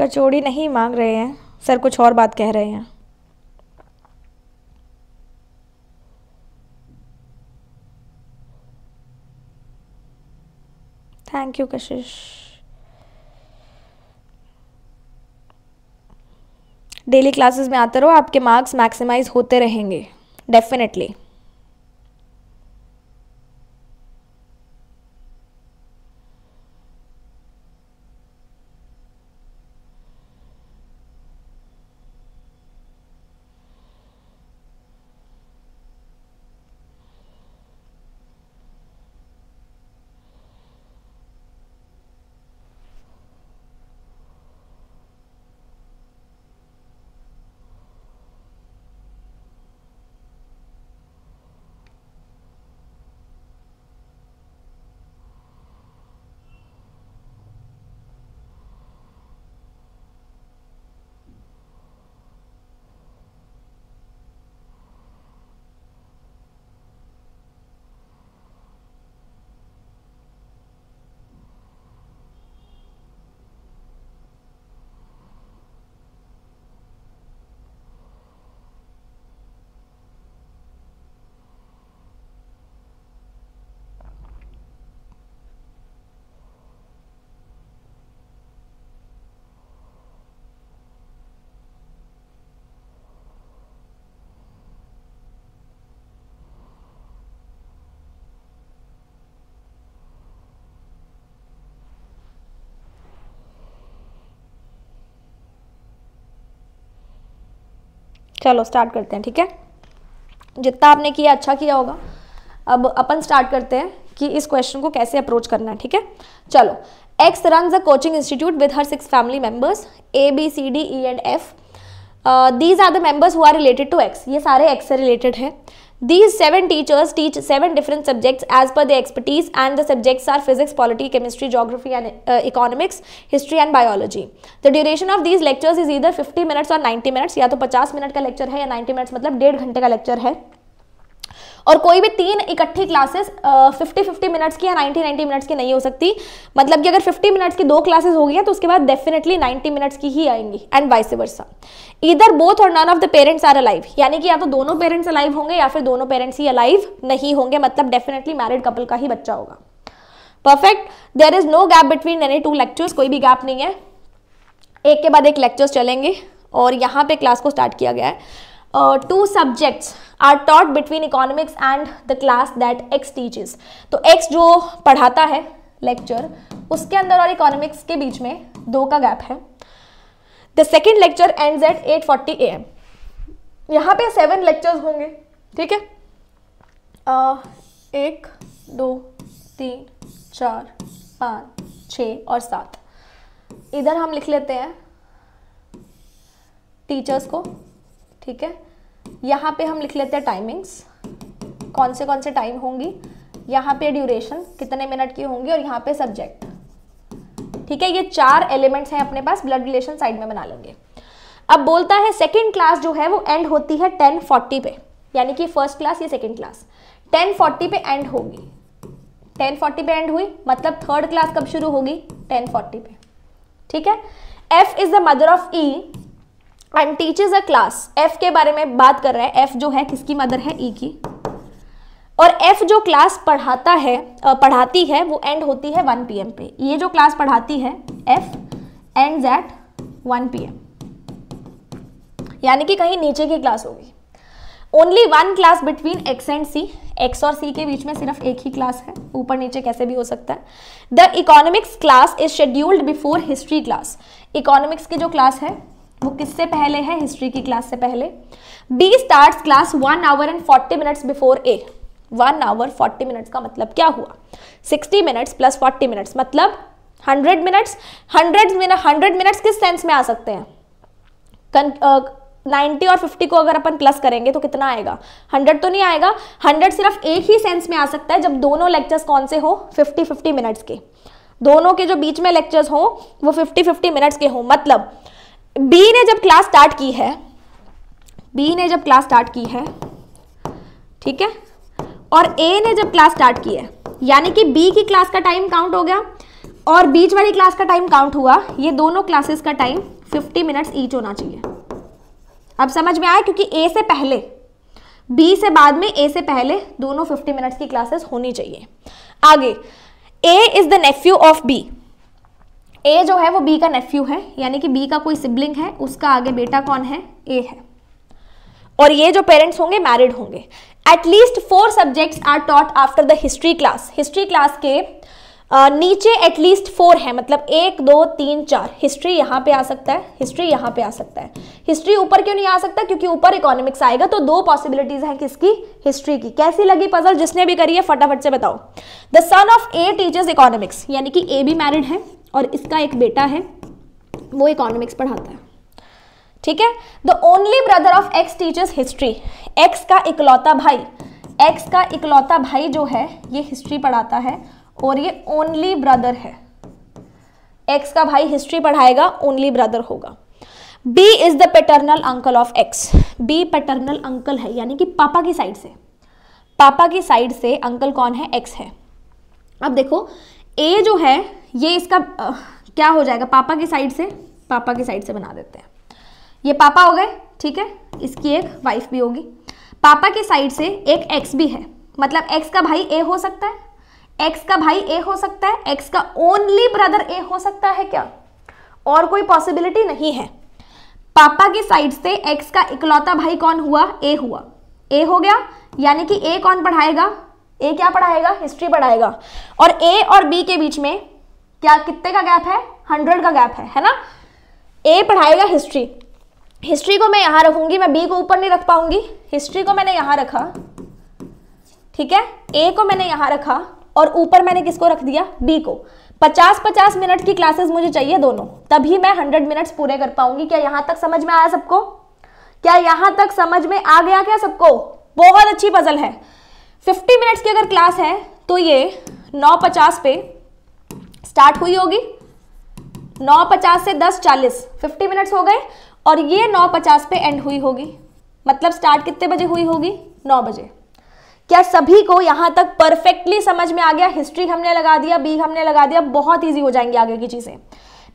कचौड़ी नहीं मांग रहे हैं सर कुछ और बात कह रहे हैं thank you Kashish daily classes में आते रहो आपके मार्क्स मैक्सिमाइज होते रहेंगे डेफिनेटली चलो स्टार्ट करते हैं ठीक है जितना आपने किया अच्छा किया होगा अब अपन स्टार्ट करते हैं कि इस क्वेश्चन को कैसे अप्रोच करना है ठीक है चलो X run the coaching institute with her six family members A B C D E and F these are the members who are related to X ये सारे एक्स से रिलेटेड हैं These seven teachers teach seven different subjects as per their expertise and the subjects are physics, polity, chemistry, geography and uh, economics, history and biology. The duration of these lectures is either 50 minutes or 90 minutes या 50 minutes का lecture 90 minutes lecture और कोई भी तीन इकट्ठी classes fifty fifty minutes की या ninety ninety minutes की नहीं हो सकती मतलब कि अगर फिफ्टी मिनट्स की दो क्लासेस होगी तो उसके बाद डेफिनेटली नाइन्टी मिनट्स की ही आएंगी एंड वाइस वर्सा इधर बोथ और none of the parents are alive यानी कि या तो दोनों पेरेंट्स अलाइव होंगे या फिर दोनों पेरेंट्स ही अलाइव नहीं होंगे मतलब डेफिनेटली मैरिड कपल का ही बच्चा होगा perfect there is no gap between any two lectures कोई भी गैप नहीं है एक के बाद एक लेक्चर्स चलेंगे और यहाँ पे क्लास को स्टार्ट किया गया है uh, two subjects are taught between economics and the class that x teaches तो x जो पढ़ाता है lecture उसके अंदर और economics के बीच में दो का gap है The second lecture ends at 8:40 a.m. यहाँ पे सेवन लेक्चर्स होंगे ठीक है uh, एक दो तीन चार पाँच छ और सात इधर हम लिख लेते हैं टीचर्स को ठीक है यहाँ पे हम लिख लेते हैं टाइमिंग्स कौन से कौन से टाइम होंगी यहाँ पे ड्यूरेशन कितने मिनट की होंगी और यहाँ पे सब्जेक्ट ठीक है ये चार एलिमेंट्स हैं अपने पास ब्लड रिलेशन साइड में बना लेंगे अब बोलता है सेकेंड क्लास जो है वो एंड होती है टेन फोर्टी पे यानी कि फर्स्ट क्लास या सेकेंड क्लास टेन फोर्टी पे एंड होगी टेन फोर्टी पे एंड हुई मतलब थर्ड क्लास कब शुरू होगी टेन फोर्टी पे ठीक है F is the mother of E and teaches a class F के बारे में बात कर रहे हैं एफ जो है किसकी मदर है ई e की और एफ जो क्लास पढ़ाता है पढ़ाती है वो एंड होती है 1 पीएम पे ये जो क्लास पढ़ाती है एफ एंड एट 1 पीएम यानी कि कहीं नीचे की क्लास होगी only one class between X and C X और सी के बीच में सिर्फ एक ही क्लास है ऊपर नीचे कैसे भी हो सकता है the economics class is scheduled before history class economics की जो क्लास है वो किससे पहले है हिस्ट्री की क्लास से पहले B start class one hour and forty minutes before A one hour forty minutes का मतलब क्या हुआ sixty minutes plus forty minutes मतलब hundred minutes hundred minute hundred minutes किस सेंस में आ सकते हैं नाइन्टी uh, और फिफ्टी को अगर अपन प्लस करेंगे तो कितना आएगा हंड्रेड तो नहीं आएगा हंड्रेड सिर्फ एक ही सेंस में आ सकता है जब दोनों लेक्चर्स कौन से हो फिफ्टी फिफ्टी मिनट्स के दोनों के जो बीच में लेक्चर्स हों वो फिफ्टी फिफ्टी मिनट्स के हों मतलब बी ने जब क्लास स्टार्ट की है बी ने जब क्लास स्टार्ट की है ठीक है और ए ने जब क्लास स्टार्ट की है यानी कि बी की क्लास का टाइम काउंट हो गया और बीच वाली क्लास का टाइम काउंट हुआ ये दोनों क्लासेस का टाइम 50 मिनट्स ईच होना चाहिए अब समझ में आया क्योंकि ए से पहले बी से बाद में ए से पहले दोनों 50 मिनट्स की क्लासेस होनी चाहिए आगे A is the nephew of B A जो है वो बी का नेफ्यू है यानी कि बी का कोई सिबलिंग है उसका आगे बेटा कौन है ए है और ये जो पेरेंट्स होंगे मैरिड होंगे at least four subjects are taught after the history class history class के नीचे एटलीस्ट फोर है मतलब एक दो तीन चार हिस्ट्री यहाँ पे आ सकता है हिस्ट्री यहाँ पे आ सकता है हिस्ट्री ऊपर क्यों नहीं आ सकता क्योंकि ऊपर इकोनॉमिक्स आएगा तो दो पॉसिबिलिटीज हैं किसकी हिस्ट्री की कैसी लगी पजल जिसने भी करी है फटाफट से बताओ the son of A teaches economics यानी कि ए भी मैरिड है और इसका एक बेटा है वो इकोनॉमिक्स पढ़ाता है ठीक है the only brother of X teaches history X का इकलौता भाई एक्स का इकलौता भाई जो है ये हिस्ट्री पढ़ाता है और ये ओनली ब्रदर है एक्स का भाई हिस्ट्री पढ़ाएगा ओनली ब्रदर होगा B is the paternal uncle of X B paternal uncle है यानी कि पापा की साइड से पापा की साइड से अंकल कौन है एक्स है अब देखो ए जो है ये इसका आ, क्या हो जाएगा पापा की साइड से पापा की साइड से बना देते हैं ये पापा हो गए ठीक है इसकी एक वाइफ भी होगी पापा की साइड से एक एक्स भी है मतलब एक्स का भाई ए हो सकता है एक्स का भाई ए हो सकता है एक्स का ओनली ब्रदर ए हो सकता है क्या और कोई पॉसिबिलिटी नहीं है पापा की साइड से एक्स का इकलौता भाई कौन हुआ ए हुआ ए हो गया यानी कि ए कौन पढ़ाएगा ए क्या पढ़ाएगा हिस्ट्री पढ़ाएगा और ए और बी के बीच में क्या कितने का गैप है हंड्रेड का गैप है है ना ए पढ़ाएगा हिस्ट्री हिस्ट्री को मैं यहाँ रखूंगी मैं बी को ऊपर नहीं रख पाऊंगी हिस्ट्री को मैंने यहाँ रखा ठीक है ए को मैंने यहाँ रखा और ऊपर मैंने किसको रख दिया बी को पचास पचास मिनट की क्लासेस मुझे चाहिए दोनों तभी मैं हंड्रेड मिनट्स पूरे कर पाऊंगी क्या यहाँ तक समझ में आया सबको क्या यहाँ तक समझ में आ गया क्या सबको बहुत अच्छी पजल है फिफ्टी मिनट्स की अगर क्लास है तो ये नौ पचास पे स्टार्ट हुई होगी नौ पचास से दस चालीस फिफ्टी मिनट्स हो गए और ये नौ पचास पे एंड हुई होगी मतलब स्टार्ट कितने बजे हुई होगी नौ बजे क्या सभी को यहां तक परफेक्टली समझ में आ गया हिस्ट्री हमने लगा दिया बी हमने लगा दिया बहुत ईजी हो जाएंगी आगे की चीज़ें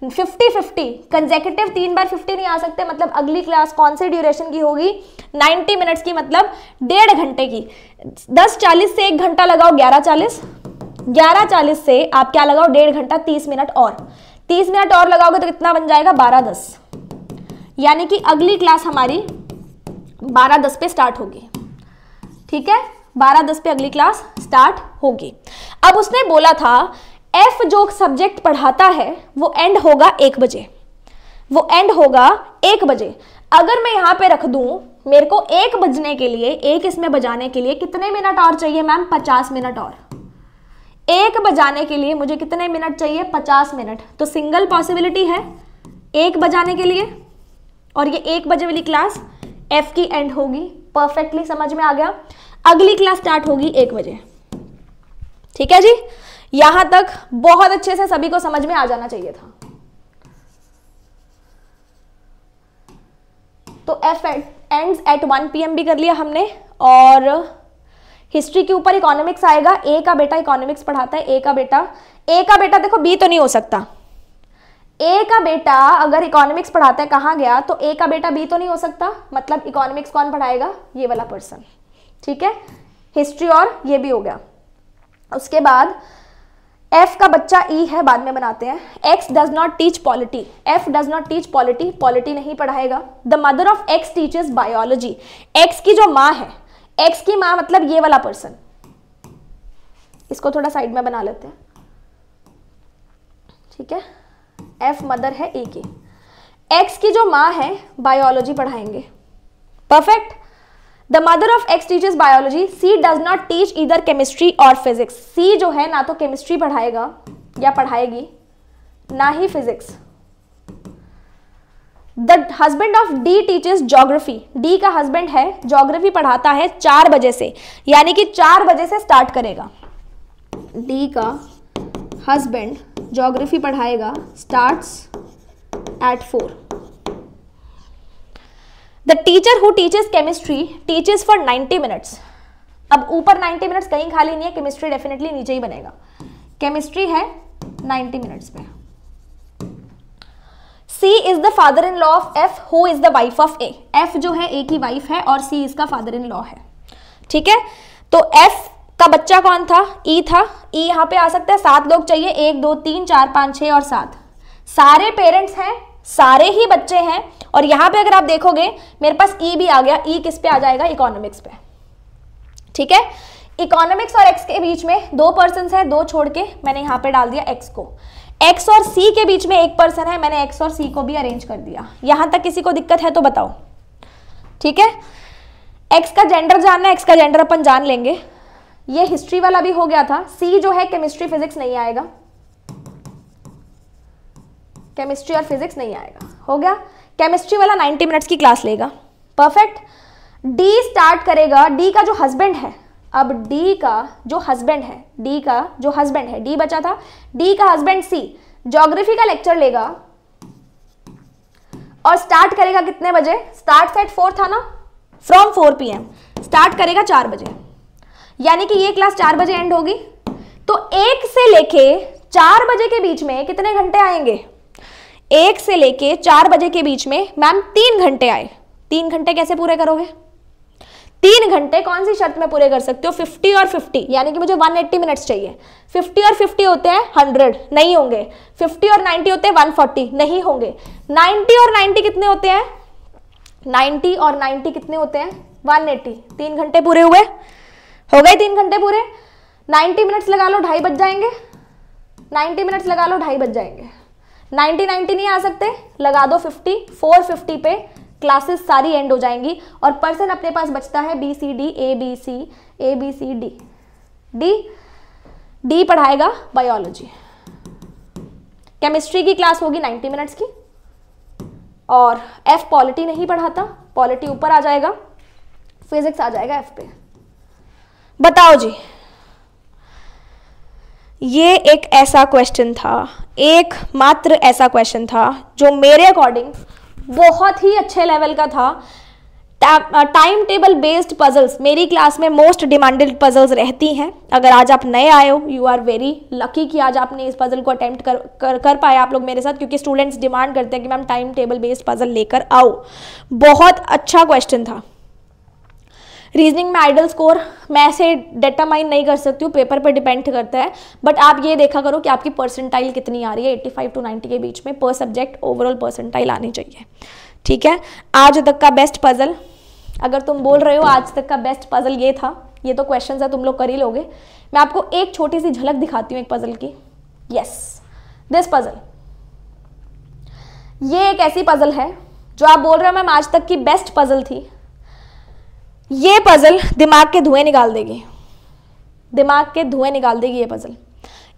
फिफ्टी फिफ्टी कंजेकेटिव तीन बार फिफ्टी नहीं आ सकते मतलब अगली क्लास कौन से ड्यूरेशन की होगी नाइन्टी मिनट्स की मतलब डेढ़ घंटे की दस चालीस से एक घंटा लगाओ ग्यारह चालीस ग्यारह चालीस से आप क्या लगाओ डेढ़ घंटा तीस मिनट और तीस मिनट और लगाओगे तो कितना बन जाएगा बारह दस यानी कि अगली क्लास हमारी बारह दस पे स्टार्ट होगी ठीक है बारह दस पे अगली क्लास स्टार्ट होगी अब उसने बोला था एफ जो सब्जेक्ट पढ़ाता है वो एंड होगा एक बजे वो एंड होगा एक बजे अगर मैं यहाँ पे रख दूँ मेरे को एक बजने के लिए एक इसमें बजाने के लिए कितने मिनट और चाहिए मैम पचास मिनट और एक बजाने के लिए मुझे कितने मिनट चाहिए पचास मिनट तो सिंगल पॉसिबिलिटी है एक बजाने के लिए और ये एक बजे वाली क्लास एफ की एंड होगी परफेक्टली समझ में आ गया अगली क्लास स्टार्ट होगी एक बजे ठीक है जी यहां तक बहुत अच्छे से सभी को समझ में आ जाना चाहिए था तो F ends at one PM भी कर लिया हमने और हिस्ट्री के ऊपर इकोनॉमिक्स आएगा ए का बेटा इकोनॉमिक्स पढ़ाता है ए का बेटा ए का बेटा देखो बी तो नहीं हो सकता ए का बेटा अगर इकोनॉमिक्स पढ़ाता है कहाँ गया तो ए का बेटा बी तो नहीं हो सकता मतलब इकोनॉमिक्स कौन पढ़ाएगा ये वाला पर्सन ठीक है हिस्ट्री और ये भी हो गया उसके बाद एफ का बच्चा ई e है बाद में बनाते हैं X does not teach polity F does not teach polity polity नहीं पढ़ाएगा the mother of X teaches biology X की जो माँ है एक्स की माँ मतलब ये वाला पर्सन इसको थोड़ा साइड में बना लेते हैं ठीक है एफ मदर है ए की एक्स की जो माँ है बायोलॉजी पढ़ाएंगे perfect the mother of X teaches biology C does not teach इधर केमिस्ट्री और फिजिक्स सी जो है ना तो केमिस्ट्री पढ़ाएगा या पढ़ाएगी ना ही physics the husband of D teaches geography D का हस्बैंड है जोग्राफी पढ़ाता है चार बजे से यानी कि चार बजे से स्टार्ट करेगा डी का हस्बैंड जोग्राफी पढ़ाएगा starts at four the teacher who teaches chemistry teaches for 90 minutes अब ऊपर 90 मिनट्स कहीं खाली नहीं है केमिस्ट्री डेफिनेटली नीचे ही बनेगा केमिस्ट्री है 90 मिनट्स में C is the father in law of F who is the wife of A F जो है ए की वाइफ है और सी इसका फादर इन लॉ है ठीक है तो एफ का बच्चा कौन था ई e था ई e यहाँ पे आ सकता है सात लोग चाहिए एक दो तीन चार पाँच छः और सात सारे पेरेंट्स हैं सारे ही बच्चे हैं और यहां पे अगर आप देखोगे मेरे पास ई e भी आ गया ई e किस पे आ जाएगा इकोनॉमिक्स पे ठीक है इकोनॉमिक्स और एक्स के बीच में दो पर्सन हैं दो छोड़ के मैंने यहां पे डाल दिया एक्स को एक्स और सी के बीच में एक पर्सन है मैंने एक्स और सी को भी अरेंज कर दिया यहां तक किसी को दिक्कत है तो बताओ ठीक है एक्स का जेंडर जानना एक्स का जेंडर अपन जान लेंगे ये हिस्ट्री वाला भी हो गया था सी जो है केमिस्ट्री फिजिक्स नहीं आएगा केमिस्ट्री और फिजिक्स नहीं आएगा हो गया केमिस्ट्री वाला 90 मिनट्स की क्लास लेगा परफेक्ट डी स्टार्ट करेगा डी का जो हस्बैंड है अब डी का जो हस्बैंड है डी का जो हस्बैंड है डी बचा था डी का हस्बैंड सी जोग्राफी का लेक्चर लेगा और स्टार्ट करेगा कितने बजे स्टार्ट सेट फोर था ना फ्रॉम फोर पी स्टार्ट करेगा चार बजे यानी कि ये क्लास चार बजे एंड होगी तो एक से लेके चार बजे के बीच में कितने घंटे आएंगे एक से लेके चार बजे के बीच में मैम तीन घंटे आए तीन घंटे कैसे पूरे करोगे तीन घंटे कौन सी शर्त में पूरे कर सकते हो 50 और 50 यानी कि मुझे 180 मिनट्स चाहिए 50 और 50 होते हैं 100 नहीं होंगे 50 और 90 होते हैं 140 नहीं होंगे 90 और 90 कितने होते हैं 90 और 90 कितने होते हैं 180 तीन घंटे पूरे हुए हो गए तीन घंटे पूरे 90 मिनट्स लगा लो ढाई बज जाएंगे 90 मिनट्स लगा लो ढाई बज जाएंगे नाइन्टी नाइन्टी नहीं आ सकते लगा दो फिफ्टी फोर फिफ्टी पे क्लासेस सारी एंड हो जाएंगी और पर्सन अपने पास बचता है B C D A B C A B C D D D पढ़ाएगा बायोलॉजी केमिस्ट्री की क्लास होगी 90 मिनट्स की और एफ पॉलिटी नहीं पढ़ाता पॉलिटी ऊपर आ जाएगा फिजिक्स आ जाएगा एफ पे बताओ जी ये एक ऐसा क्वेश्चन था एक मात्र ऐसा क्वेश्चन था जो मेरे अकॉर्डिंग बहुत ही अच्छे लेवल का था टाइम टेबल बेस्ड पजल्स मेरी क्लास में मोस्ट डिमांडेड पजल्स रहती हैं अगर आज आप नए आए हो यू आर वेरी लकी कि आज आपने इस पजल को अटैम्प्ट कर, कर कर पाए आप लोग मेरे साथ क्योंकि स्टूडेंट्स डिमांड करते हैं कि ma'am time table based puzzle लेकर आओ बहुत अच्छा क्वेश्चन था रीजनिंग में आइडल स्कोर मैं ऐसे डेटामाइन नहीं कर सकती हूँ पेपर पर डिपेंड करता है बट आप ये देखा करो कि आपकी परसेंटाइल कितनी आ रही है 85 टू 90 के बीच में पर सब्जेक्ट ओवरऑल परसेंटाइल आनी चाहिए ठीक है आज तक का बेस्ट पजल अगर तुम बोल रहे हो आज तक का बेस्ट पजल ये था ये तो क्वेश्चन है तुम लोग कर ही लोगे मैं आपको एक छोटी सी झलक दिखाती हूँ एक पजल की यस दिस पजल ये एक ऐसी पजल है जो आप बोल रहे हो मैम आज तक की बेस्ट पजल थी ये पजल दिमाग के धुएं निकाल देगी दिमाग के धुएं निकाल देगी ये पजल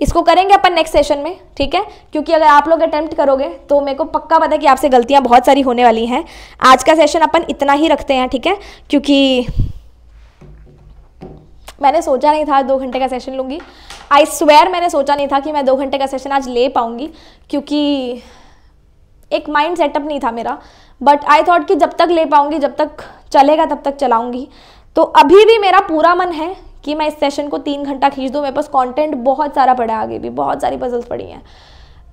इसको करेंगे अपन नेक्स्ट सेशन में ठीक है क्योंकि अगर आप लोग अटेम्प्ट करोगे तो मेरे को पक्का पता है कि आपसे गलतियां बहुत सारी होने वाली हैं आज का सेशन अपन इतना ही रखते हैं ठीक है क्योंकि मैंने सोचा नहीं था दो घंटे का सेशन लूँगी आई स्वेयर मैंने सोचा नहीं था कि मैं दो घंटे का सेशन आज ले पाऊँगी क्योंकि एक माइंड सेटअप नहीं था मेरा बट आई थॉट कि जब तक ले पाऊंगी जब तक चलेगा तब तक चलाऊंगी तो अभी भी मेरा पूरा मन है कि मैं इस सेशन को तीन घंटा खींच दूँ मेरे पास कॉन्टेंट बहुत सारा पड़ा आगे भी बहुत सारी पजल्स पड़ी हैं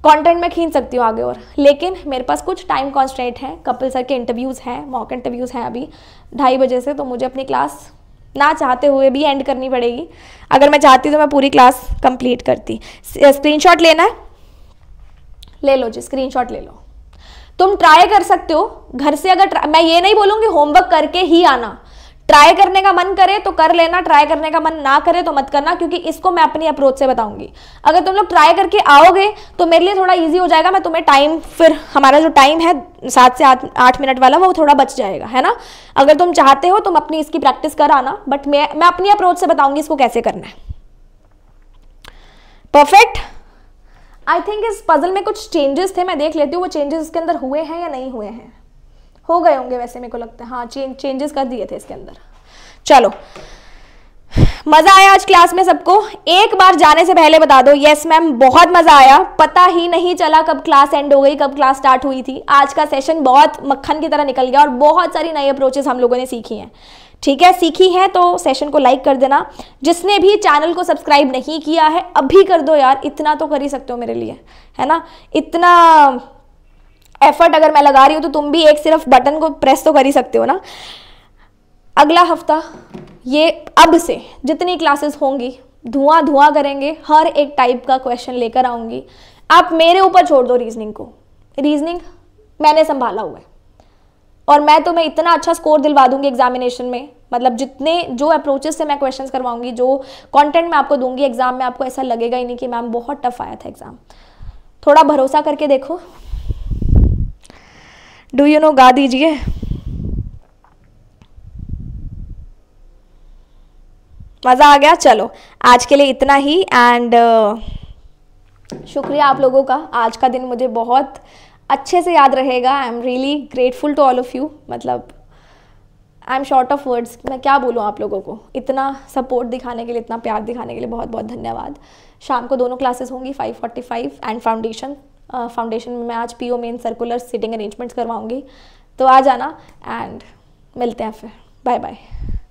कंटेंट मैं खींच सकती हूँ आगे और लेकिन मेरे पास कुछ टाइम कॉन्स्टेंट है कपिल सर के इंटरव्यूज़ हैं मॉक इंटरव्यूज़ हैं अभी ढाई बजे से तो मुझे अपनी क्लास ना चाहते हुए भी एंड करनी पड़ेगी अगर मैं चाहती तो मैं पूरी क्लास कंप्लीट करती स्क्रीनशॉट लेना है ले लो जी स्क्रीनशॉट ले लो तुम ट्राई कर सकते हो घर से अगर मैं ये नहीं बोलूंगी होमवर्क करके ही आना ट्राई करने का मन करे तो कर लेना ट्राई करने का मन ना करे तो मत करना क्योंकि इसको मैं अपनी अप्रोच से बताऊंगी अगर तुम लोग ट्राई करके आओगे तो मेरे लिए थोड़ा इजी हो जाएगा मैं तुम्हें टाइम फिर हमारा जो टाइम है सात से आठ आठ मिनट वाला वो थोड़ा बच जाएगा है ना अगर तुम चाहते हो तुम अपनी इसकी प्रैक्टिस कर आना बट मैं मैं अपनी अप्रोच से बताऊंगी इसको कैसे करना है परफेक्ट आई थिंक इस पजल में कुछ चेंजेस थे मैं देख लेती हूँ वो चेंजेस इसके अंदर हुए हैं या नहीं हुए हैं हो गए होंगे वैसे मेरे को लगता है हाँ चेंजेस कर दिए थे इसके अंदर चलो मज़ा आया आज क्लास में सबको एक बार जाने से पहले बता दो यस मैम बहुत मज़ा आया पता ही नहीं चला कब क्लास एंड हो गई कब क्लास स्टार्ट हुई थी आज का सेशन बहुत मक्खन की तरह निकल गया और बहुत सारी नई अप्रोचेस हम लोगों ने सीखी हैं ठीक है सीखी है तो सेशन को लाइक कर देना जिसने भी चैनल को सब्सक्राइब नहीं किया है अभी कर दो यार इतना तो कर ही सकते हो मेरे लिए है ना इतना एफर्ट अगर मैं लगा रही हूँ तो तुम भी एक सिर्फ बटन को प्रेस तो कर ही सकते हो ना अगला हफ्ता ये अब से जितनी क्लासेस होंगी धुआं धुआं करेंगे हर एक टाइप का क्वेश्चन लेकर आऊंगी आप मेरे ऊपर छोड़ दो रीजनिंग को रीजनिंग मैंने संभाला हुआ है और मैं तुम्हें तो, इतना अच्छा स्कोर दिलवा दूंगी एग्जामिनेशन में मतलब जितने जो अप्रोचेस से मैं क्वेश्चंस करवाऊंगी जो कंटेंट मैं आपको दूंगी एग्जाम में आपको ऐसा लगेगा ही नहीं कि मैम बहुत टफ आया था एग्जाम थोड़ा भरोसा करके देखो डू यू नो गा दीजिए मज़ा आ गया चलो आज के लिए इतना ही एंड uh, शुक्रिया आप लोगों का आज का दिन मुझे बहुत अच्छे से याद रहेगा I am really grateful to all of you मतलब I am short of words मैं क्या बोलूँ आप लोगों को इतना सपोर्ट दिखाने के लिए इतना प्यार दिखाने के लिए बहुत बहुत धन्यवाद शाम को दोनों क्लासेस होंगी 545 एंड फाउंडेशन फाउंडेशन में मैं आज PO main circular seating arrangements करवाऊँगी तो आ जाना एंड मिलते हैं फिर बाय बाय